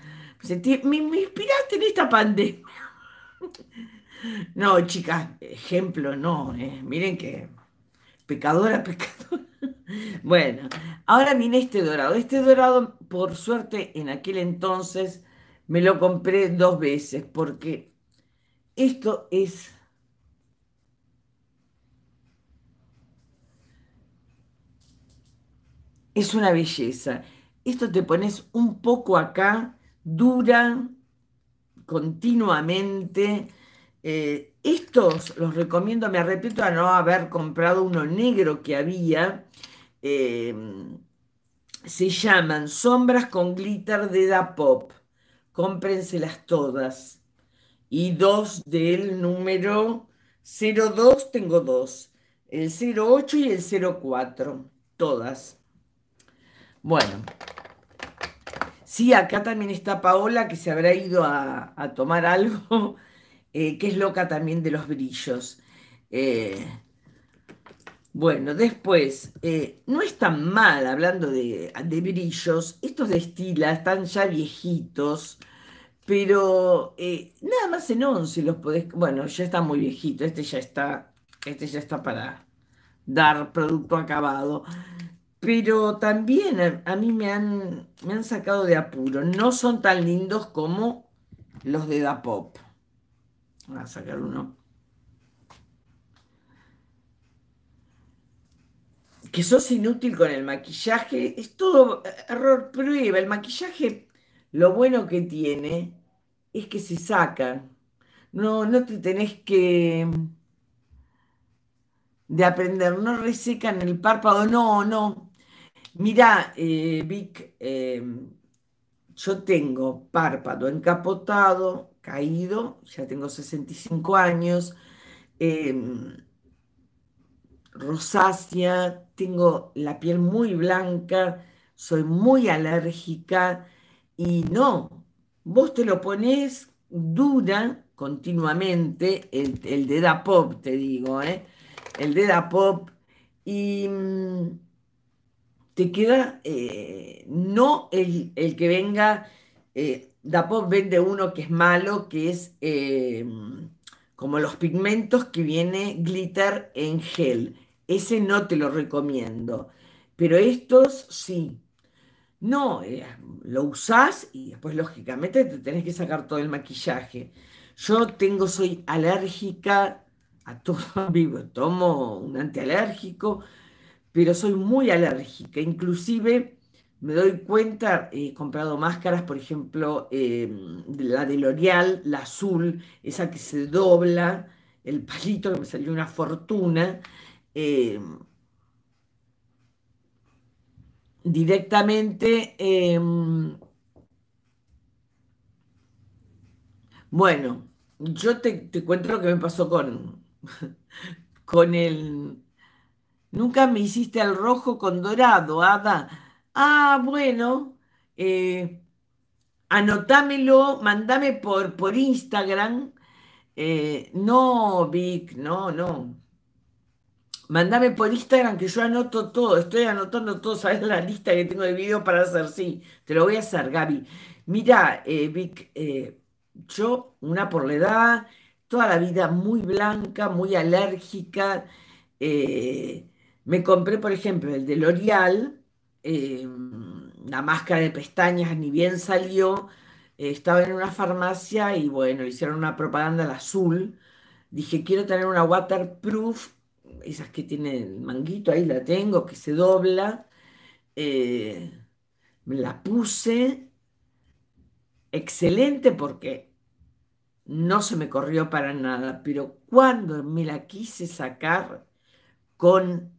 me, inspiraste en esta pandemia. No, chicas, ejemplo no, eh. miren que pecadora, pecadora. Bueno, ahora viene este dorado. Este dorado, por suerte, en aquel entonces me lo compré dos veces porque esto es... Es una belleza. Esto te pones un poco acá dura, continuamente. Eh, estos los recomiendo, me arrepiento a no haber comprado uno negro que había. Eh, se llaman Sombras con Glitter de Da Pop. Cómprenselas todas. Y dos del número 02, tengo dos. El 08 y el 04. Todas. Bueno, Sí, acá también está Paola, que se habrá ido a, tomar algo, eh, que es loca también de los brillos. Eh, bueno, después, eh, no es tan mal hablando de, brillos, estos de estila están ya viejitos, pero nada más en once los podés, bueno, ya está muy viejito, este ya está, este ya está para dar producto acabado pero también a, mí me han, me han, sacado de apuro. No son tan lindos como los de Da Pop. Voy a sacar uno. Que sos inútil con el maquillaje. Es todo error prueba. El maquillaje, lo bueno que tiene es que se saca. No, no te tenés que de aprender, no resecan el párpado, no, no, Mira, eh, Vic, em, yo tengo párpado encapotado, caído, ya tengo 65 años, em, rosácea, tengo la piel muy blanca, soy muy alérgica y no, vos te lo pones dura continuamente, el, el de te digo, ¿eh? el de pop y mm, te queda eh, no el, que venga, eh, Dapop vende uno que es malo, que es em, como los pigmentos que viene glitter en gel. Ese no te lo recomiendo, pero estos sí. No, eh, lo usás y después lógicamente te tenés que sacar todo el maquillaje. Yo tengo, soy alérgica a todo, vivo, tomo un antialérgico, pero soy muy alérgica. Inclusive me doy cuenta, he comprado máscaras, por ejemplo, em, la de L'Oreal, la azul, esa que se dobla, el palito que me salió una fortuna. Em, directamente, em, bueno, yo te, te cuento lo que me pasó con, con el Nunca me hiciste al rojo con dorado, Ada. Ah, bueno, eh, anotámelo, mándame por, por Instagram. Eh, no, Vic, no, no. Mándame por Instagram que yo anoto todo. Estoy anotando todo, ¿sabes la lista que tengo de videos para hacer? Sí, te lo voy a hacer, Gaby. Mira, eh, Vic, eh, yo, una por la edad, toda la vida muy blanca, muy alérgica. Me compré, por ejemplo, el de L'Oreal, la eh, máscara de pestañas, ni bien salió, eh, estaba en una farmacia y bueno, hicieron una propaganda al azul. Dije, quiero tener una waterproof, esas que tiene el manguito, ahí la tengo, que se dobla. Eh, me la puse, excelente porque no se me corrió para nada, pero cuando me la quise sacar con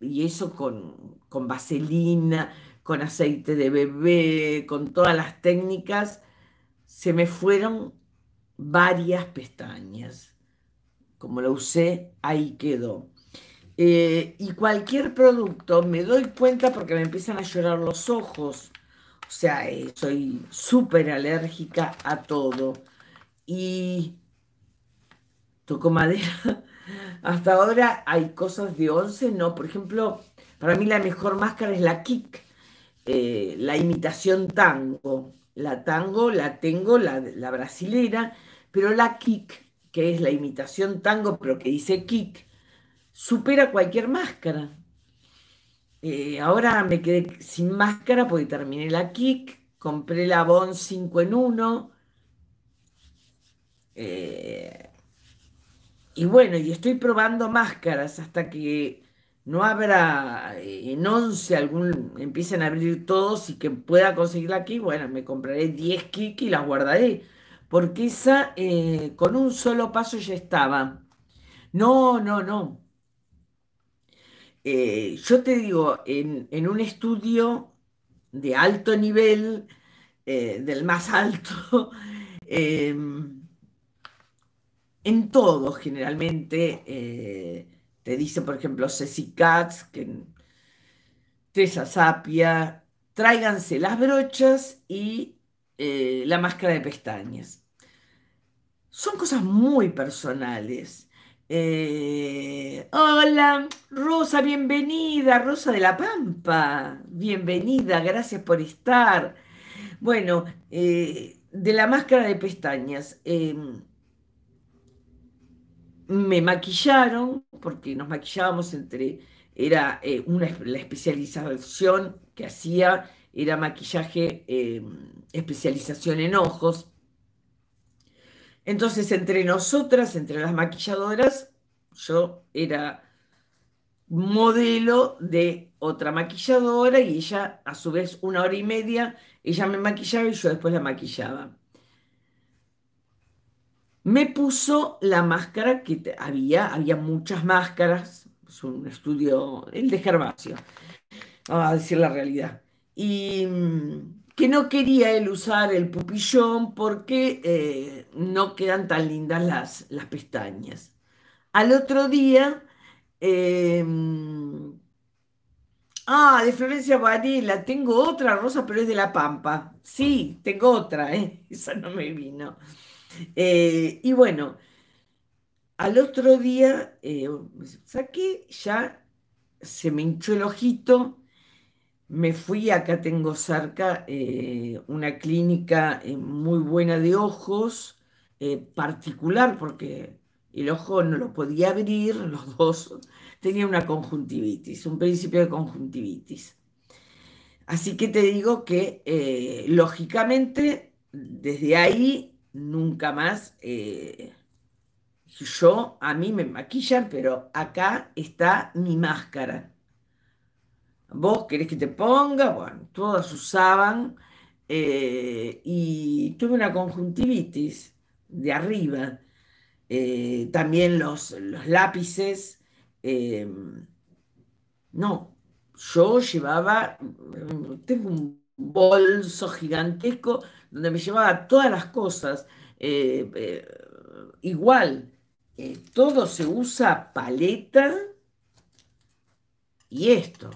y eso con, vaselina, con aceite de bebé, con todas las técnicas, se me fueron varias pestañas. Como lo usé, ahí quedó. Eh, y cualquier producto me doy cuenta porque me empiezan a llorar los ojos. O sea, eh, soy súper alérgica a todo. Y toco madera hasta ahora hay cosas de 11, no. Por ejemplo, para mí la mejor máscara es la kick, eh, la imitación tango. La tango la tengo, la, la brasilera, pero la kick, que es la imitación tango, pero que dice kick, supera cualquier máscara. Eh, ahora me quedé sin máscara porque terminé la kick, compré la Bon 5 en 1. Y bueno, y estoy probando máscaras hasta que no habrá eh, en 11 algún, empiecen a abrir todos y que pueda conseguirla aquí, bueno, me compraré 10 kiki y las guardaré. Porque esa eh, con un solo paso ya estaba. No, no, no. Eh, yo te digo, en, un estudio de alto nivel, del más alto, em, en todo generalmente, eh, te dice, por ejemplo, Ceci Katz, que, Sapia, tráiganse las brochas y eh, la máscara de pestañas. Son cosas muy personales. Eh, hola, Rosa, bienvenida, Rosa de la Pampa, bienvenida, gracias por estar. Bueno, de la máscara de pestañas em, me maquillaron, porque nos maquillábamos entre, era eh, una, la especialización que hacía, era maquillaje, em, especialización en ojos. Entonces, entre nosotras, entre las maquilladoras, yo era modelo de otra maquilladora y ella, a su vez, una hora y media, ella me maquillaba y yo después la maquillaba me puso la máscara que había, había muchas máscaras, es un estudio, el de Gervasio, vamos a decir la realidad, y mm, que no quería él usar el pupillón porque eh, no quedan tan lindas las, las pestañas. Al otro día, em, ah, de Florencia Varela, tengo otra rosa, pero es de la Pampa. Sí, tengo otra, ¿eh? esa no me vino. Eh, y bueno, al otro día eh, saqué, ya se me hinchó el ojito, me fui, acá tengo cerca eh, una clínica muy buena de ojos, particular, porque el ojo no lo podía abrir, los dos, tenía una conjuntivitis, un principio de conjuntivitis. Así que te digo que, lógicamente, desde ahí nunca más. Eh, yo, a mí me maquillan, pero acá está mi máscara. ¿Vos querés que te ponga? Bueno, todas usaban eh, y tuve una conjuntivitis de arriba. Eh, también los, lápices. Em, no, yo llevaba, tengo un bolso gigantesco donde me llevaba todas las cosas, eh, eh, igual, todo se usa paleta y esto.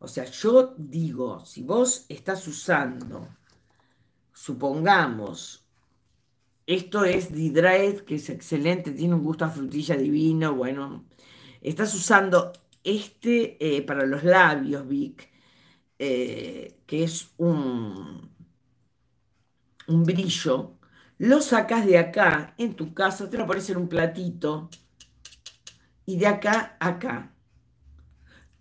O sea, yo digo, si vos estás usando, supongamos, esto es Didraed, que es excelente, tiene un gusto a frutilla divino, bueno, estás usando este eh, para los labios, Vic, que es un, un brillo, lo sacas de acá, en tu casa, te lo pones en un platito, y de acá a acá.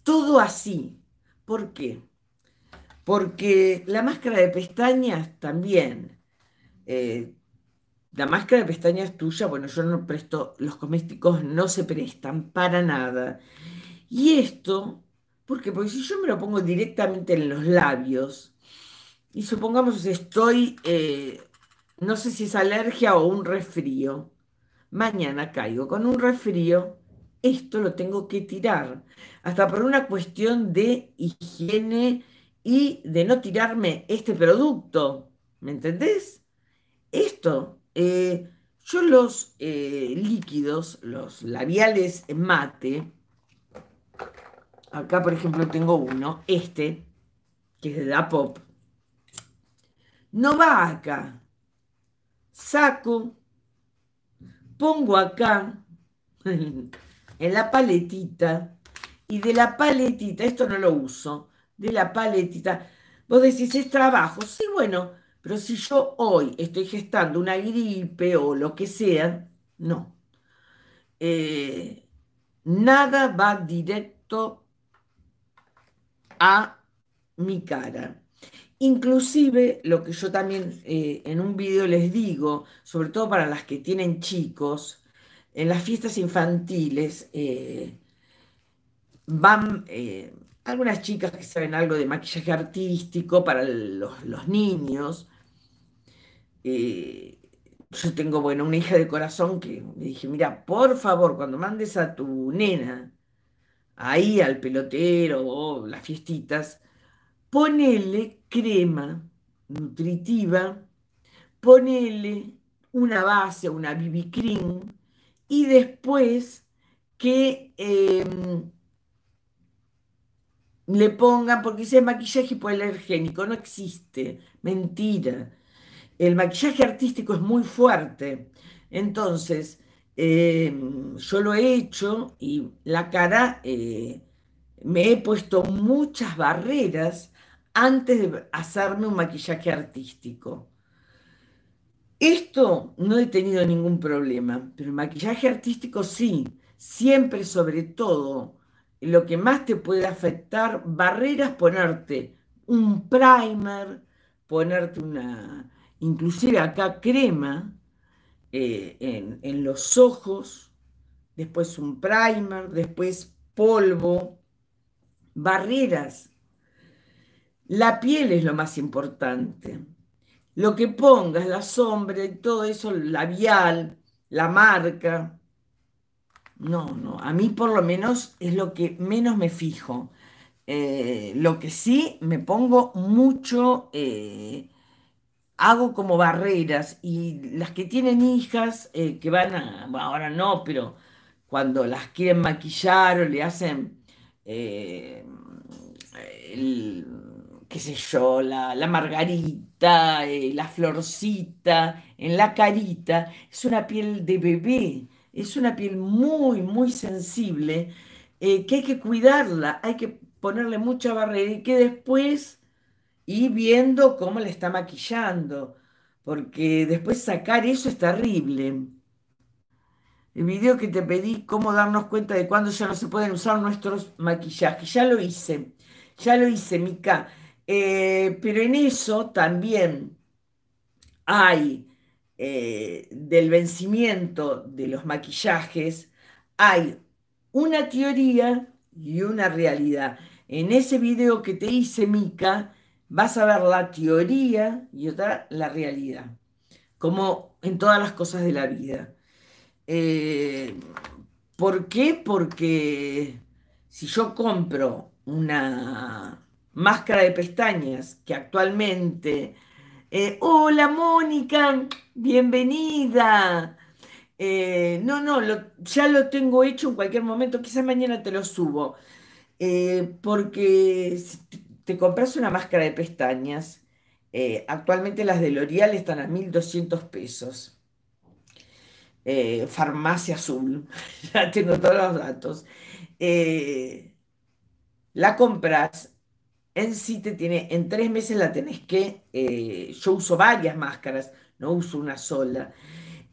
Todo así. ¿Por qué? Porque la máscara de pestañas también. Eh, la máscara de pestañas tuya, bueno, yo no presto, los cosméticos no se prestan para nada. Y esto, ¿por qué? Porque si yo me lo pongo directamente en los labios, y supongamos estoy, eh, no sé si es alergia o un resfrío. Mañana caigo con un resfrío, esto lo tengo que tirar, hasta por una cuestión de higiene y de no tirarme este producto. ¿Me entendés? Esto, eh, yo los eh, líquidos, los labiales mate, acá por ejemplo tengo uno, este, que es de Dapop. Pop no va acá. Saco, pongo acá en la paletita y de la paletita, esto no lo uso, de la paletita, vos decís, es trabajo. Sí, bueno, pero si yo hoy estoy gestando una gripe o lo que sea, no. Eh, nada va directo a mi cara. Inclusive lo que yo también eh, en un video les digo, sobre todo para las que tienen chicos, en las fiestas infantiles eh, van eh, algunas chicas que saben algo de maquillaje artístico para los, niños. yo tengo, bueno, una hija de corazón que me dije, mira, por favor, cuando mandes a tu nena ahí al pelotero o las fiestitas, ponele crema nutritiva, ponele una base, una BB cream, y después que em, le pongan, porque dice maquillaje hipoalergénico, no existe, mentira. El maquillaje artístico es muy fuerte, entonces em, yo lo he hecho y la cara eh, me he puesto muchas barreras antes de hacerme un maquillaje artístico. Esto no he tenido ningún problema, pero el maquillaje artístico sí, siempre sobre todo, lo que más te puede afectar, barreras, ponerte un primer, ponerte una, inclusive acá crema eh, en los ojos, después un primer, después polvo, barreras la piel es lo más importante. Lo que pongas, la sombra y todo eso, labial, la marca. No, no, a mí por lo menos es lo que menos me fijo. Eh, lo que sí me pongo mucho, eh, hago como barreras y las que tienen hijas eh, que van a, ahora no, pero cuando las quieren maquillar o le hacen qué sé yo, la, margarita, eh, la florcita, en la carita, es una piel de bebé, es una piel muy, muy sensible, eh, que hay que cuidarla, hay que ponerle mucha barrera y que después ir viendo cómo le está maquillando, porque después sacar eso es terrible. El video que te pedí, cómo darnos cuenta de cuándo ya no se pueden usar nuestros maquillajes, ya lo hice, ya lo hice, Mica. Eh, pero en eso también hay eh, del vencimiento de los maquillajes, hay una teoría y una realidad. En ese video que te hice, Mica, vas a ver la teoría y otra la realidad, como en todas las cosas de la vida. Eh, ¿Por qué? Porque si yo compro una máscara de pestañas que actualmente... Eh, Hola Mónica, bienvenida. Eh, no, no, ya lo tengo hecho en cualquier momento, Quizá mañana te lo subo. Eh, porque te compras una máscara de pestañas, actualmente las de L'Oreal están a 1.200 pesos. farmacia Azul, ya tengo todos los datos. la compras en sí te tiene, en tres meses la tenés que, eh, yo uso varias máscaras, no uso una sola,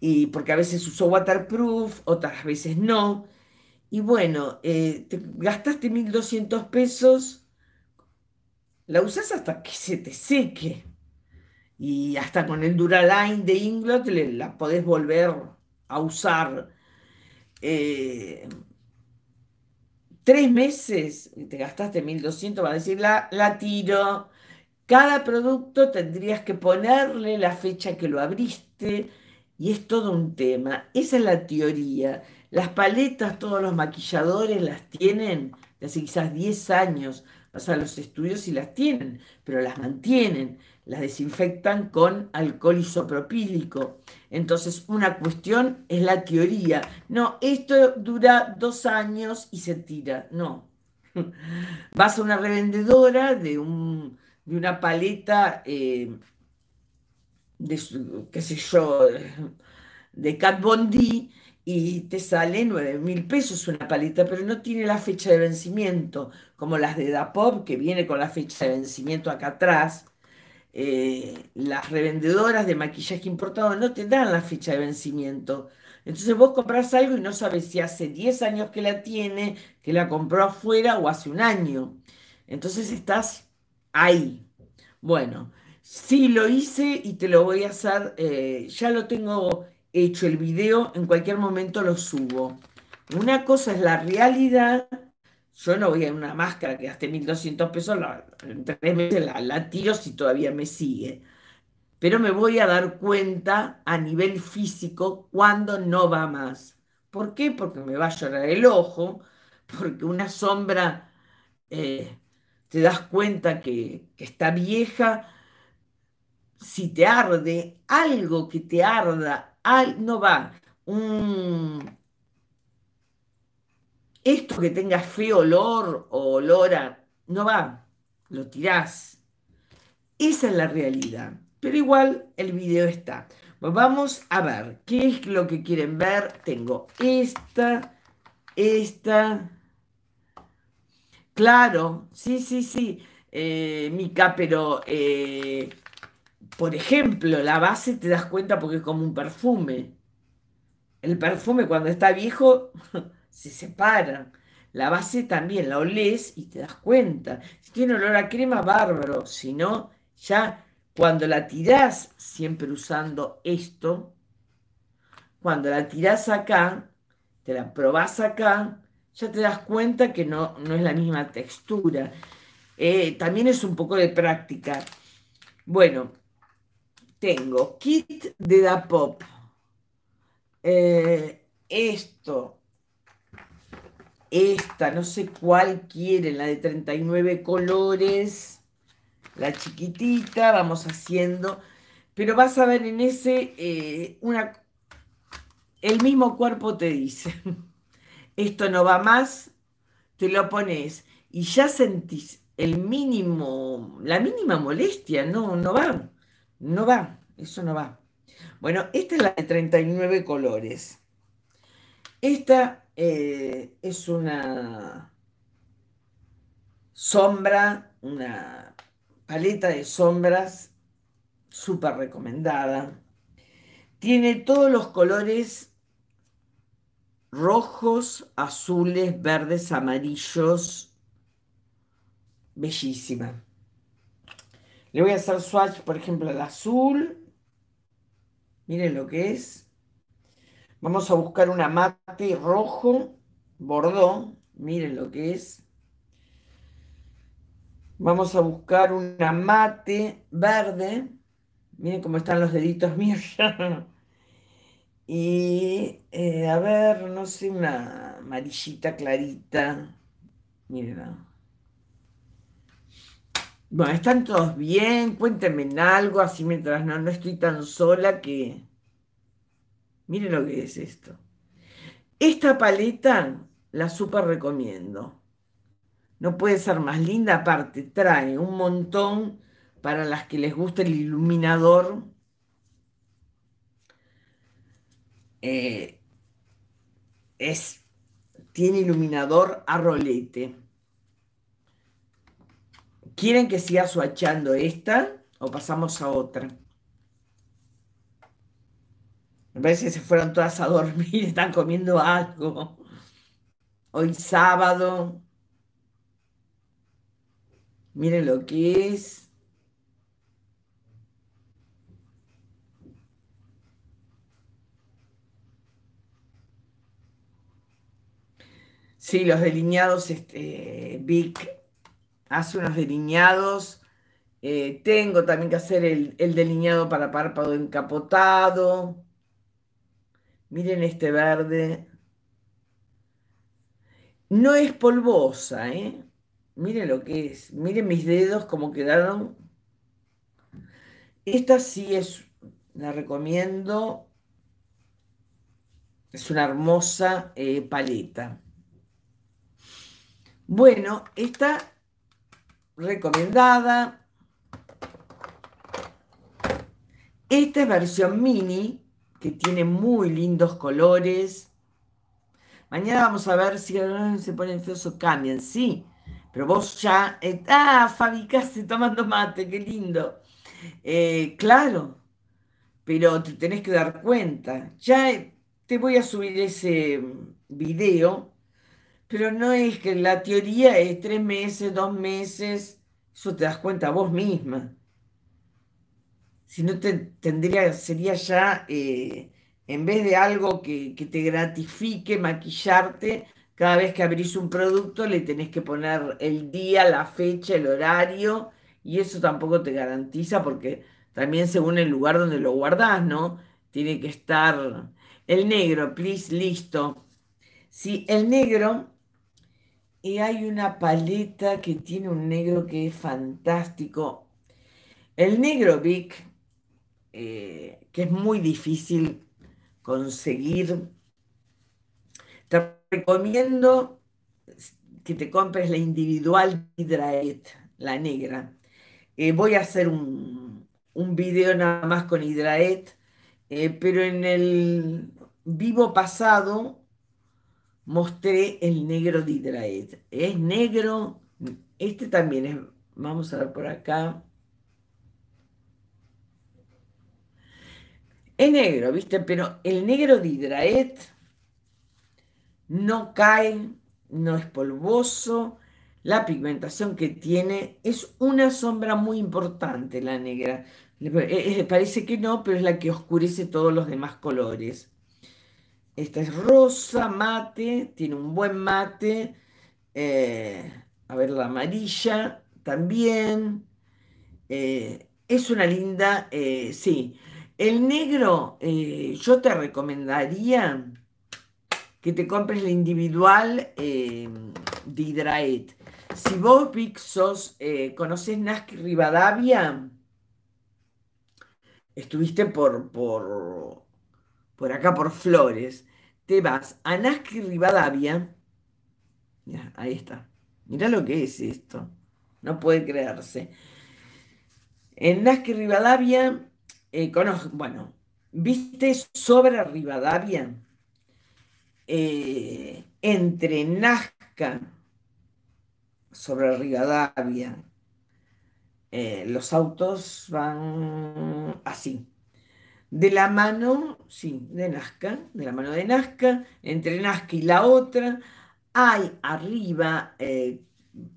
y porque a veces uso waterproof, otras veces no. Y bueno, eh, te gastaste 1.200 pesos, la usas hasta que se te seque. Y hasta con el Duraline de Inglot la podés volver a usar. Eh, tres meses te gastaste 1.200, va a decir, la, la tiro. Cada producto tendrías que ponerle la fecha que lo abriste y es todo un tema. Esa es la teoría. Las paletas, todos los maquilladores las tienen desde quizás 10 años. O sea, los estudios y las tienen, pero las mantienen las desinfectan con alcohol isopropílico. Entonces, una cuestión es la teoría. No, esto dura dos años y se tira. No. Vas a una revendedora de, una paleta, eh, de, qué sé yo, de Cat Bondi y te sale 9 mil pesos una paleta, pero no tiene la fecha de vencimiento, como las de Dapop, que viene con la fecha de vencimiento acá atrás eh, las revendedoras de maquillaje importado no te dan la fecha de vencimiento. Entonces vos compras algo y no sabes si hace 10 años que la tiene, que la compró afuera o hace un año. Entonces estás ahí. Bueno, si lo hice y te lo voy a hacer, eh, ya lo tengo hecho el video, en cualquier momento lo subo. Una cosa es la realidad yo no voy a una máscara que gaste 1.200 pesos, la, la, tiro si todavía me sigue. Pero me voy a dar cuenta a nivel físico cuando no va más. ¿Por qué? Porque me va a llorar el ojo, porque una sombra eh, te das cuenta que, que está vieja, si te arde, algo que te arda, al, no va. Un, esto que tenga feo olor o olora, no va, lo tirás. Esa es la realidad. Pero igual el video está. Vamos a ver, ¿qué es lo que quieren ver? Tengo esta, esta. Claro, sí, sí, sí, eh, Mica, pero eh, por ejemplo, la base te das cuenta porque es como un perfume. El perfume cuando está viejo se separan. La base también, la olés y te das cuenta. Si tiene olor a crema, bárbaro. Si no, ya cuando la tirás, siempre usando esto, cuando la tirás acá, te la probás acá, ya te das cuenta que no, no es la misma textura. Eh, también es un poco de práctica. Bueno, tengo kit de Dapop. pop eh, esto esta, no sé cuál quieren, la de 39 colores, la chiquitita, vamos haciendo. Pero vas a ver en ese, eh, una, el mismo cuerpo te dice, esto no va más, te lo pones y ya sentís el mínimo, la mínima molestia, no, no va, no va, eso no va. Bueno, esta es la de 39 colores. Esta eh, es una sombra, una paleta de sombras súper recomendada. Tiene todos los colores rojos, azules, verdes, amarillos. Bellísima. Le voy a hacer swatch, por ejemplo, al azul. Miren lo que es. Vamos a buscar una mate rojo, bordó, miren lo que es. Vamos a buscar una mate verde, miren cómo están los deditos míos Y eh, a ver, no sé, una amarillita clarita. Miren. Bueno, ¿están todos bien? Cuéntenme en algo, así mientras no, no estoy tan sola que, Miren lo que es esto. Esta paleta la super recomiendo. No puede ser más linda, aparte trae un montón para las que les gusta el iluminador. Eh, es, tiene iluminador a rolete. ¿Quieren que siga suachando esta o pasamos a otra? Me parece que se fueron todas a dormir, están comiendo algo. Hoy sábado. Miren lo que es. Sí, los delineados, este, Vic hace unos delineados. Eh, tengo también que hacer el, el delineado para párpado encapotado. Miren este verde. No es polvosa, ¿eh? Miren lo que es. Miren mis dedos como quedaron. Esta sí es, la recomiendo. Es una hermosa eh, paleta. Bueno, esta recomendada. Esta es versión mini, que tiene muy lindos colores. Mañana vamos a ver si se ponen feos o cambian, sí. Pero vos ya. ah, Fabi tomando mate, qué lindo. Eh, claro, pero te tenés que dar cuenta. Ya eh, te voy a subir ese video, pero no es que la teoría es tres meses, dos meses, eso te das cuenta vos misma si no te, tendría, sería ya, eh, en vez de algo que, te gratifique, maquillarte, cada vez que abrís un producto le tenés que poner el día, la fecha, el horario, y eso tampoco te garantiza porque también según el lugar donde lo guardás, ¿no? Tiene que estar el negro, please, listo. Si sí, el negro, y hay una paleta que tiene un negro que es fantástico. El negro Vic eh, que es muy difícil conseguir. Te recomiendo que te compres la individual Hidraet, la negra. Eh, voy a hacer un, un, video nada más con Hidraet, eh, pero en el vivo pasado mostré el negro de Hidraet. Es negro, este también es, vamos a ver por acá. Es negro, ¿viste? Pero el negro de Hidraet no cae, no es polvoso. La pigmentación que tiene es una sombra muy importante, la negra. Eh, eh, parece que no, pero es la que oscurece todos los demás colores. Esta es rosa, mate, tiene un buen mate. Eh, a ver, la amarilla también. es una linda, sí. El negro, eh, yo te recomendaría que te compres la individual eh, de Si vos, pixos conoces eh, conocés Rivadavia, estuviste por, por, por acá, por Flores, te vas a Nasky Rivadavia. ahí está. Mirá lo que es esto. No puede creerse. En Nasky Rivadavia eh, bueno, viste sobre Rivadavia, eh, entre Nazca, sobre Rivadavia, eh, los autos van así. De la mano, sí, de Nazca, de la mano de Nazca, entre Nazca y la otra, hay arriba,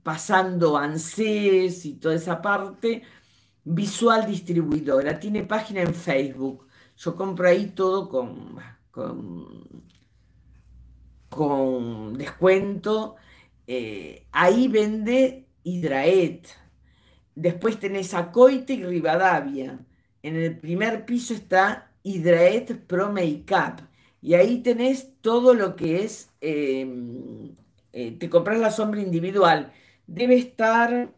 pasando ANSES y toda esa parte, Visual Distribuidora, tiene página en Facebook. Yo compro ahí todo con, con, descuento. Eh, ahí vende Hidraet. Después tenés Acoite y Rivadavia. En el primer piso está Hidraet Pro Makeup. Y ahí tenés todo lo que es, em, eh, te compras la sombra individual. Debe estar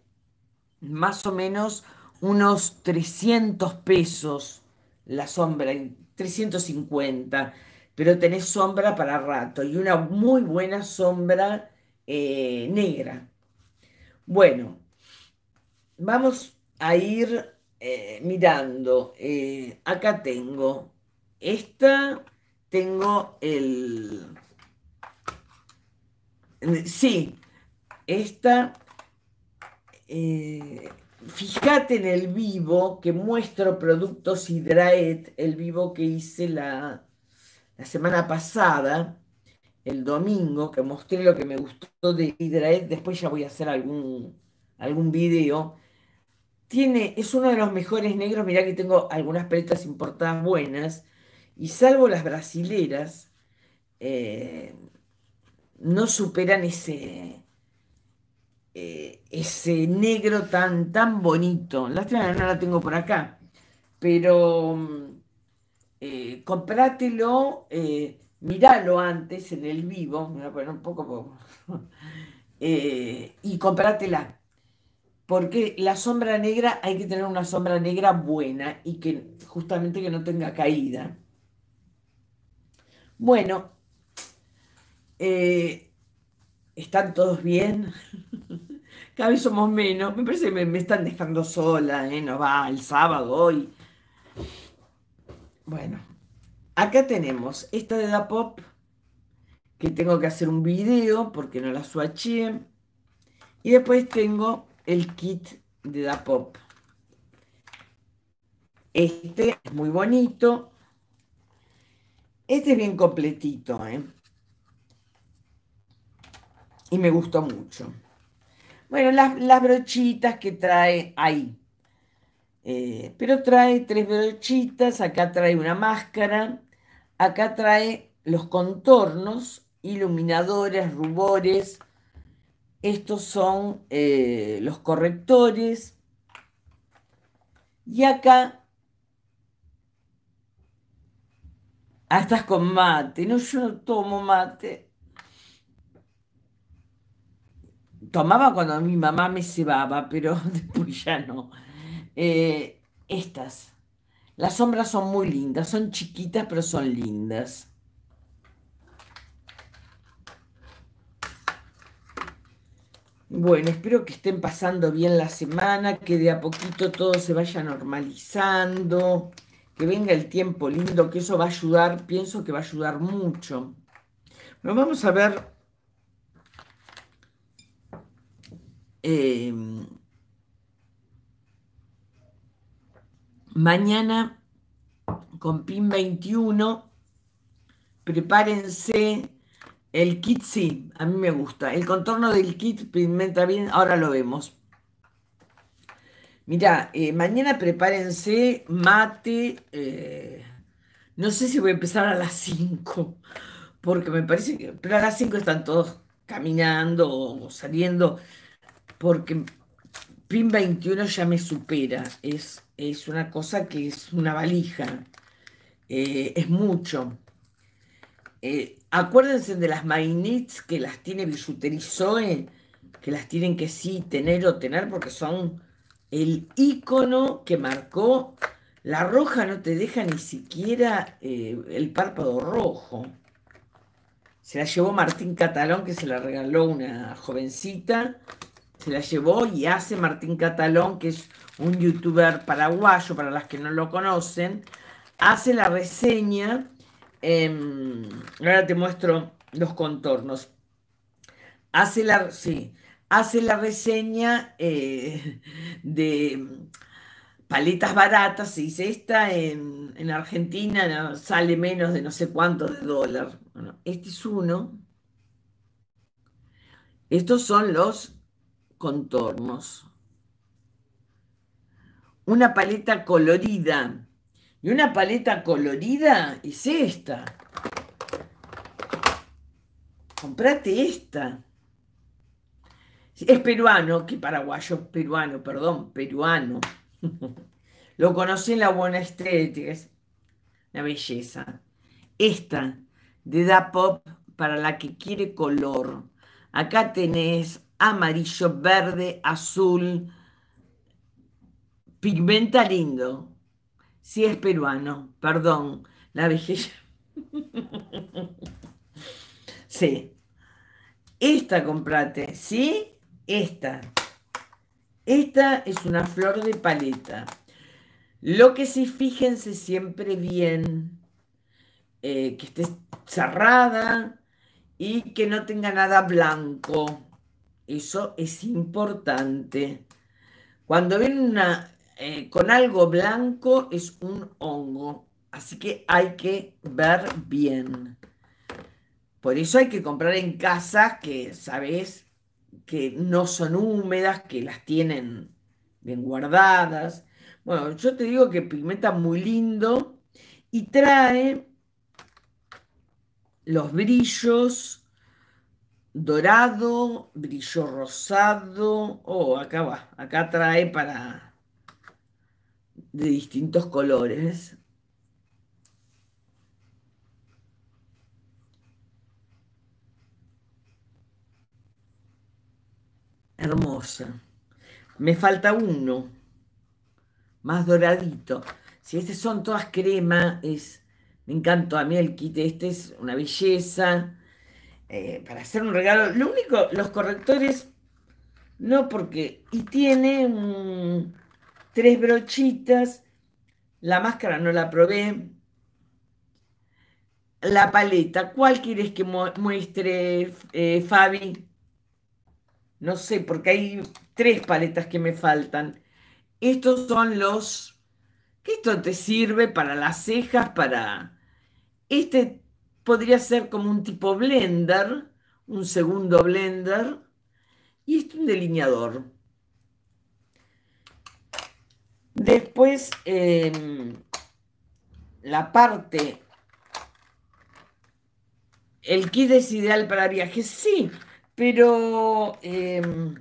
más o menos unos 300 pesos la sombra, 350, pero tenés sombra para rato y una muy buena sombra eh, negra. Bueno, vamos a ir eh, mirando. Eh, acá tengo esta, tengo el... Sí, esta fíjate en el vivo que muestro productos Hidraet, el vivo que hice la, semana pasada, el domingo, que mostré lo que me gustó de Hidraet, después ya voy a hacer algún, algún video. Tiene, es uno de los mejores negros, mirá que tengo algunas peletas importadas buenas, y salvo las brasileras, eh, no superan ese, eh, ese negro tan, tan bonito. Lástima no la tengo por acá, pero mm, eh, comprátelo, eh, miralo antes en el vivo, me un poco, y comprátela. Porque la sombra negra hay que tener una sombra negra buena y que justamente que no tenga caída. Bueno, eh, ¿Están todos bien? Cada vez somos menos. Me parece que me, están dejando sola, ¿eh? No va, el sábado, hoy. Bueno, acá tenemos esta de Da Pop, que tengo que hacer un video porque no la swatché. Y después tengo el kit de Da Pop. Este es muy bonito. Este es bien completito, ¿eh? y me gustó mucho. Bueno, las, brochitas que trae ahí. Eh, pero trae tres brochitas, acá trae una máscara, acá trae los contornos, iluminadores, rubores. Estos son eh, los correctores. Y acá, ah, estás con mate. No, yo no tomo mate. tomaba cuando mi mamá me cebaba, pero después ya no. Eh, estas. Las sombras son muy lindas, son chiquitas, pero son lindas. Bueno, espero que estén pasando bien la semana, que de a poquito todo se vaya normalizando, que venga el tiempo lindo, que eso va a ayudar, pienso que va a ayudar mucho. Bueno, vamos a ver Em, mañana con PIN 21, prepárense el kit, sí, a mí me gusta. El contorno del kit pigmenta bien, ahora lo vemos. Mira, eh, mañana prepárense mate. Eh, no sé si voy a empezar a las 5, porque me parece que. Pero a las 5 están todos caminando o saliendo porque PIN 21 ya me supera, es, es una cosa que es una valija, eh, es mucho. Eh, acuérdense de las mainits que las tiene bisuterizoe que las tienen que sí tener o tener porque son el icono que marcó la roja no te deja ni siquiera eh, el párpado rojo. Se la llevó Martín Catalón, que se la regaló una jovencita, se la llevó y hace Martín Catalón, que es un youtuber paraguayo, para las que no lo conocen, hace la reseña. Em, ahora te muestro los contornos. Hace la, sí, hace la reseña eh, de paletas baratas, se dice, esta en, Argentina sale menos de no sé cuánto de dólar. este es uno. Estos son los contornos. Una paleta colorida. Y una paleta colorida es esta. Comprate esta. Es peruano, que paraguayo, peruano, perdón, peruano. Lo conocí en la Buena Estética, es belleza. Esta, de Da Pop, para la que quiere color. Acá tenés amarillo, verde, azul. Pigmenta lindo. Si es peruano, perdón, la vejez. sí. Esta comprate, ¿sí? Esta. Esta es una flor de paleta. Lo que sí, fíjense siempre bien, eh, que esté cerrada y que no tenga nada blanco. Eso es importante. Cuando ven una, eh, con algo blanco es un hongo. Así que hay que ver bien. Por eso hay que comprar en casas que sabes que no son húmedas, que las tienen bien guardadas. Bueno, yo te digo que pigmenta muy lindo y trae los brillos dorado, brillo rosado. Oh, acá va, acá trae para de distintos colores. Hermosa. Me falta uno, más doradito. Si estas son todas crema, es, me encantó a mí el kit, este es una belleza. Eh, para hacer un regalo. Lo único, los correctores, no porque... Y tiene mm, tres brochitas, la máscara no la probé, la paleta, ¿cuál quieres que muestre eh, Fabi? No sé, porque hay tres paletas que me faltan. Estos son los... ¿Qué esto te sirve para las cejas, para... Este podría ser como un tipo blender, un segundo blender, y este un delineador. Después, em, la parte, el kit es ideal para viajes, sí, pero em,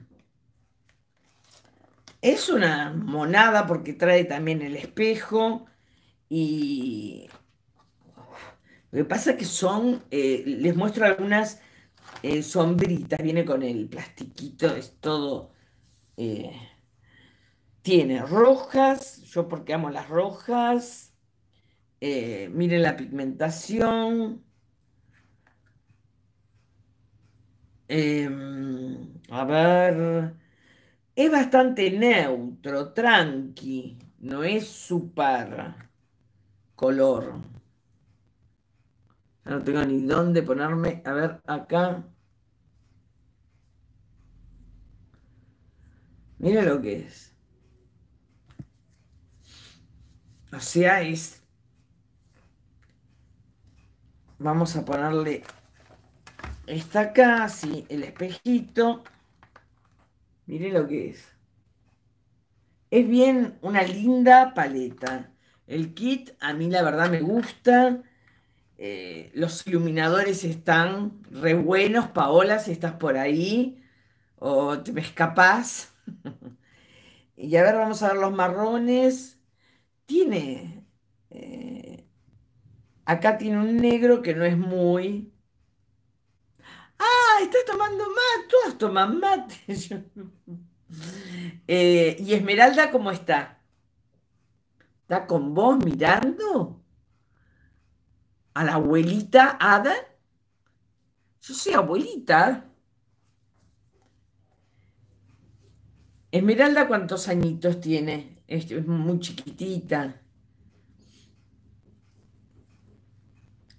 es una monada porque trae también el espejo y lo que pasa es que son, eh, les muestro algunas eh, sombritas, viene con el plastiquito, es todo. Eh, tiene rojas, yo porque amo las rojas. miren la pigmentación. Em, a ver. Es bastante neutro, tranqui. No es super color. No tengo ni dónde ponerme. A ver, acá. Mira lo que es. O sea, es... Vamos a ponerle está acá, sí, el espejito. Mire lo que es. Es bien una linda paleta. El kit a mí la verdad me gusta. Eh, los iluminadores están re buenos. Paola, si estás por ahí o te me escapás. y a ver, vamos a ver los marrones. Tiene. Eh, acá tiene un negro que no es muy. ¡Ah! Estás tomando mate. Todas toman mate. Eh, ¿Y Esmeralda cómo está? ¿Está con vos mirando? a la abuelita Ada. Yo soy abuelita. Esmeralda, ¿cuántos añitos tiene? Es muy chiquitita.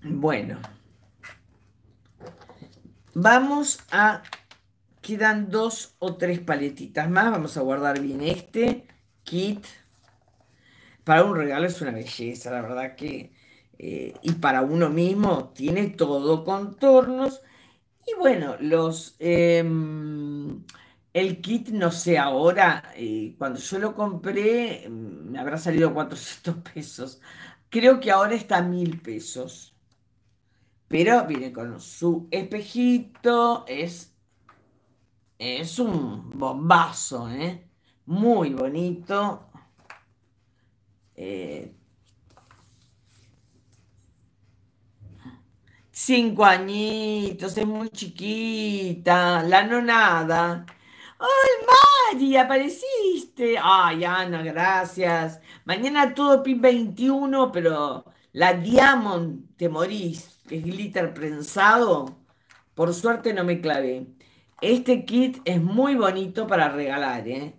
Bueno. Vamos a... Quedan dos o tres paletitas más. Vamos a guardar bien este kit. Para un regalo es una belleza, la verdad que eh, y para uno mismo tiene todo contornos. Y bueno, los, em, el kit, no sé, ahora, eh, cuando yo lo compré, em, me habrá salido 400 pesos. Creo que ahora está a 1000 pesos. Pero viene con su espejito, es, es un bombazo, ¿eh? Muy bonito. Eh, cinco añitos, es muy chiquita, la nonada. ¡Ay, Mari! ¡Apareciste! ¡Ay, Ana, gracias! Mañana todo PIN 21, pero la Diamond, te morís, que es glitter prensado. Por suerte no me clavé. Este kit es muy bonito para regalar, ¿eh?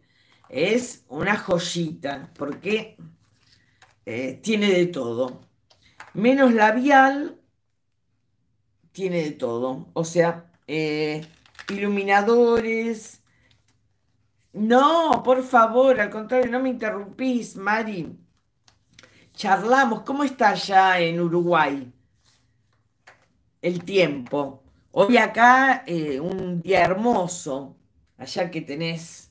Es una joyita, porque eh, tiene de todo. Menos labial, tiene de todo. O sea, eh, iluminadores. No, por favor, al contrario, no me interrumpís, Mari. Charlamos, ¿cómo está allá en Uruguay el tiempo? Hoy acá eh, un día hermoso, allá que tenés.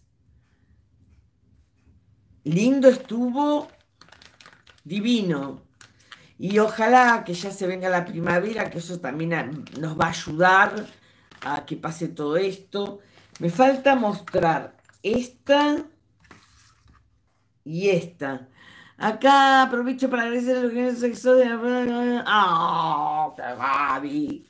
Lindo estuvo, divino. Y ojalá que ya se venga la primavera, que eso también nos va a ayudar a que pase todo esto. Me falta mostrar esta y esta. Acá aprovecho para agradecer a los que sexo de la... ¡Ah! baby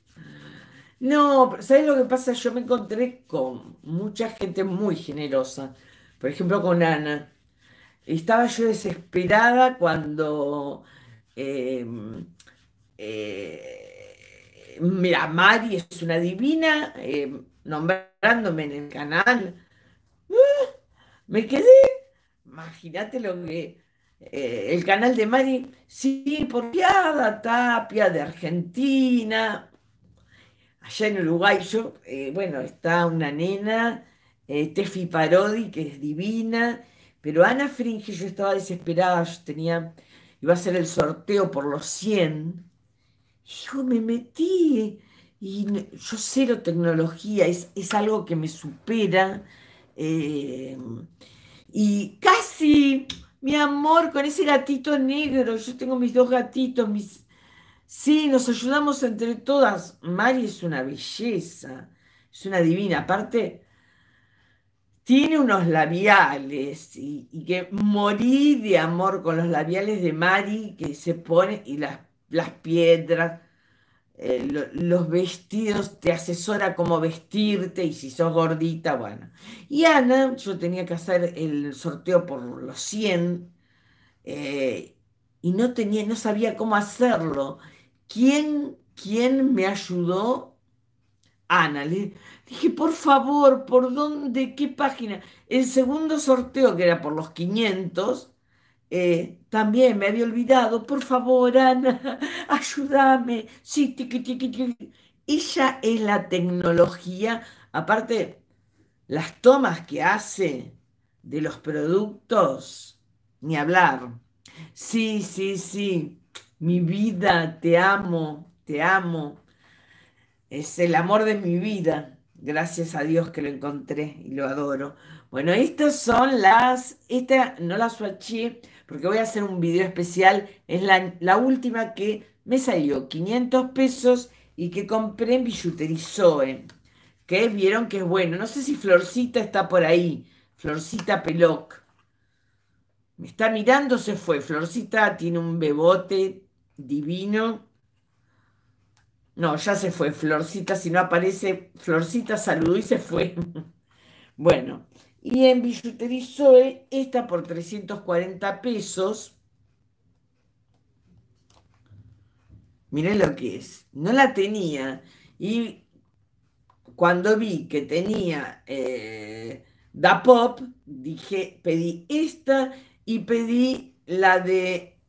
No, ¿sabes lo que pasa? Yo me encontré con mucha gente muy generosa. Por ejemplo, con Ana. Estaba yo desesperada cuando Em, eh, mira, Mari es una divina, em, nombrándome en el canal. ¡Ah! me quedé, imagínate lo que... Eh, el canal de Mari, sí, por Piada Tapia de Argentina. Allá en Uruguay, yo, eh, bueno, está una nena, Tefi Parodi, que es divina, pero Ana Fringe, yo estaba desesperada, yo tenía iba a ser el sorteo por los 100. Hijo, me metí y yo cero tecnología, es, algo que me supera. Eh, y casi, mi amor, con ese gatito negro, yo tengo mis dos gatitos, mis... Sí, nos ayudamos entre todas. Mari es una belleza, es una divina. Aparte, tiene unos labiales y, que morí de amor con los labiales de Mari que se pone y las, las piedras, eh, los vestidos, te asesora cómo vestirte y si sos gordita, bueno. Y Ana, yo tenía que hacer el sorteo por los 100 eh, y no, tenía, no sabía cómo hacerlo. ¿Quién, quién me ayudó? Ana, Dije, por favor, ¿por dónde? ¿Qué página? El segundo sorteo, que era por los 500, eh, también me había olvidado. Por favor, Ana, ayúdame. Sí, Ella es la tecnología. Aparte, las tomas que hace de los productos, ni hablar. Sí, sí, sí. Mi vida, te amo, te amo. Es el amor de mi vida. Gracias a Dios que lo encontré y lo adoro. Bueno, estas son las, esta no la swatché porque voy a hacer un video especial. Es la, la última que me salió 500 pesos y que compré en Billuterizoe. Que vieron que es bueno. No sé si Florcita está por ahí. Florcita Peloc. Me está mirando, se fue. Florcita tiene un bebote divino. No, ya se fue. Florcita, si no aparece, Florcita saludó y se fue. bueno, y en Billutería esta por 340 pesos. Miren lo que es. No la tenía. Y cuando vi que tenía eh, Da Pop, dije, pedí esta y pedí la de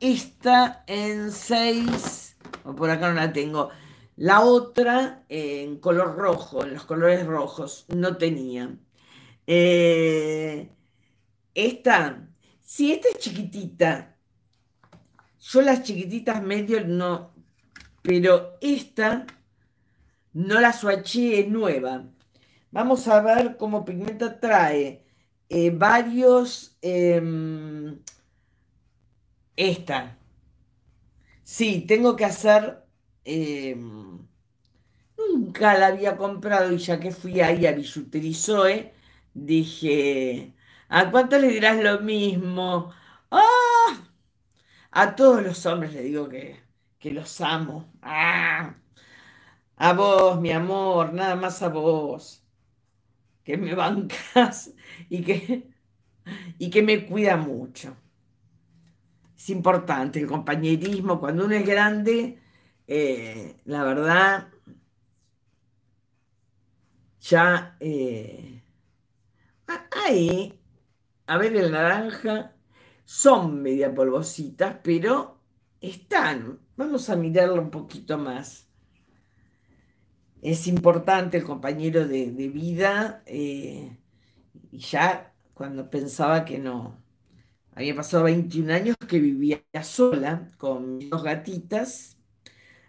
esta en 6 por acá no la tengo. La otra en color rojo, en los colores rojos, no tenía. Eh, esta, si esta es chiquitita, yo las chiquititas medio no, pero esta no la swatché, nueva. Vamos a ver cómo Pigmenta trae eh, varios, em, esta, Sí, tengo que hacer... Em, nunca la había comprado y ya que fui ahí a Billutería dije, ¿a cuánto le dirás lo mismo? ¡Ah! A todos los hombres le digo que, los amo. ¡Ah! A vos, mi amor, nada más a vos. Que me bancas y y que me cuida mucho es importante el compañerismo. Cuando uno es grande, eh, la verdad, ya... Eh, ahí, a ver el naranja, son media polvositas, pero están. Vamos a mirarlo un poquito más. Es importante el compañero de, vida. Eh, y ya cuando pensaba que no, había pasado 21 años que vivía sola con mis dos gatitas,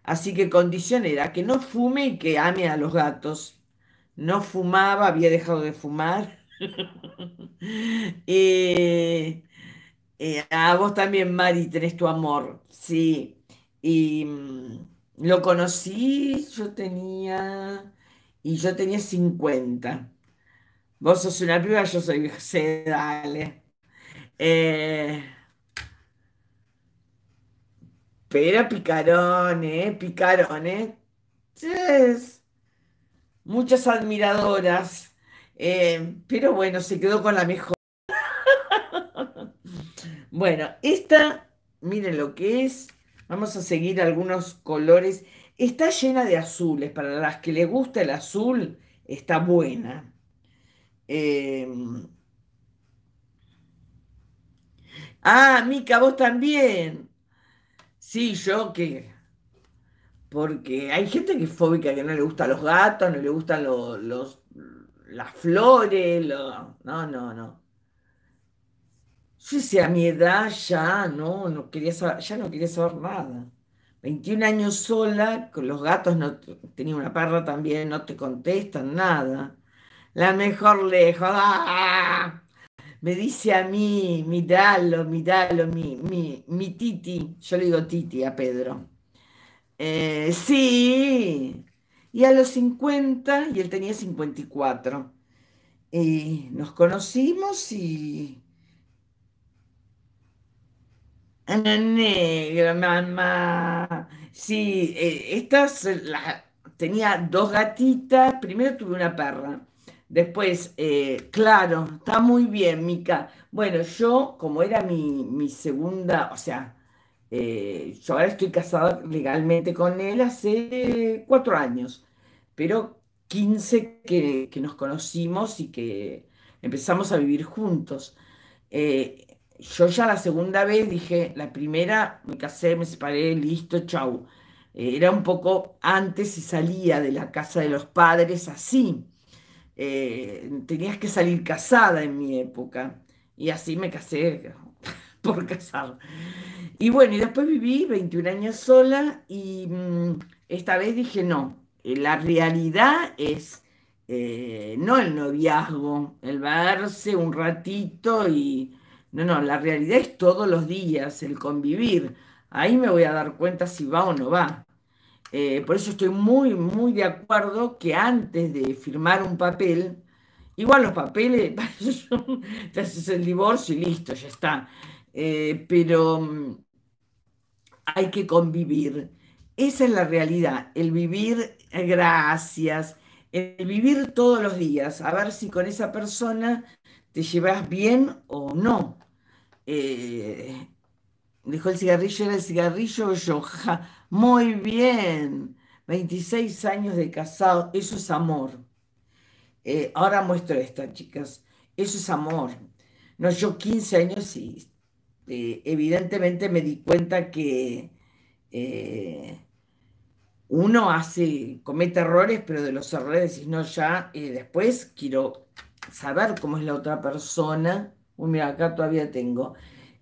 así que condición era que no fume y que ame a los gatos. No fumaba, había dejado de fumar. Eh, eh, a vos también, Mari, tenés tu amor, sí. Y mm, lo conocí, yo tenía, y yo tenía 50. Vos sos una piba, yo soy sedale. Eh, pero picarón, ¿eh? Picarón, eh. Muchas admiradoras. Eh, pero bueno, se quedó con la mejor. bueno, esta, miren lo que es. Vamos a seguir algunos colores. Está llena de azules. Para las que les gusta el azul, está buena. Ah, Mica, vos también. Sí, yo que. Porque hay gente que es fóbica, que no le gustan los gatos, no le gustan los, las flores. No, no, no. Yo sé, a mi edad ya, no, no quería ya no quería saber nada. 21 años sola, con los gatos no tenía una perra también, no te contestan nada. La mejor lejos. ¡ah! me dice a mí, mi Dalo, mi, mi, mi Titi, yo le digo Titi a Pedro. Eh, sí, y a los 50, y él tenía 54, y nos conocimos y... Ana Negra, mamá. Sí, eh, estas eh, tenía dos gatitas, primero tuve una perra Después, eh, claro, está muy bien, Mica. Bueno, yo, como era mi, segunda, o sea, eh, yo ahora estoy casada legalmente con él hace cuatro años, pero 15 que, que nos conocimos y que empezamos a vivir juntos. Eh, yo ya la segunda vez dije, la primera me casé, me separé, listo, chau. era un poco antes y salía de la casa de los padres así. Eh, tenías que salir casada en mi época. Y así me casé por casar. Y bueno, y después viví 21 años sola y mm, esta vez dije, no, la realidad es eh, no el noviazgo, el verse un ratito y... No, no, la realidad es todos los días, el convivir. Ahí me voy a dar cuenta si va o no va. Eh, por eso estoy muy, muy de acuerdo que antes de firmar un papel, igual los papeles, te haces el divorcio y listo, ya está. Eh, pero mm, hay que convivir. Esa es la realidad, el vivir eh, gracias, el vivir todos los días, a ver si con esa persona te llevas bien o no. Eh, dejó el cigarrillo, era el cigarrillo, yo Muy bien, 26 años de casado, eso es amor. Eh, ahora muestro esta, chicas, eso es amor. No, yo 15 años y eh, evidentemente me di cuenta que eh, uno hace, comete errores, pero de los errores decís, no, ya, después quiero saber cómo es la otra persona. Uy, mira, acá todavía tengo.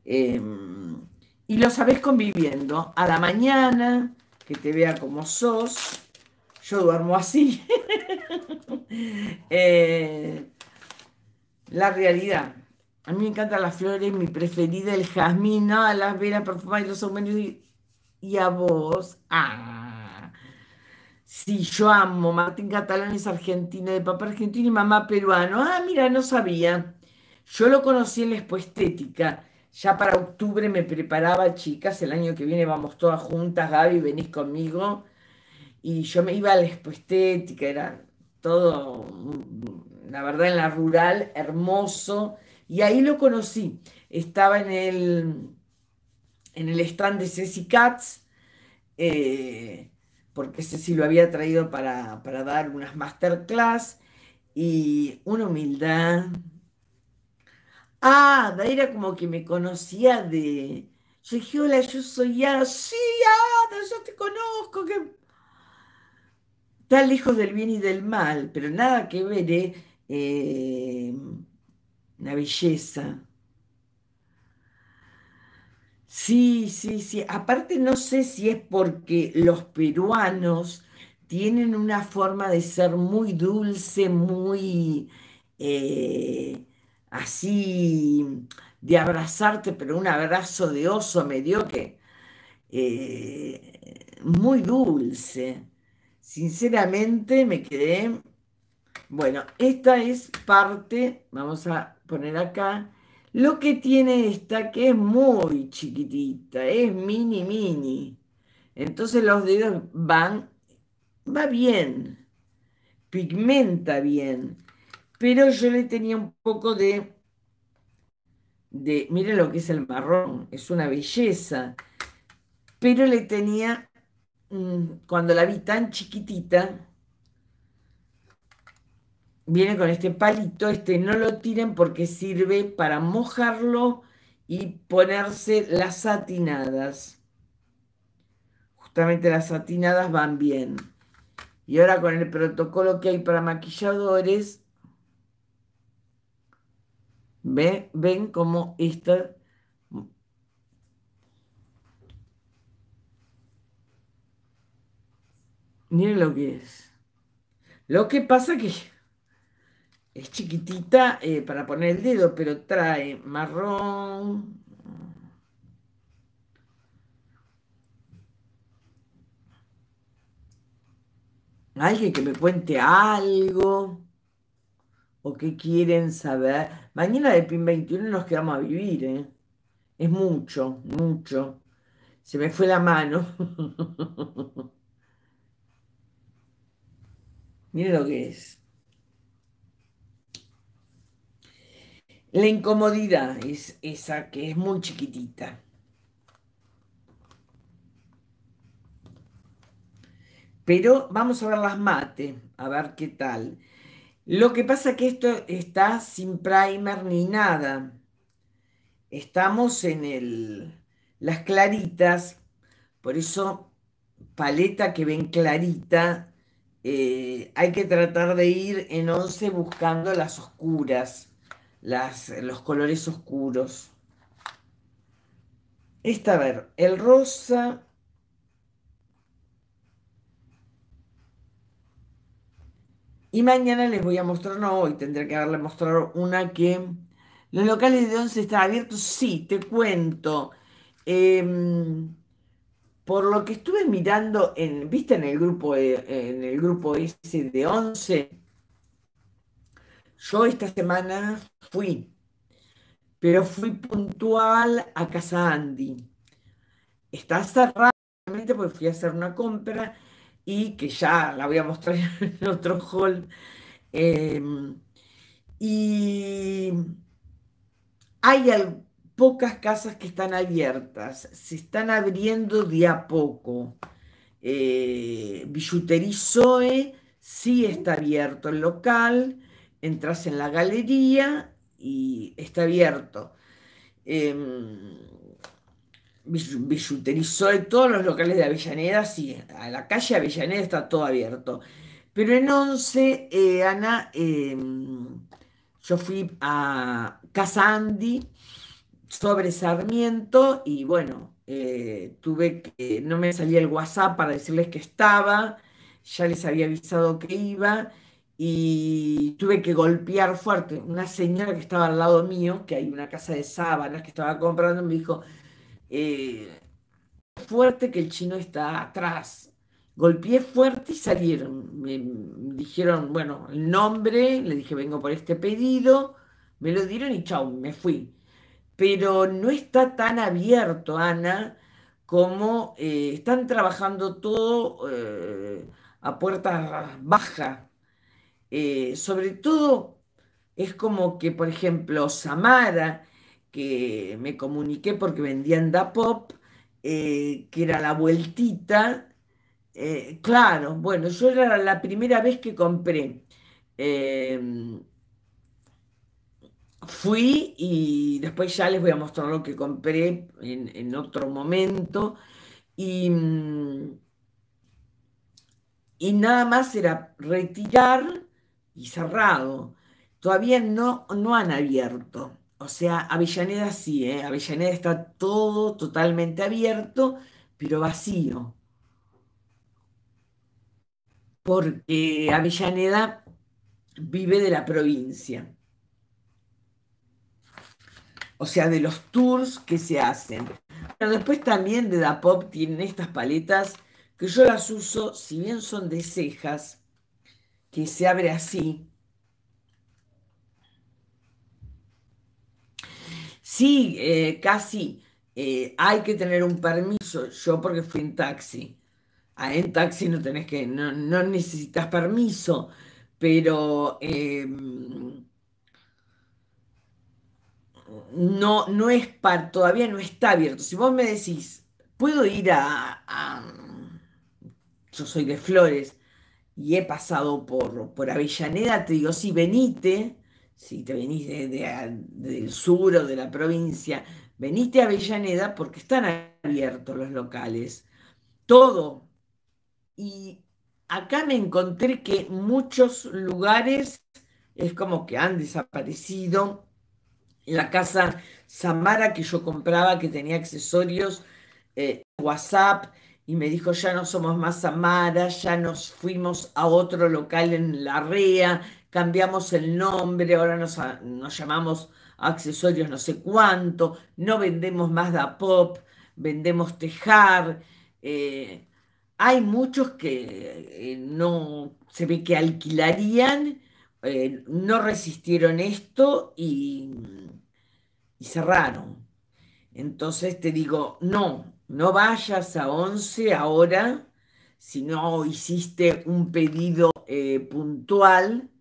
Em, y lo sabés conviviendo. A la mañana, que te vea como sos, yo duermo así. Eh, la realidad. A mí me encantan las flores, mi preferida el jazmín, no, las veras, perfumadas y los aumentos. Y, a vos, ah, sí, yo amo. Martín Catalán es argentino, de papá argentino y mamá peruano. Ah, mira, no sabía. Yo lo conocí en la estética ya para octubre me preparaba, chicas, el año que viene vamos todas juntas, Gaby, venís conmigo. Y yo me iba a la estética, era todo, la verdad, en la rural, hermoso. Y ahí lo conocí. Estaba en el, en el stand de Ceci Katz, eh, porque Ceci lo había traído para, para dar unas masterclass. Y una humildad, Ah, era como que me conocía de... Yo dije, hola, yo soy Ada. Sí, Ada, yo te conozco. Que... Está lejos del bien y del mal, pero nada que ver, ¿eh? Em, la una belleza. Sí, sí, sí. Aparte no sé si es porque los peruanos tienen una forma de ser muy dulce, muy... Eh, así de abrazarte, pero un abrazo de oso medio que eh, muy dulce. Sinceramente me quedé. Bueno, esta es parte, vamos a poner acá, lo que tiene esta que es muy chiquitita, es mini mini. Entonces los dedos van, va bien, pigmenta bien pero yo le tenía un poco de, de, mire lo que es el marrón, es una belleza, pero le tenía, mm, cuando la vi tan chiquitita, viene con este palito, este no lo tiren porque sirve para mojarlo y ponerse las satinadas. Justamente las satinadas van bien. Y ahora con el protocolo que hay para maquilladores, Ve, ven cómo esta Miren lo que es. Lo que pasa que es chiquitita eh, para poner el dedo, pero trae marrón. Alguien que me cuente algo o qué quieren saber. Mañana de PIN 21 nos quedamos a vivir, ¿eh? Es mucho, mucho. Se me fue la mano. Miren lo que es. La incomodidad es esa que es muy chiquitita. Pero vamos a ver las mates. a ver qué tal. Lo que pasa que esto está sin primer ni nada. Estamos en el, las claritas, por eso paleta que ven clarita, eh, hay que tratar de ir en once buscando las oscuras, las, los colores oscuros. Esta, a ver, el rosa, Y mañana les voy a mostrar, no hoy, tendré que a mostrar una que... ¿Los locales de 11 están abiertos? Sí, te cuento. Em, por lo que estuve mirando, en, viste en el grupo, en el grupo ese de 11, yo esta semana fui, pero fui puntual a casa Andy. Está cerrado porque fui a hacer una compra y que ya la voy a mostrar en otro hall. Em, y hay pocas casas que están abiertas, se están abriendo de a poco. Eh, Billutería sí está abierto el local, entras en la galería y está abierto. Em, bisuterizó de todos los locales de Avellaneda, y a la calle Avellaneda está todo abierto. Pero en 11, eh, Ana, em, yo fui a Casa Andy sobre Sarmiento y bueno, eh, tuve que, no me salía el WhatsApp para decirles que estaba, ya les había avisado que iba y tuve que golpear fuerte. Una señora que estaba al lado mío, que hay una casa de sábanas que estaba comprando, me dijo, eh, fuerte que el chino está atrás. Golpeé fuerte y salieron. Me dijeron, bueno, el nombre, le dije, vengo por este pedido, me lo dieron y chau, me fui. Pero no está tan abierto, Ana, como eh, están trabajando todo eh, a puertas bajas. sobre todo es como que, por ejemplo, Samara que me comuniqué porque vendían Da Pop, eh, que era la vueltita. Eh, claro, bueno, yo era la primera vez que compré. Em, fui y después ya les voy a mostrar lo que compré en, otro momento. Y, mm, y, nada más era retirar y cerrado. Todavía no, no han abierto. O sea, Avellaneda sí, ¿eh? Avellaneda está todo totalmente abierto, pero vacío. Porque Avellaneda vive de la provincia. O sea, de los tours que se hacen. Pero después también de Dapop tienen estas paletas que yo las uso, si bien son de cejas, que se abre así, Sí, eh, casi eh, hay que tener un permiso. Yo porque fui en taxi. Ah, en taxi no tenés que, no, necesitas permiso, pero em, no, no es par, todavía no está abierto. Si vos me decís, puedo ir a, yo soy de Flores y he pasado por, por Avellaneda, te digo, sí, venite, si te venís del sur o de la provincia, veniste a Avellaneda porque están abiertos los locales, todo. Y acá me encontré que muchos lugares es como que han desaparecido. La casa Samara que yo compraba, que tenía accesorios, eh, WhatsApp, y me dijo, ya no somos más Samara, ya nos fuimos a otro local en La Rea, cambiamos el nombre, ahora nos, llamamos accesorios no sé cuánto, no vendemos más da pop, vendemos tejar. Eh, hay muchos que eh, no se ve que alquilarían, eh, no resistieron esto y, y, cerraron. Entonces te digo, no, no vayas a 11 ahora si no hiciste un pedido puntual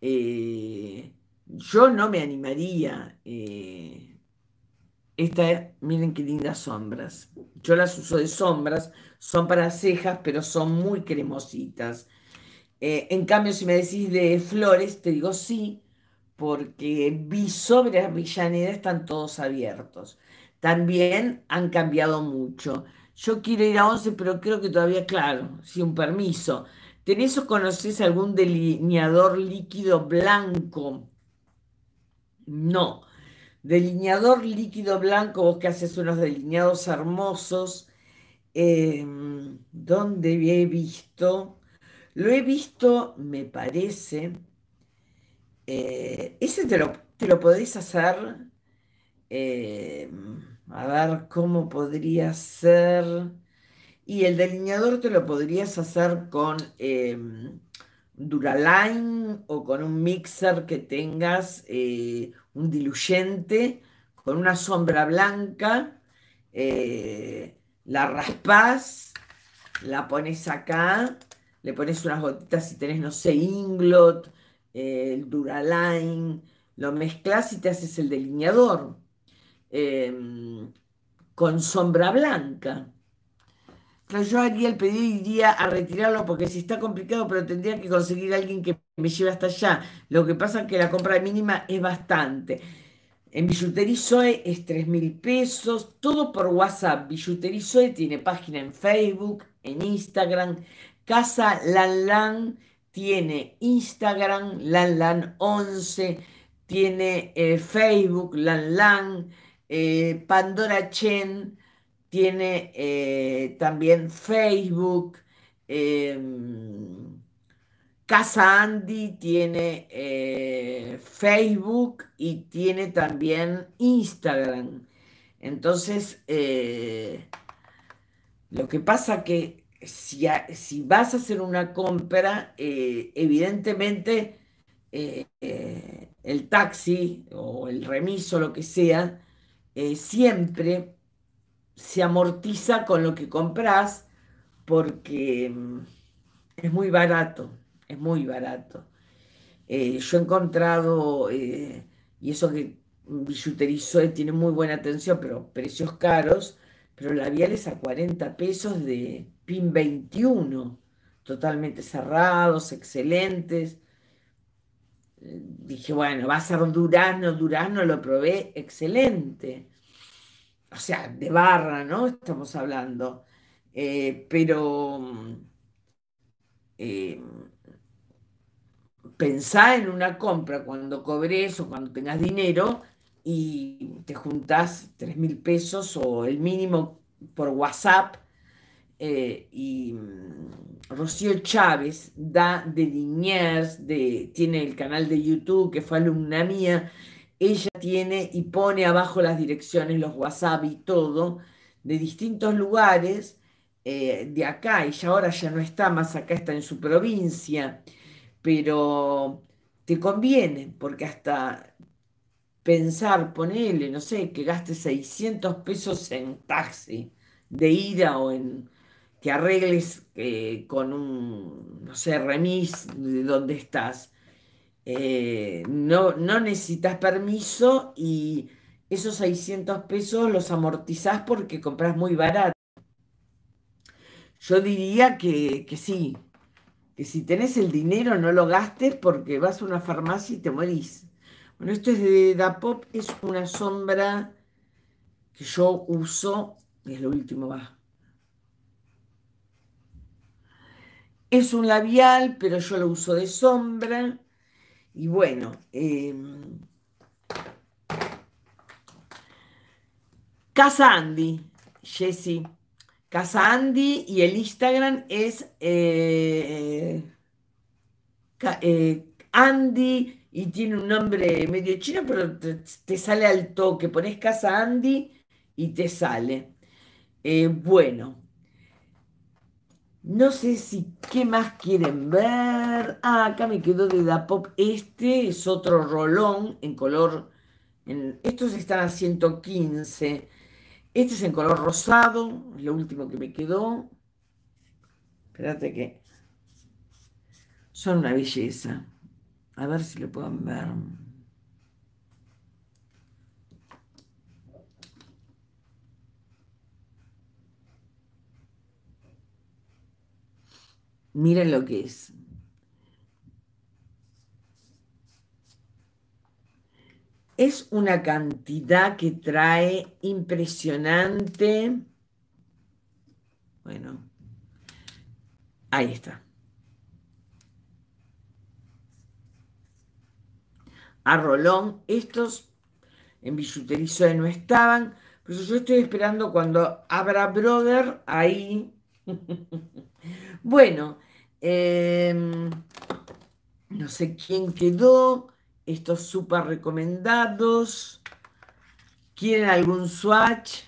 eh, yo no me animaría. Eh, esta, miren qué lindas sombras. Yo las uso de sombras, son para cejas, pero son muy cremositas. Eh, en cambio, si me decís de flores, te digo sí, porque vi sobre villaneras están todos abiertos. También han cambiado mucho. Yo quiero ir a 11, pero creo que todavía, claro, sin un permiso. ¿Tenés o conocés algún delineador líquido blanco? No. Delineador líquido blanco, vos que haces unos delineados hermosos. Em, ¿Dónde he visto? Lo he visto, me parece. Eh, ese te lo, te podés hacer. Em, a ver cómo podría ser. Y el delineador te lo podrías hacer con em, Duraline o con un mixer que tengas, eh, un diluyente, con una sombra blanca, eh, la raspás, la pones acá, le pones unas gotitas si tenés, no sé, Inglot, eh, el Duraline, lo mezclas y te haces el delineador em, con sombra blanca yo haría el pedido y iría a retirarlo porque si está complicado, pero tendría que conseguir alguien que me lleve hasta allá. Lo que pasa es que la compra mínima es bastante. En Billutería es 3 mil pesos, todo por WhatsApp. Billutería tiene página en Facebook, en Instagram. Casa Lanlan tiene Instagram, Lanlan 11, tiene eh, Facebook, Lanlan eh, Pandora Chen tiene eh, también Facebook, em, Casa Andy tiene eh, Facebook y tiene también Instagram. Entonces, eh, lo que pasa que si, si, vas a hacer una compra, evidentemente el taxi o el remiso, lo que sea, siempre se amortiza con lo que compras porque mm, es muy barato, es muy barato. Eh, yo he encontrado, eh, y eso que billuterizó tiene muy buena atención, pero precios caros, pero labiales a 40 pesos de PIN 21, totalmente cerrados, excelentes. Eh, dije, bueno, va a ser durazno, durazno, lo probé, excelente o sea, de barra, ¿no? Estamos hablando. Eh, pero eh, pensá en una compra cuando cobres o cuando tengas dinero y te juntás 3.000 mil pesos o el mínimo por WhatsApp. Eh, y mm, Rocío Chávez da de Liniers, de, tiene el canal de YouTube que fue alumna mía ella tiene y pone abajo las direcciones, los WhatsApp y todo, de distintos lugares eh, de acá. Ella ahora ya no está más acá, está en su provincia, pero te conviene, porque hasta pensar, ponele, no sé, que gaste 600 pesos en taxi de ida o en que arregles eh, con un, no sé, remis de dónde estás eh, no, no necesitas permiso y esos 600 pesos los amortizás porque compras muy barato. Yo diría que, que, sí, que si tenés el dinero no lo gastes porque vas a una farmacia y te morís. Bueno, esto es de Dapop, es una sombra que yo uso, es lo último, va. Es un labial, pero yo lo uso de sombra. Y bueno, em, Casa Andy, Jessy. Casa Andy y el Instagram es eh, eh, Andy y tiene un nombre medio chino, pero te, te, sale al toque. Pones Casa Andy y te sale. Eh, bueno, no sé si qué más quieren ver. Ah, acá me quedó de Da Pop. Este es otro rolón en color. estos están a 115. Este es en color rosado. lo último que me quedó. Espérate que. Son una belleza. A ver si lo pueden ver. Miren lo que es. Es una cantidad que trae impresionante. Bueno, ahí está. A Rolón, estos en ya no estaban, pero yo estoy esperando cuando abra Brother ahí. bueno, Em, no sé quién quedó. Estos súper recomendados. ¿Quieren algún swatch?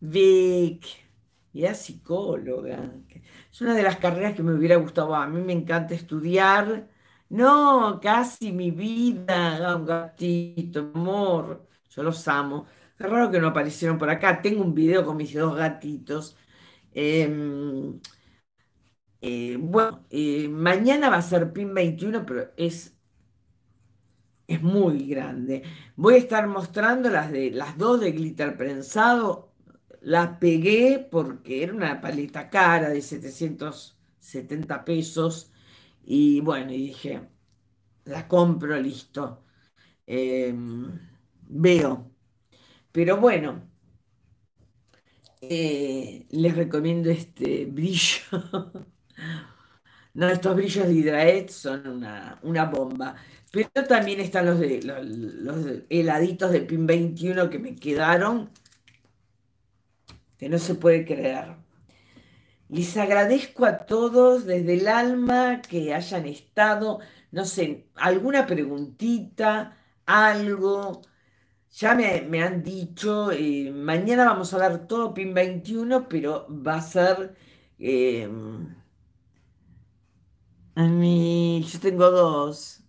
Vic. Era psicóloga. Es una de las carreras que me hubiera gustado. A mí me encanta estudiar. No, casi mi vida. Un gatito, amor. Yo los amo. Qué raro que no aparecieron por acá. Tengo un video con mis dos gatitos. Eh, eh, bueno, eh, mañana va a ser PIN 21, pero es, es muy grande. Voy a estar mostrando las, de, las dos de glitter prensado. Las pegué porque era una paleta cara de 770 pesos. Y bueno, y dije, la compro, listo. Em, veo. Pero bueno, eh, les recomiendo este brillo. No, estos brillos de hidraet son una, bomba. Pero también están los, heladitos de PIN 21 que me quedaron, que no se puede creer. Les agradezco a todos desde el alma que hayan estado, no sé, alguna preguntita, algo. Ya me, han dicho, eh, mañana vamos a ver todo PIN 21, pero va a ser... Eh, a mí, yo tengo dos.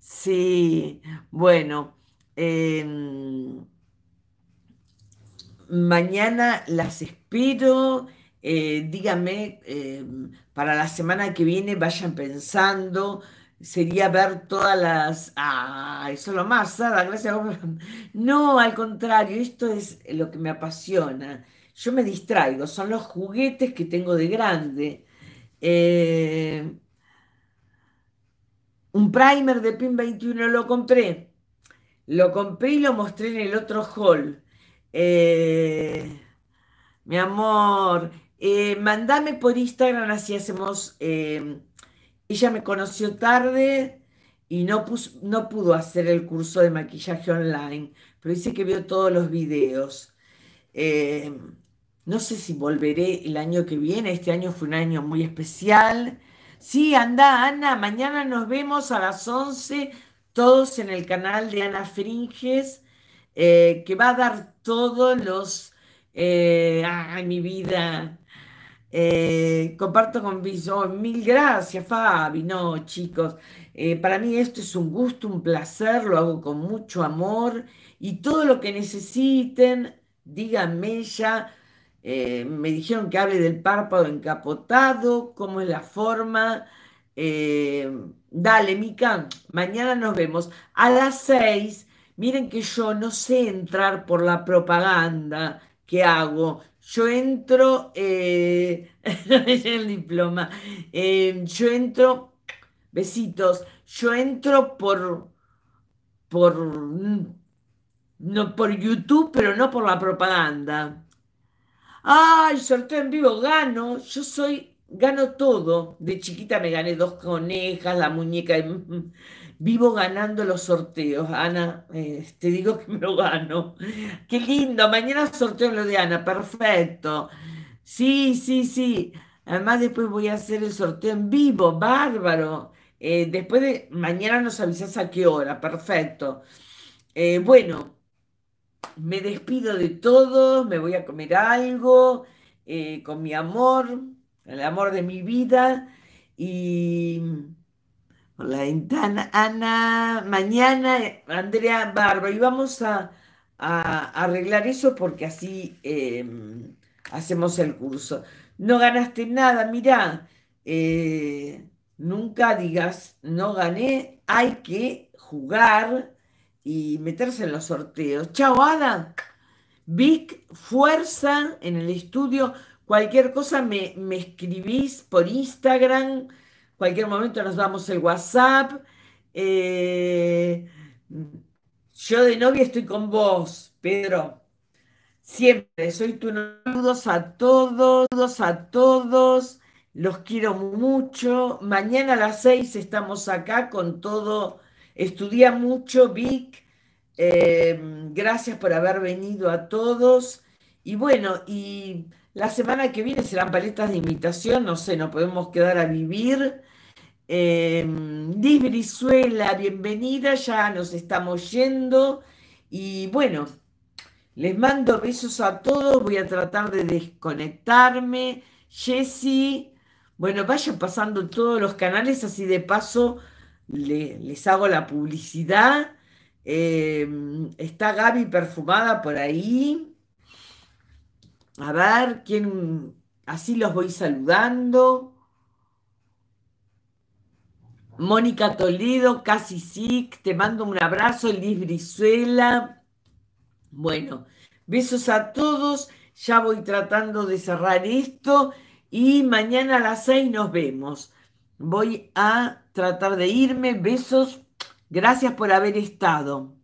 Sí, bueno. Em, mañana las espero. Eh, dígame, em, para la semana que viene vayan pensando. Sería ver todas las... Ah, eso es lo más, Sara, gracias. No, al contrario, esto es lo que me apasiona. Yo me distraigo, son los juguetes que tengo de grande. Eh, un primer de PIN 21 lo compré. Lo compré y lo mostré en el otro hall. Eh, mi amor, eh, mandame por Instagram así hacemos. Eh, ella me conoció tarde y no, no pudo hacer el curso de maquillaje online, pero dice que vio todos los videos. no sé si volveré el año que viene. Este año fue un año muy especial. Sí, anda, Ana. Mañana nos vemos a las 11, todos en el canal de Ana Fringes, eh, que va a dar todos los. Eh, ay, mi vida. Eh, comparto con Biso. Oh, mil gracias, Fabi. No, chicos. para mí esto es un gusto, un placer. Lo hago con mucho amor. Y todo lo que necesiten, díganme ya eh, me dijeron que hable del párpado encapotado, cómo es la forma. Eh, dale, Mica, mañana nos vemos a las seis. Miren que yo no sé entrar por la propaganda que hago. Yo entro eh, el diploma. Em, yo entro, besitos, yo entro por, por, no, por YouTube, pero no por la propaganda ay, sorteo en vivo, gano, yo soy, gano todo. De chiquita me gané dos conejas, la muñeca, mm, mm. vivo ganando los sorteos. Ana, eh, te digo que me lo gano. Qué lindo, mañana sorteo lo de Ana, perfecto. Sí, sí, sí. Además después voy a hacer el sorteo en vivo, bárbaro. Eh, después de mañana nos avisas a qué hora, perfecto. Eh, bueno, me despido de todos, me voy a comer algo eh, con mi amor, el amor de mi vida y la Ana, mañana Andrea Barba y vamos a, arreglar eso porque así em, hacemos el curso. No ganaste nada, mirá, eh, nunca digas no gané, hay que jugar y meterse en los sorteos. Chao, Ada. Vic, fuerza en el estudio. Cualquier cosa me, me escribís por Instagram. Cualquier momento nos damos el WhatsApp. Eh, yo de novia estoy con vos, Pedro. Siempre soy tu Saludos a todos, a todos. Los quiero mucho. Mañana a las seis estamos acá con todo Estudia mucho, Vic. Eh, gracias por haber venido a todos. Y bueno, y la semana que viene serán paletas de invitación, no sé, nos podemos quedar a vivir. Eh, bienvenida, ya nos estamos yendo. Y bueno, les mando besos a todos, voy a tratar de desconectarme. Jessy, bueno, vayan pasando todos los canales, así de paso les hago la publicidad. Em, está Gaby perfumada por ahí. A ver, quién. Así los voy saludando. Mónica Toledo, Casi Sic, te mando un abrazo, Liz Brizuela. Bueno, besos a todos. Ya voy tratando de cerrar esto y mañana a las seis nos vemos. Voy a tratar de irme. Besos. Gracias por haber estado.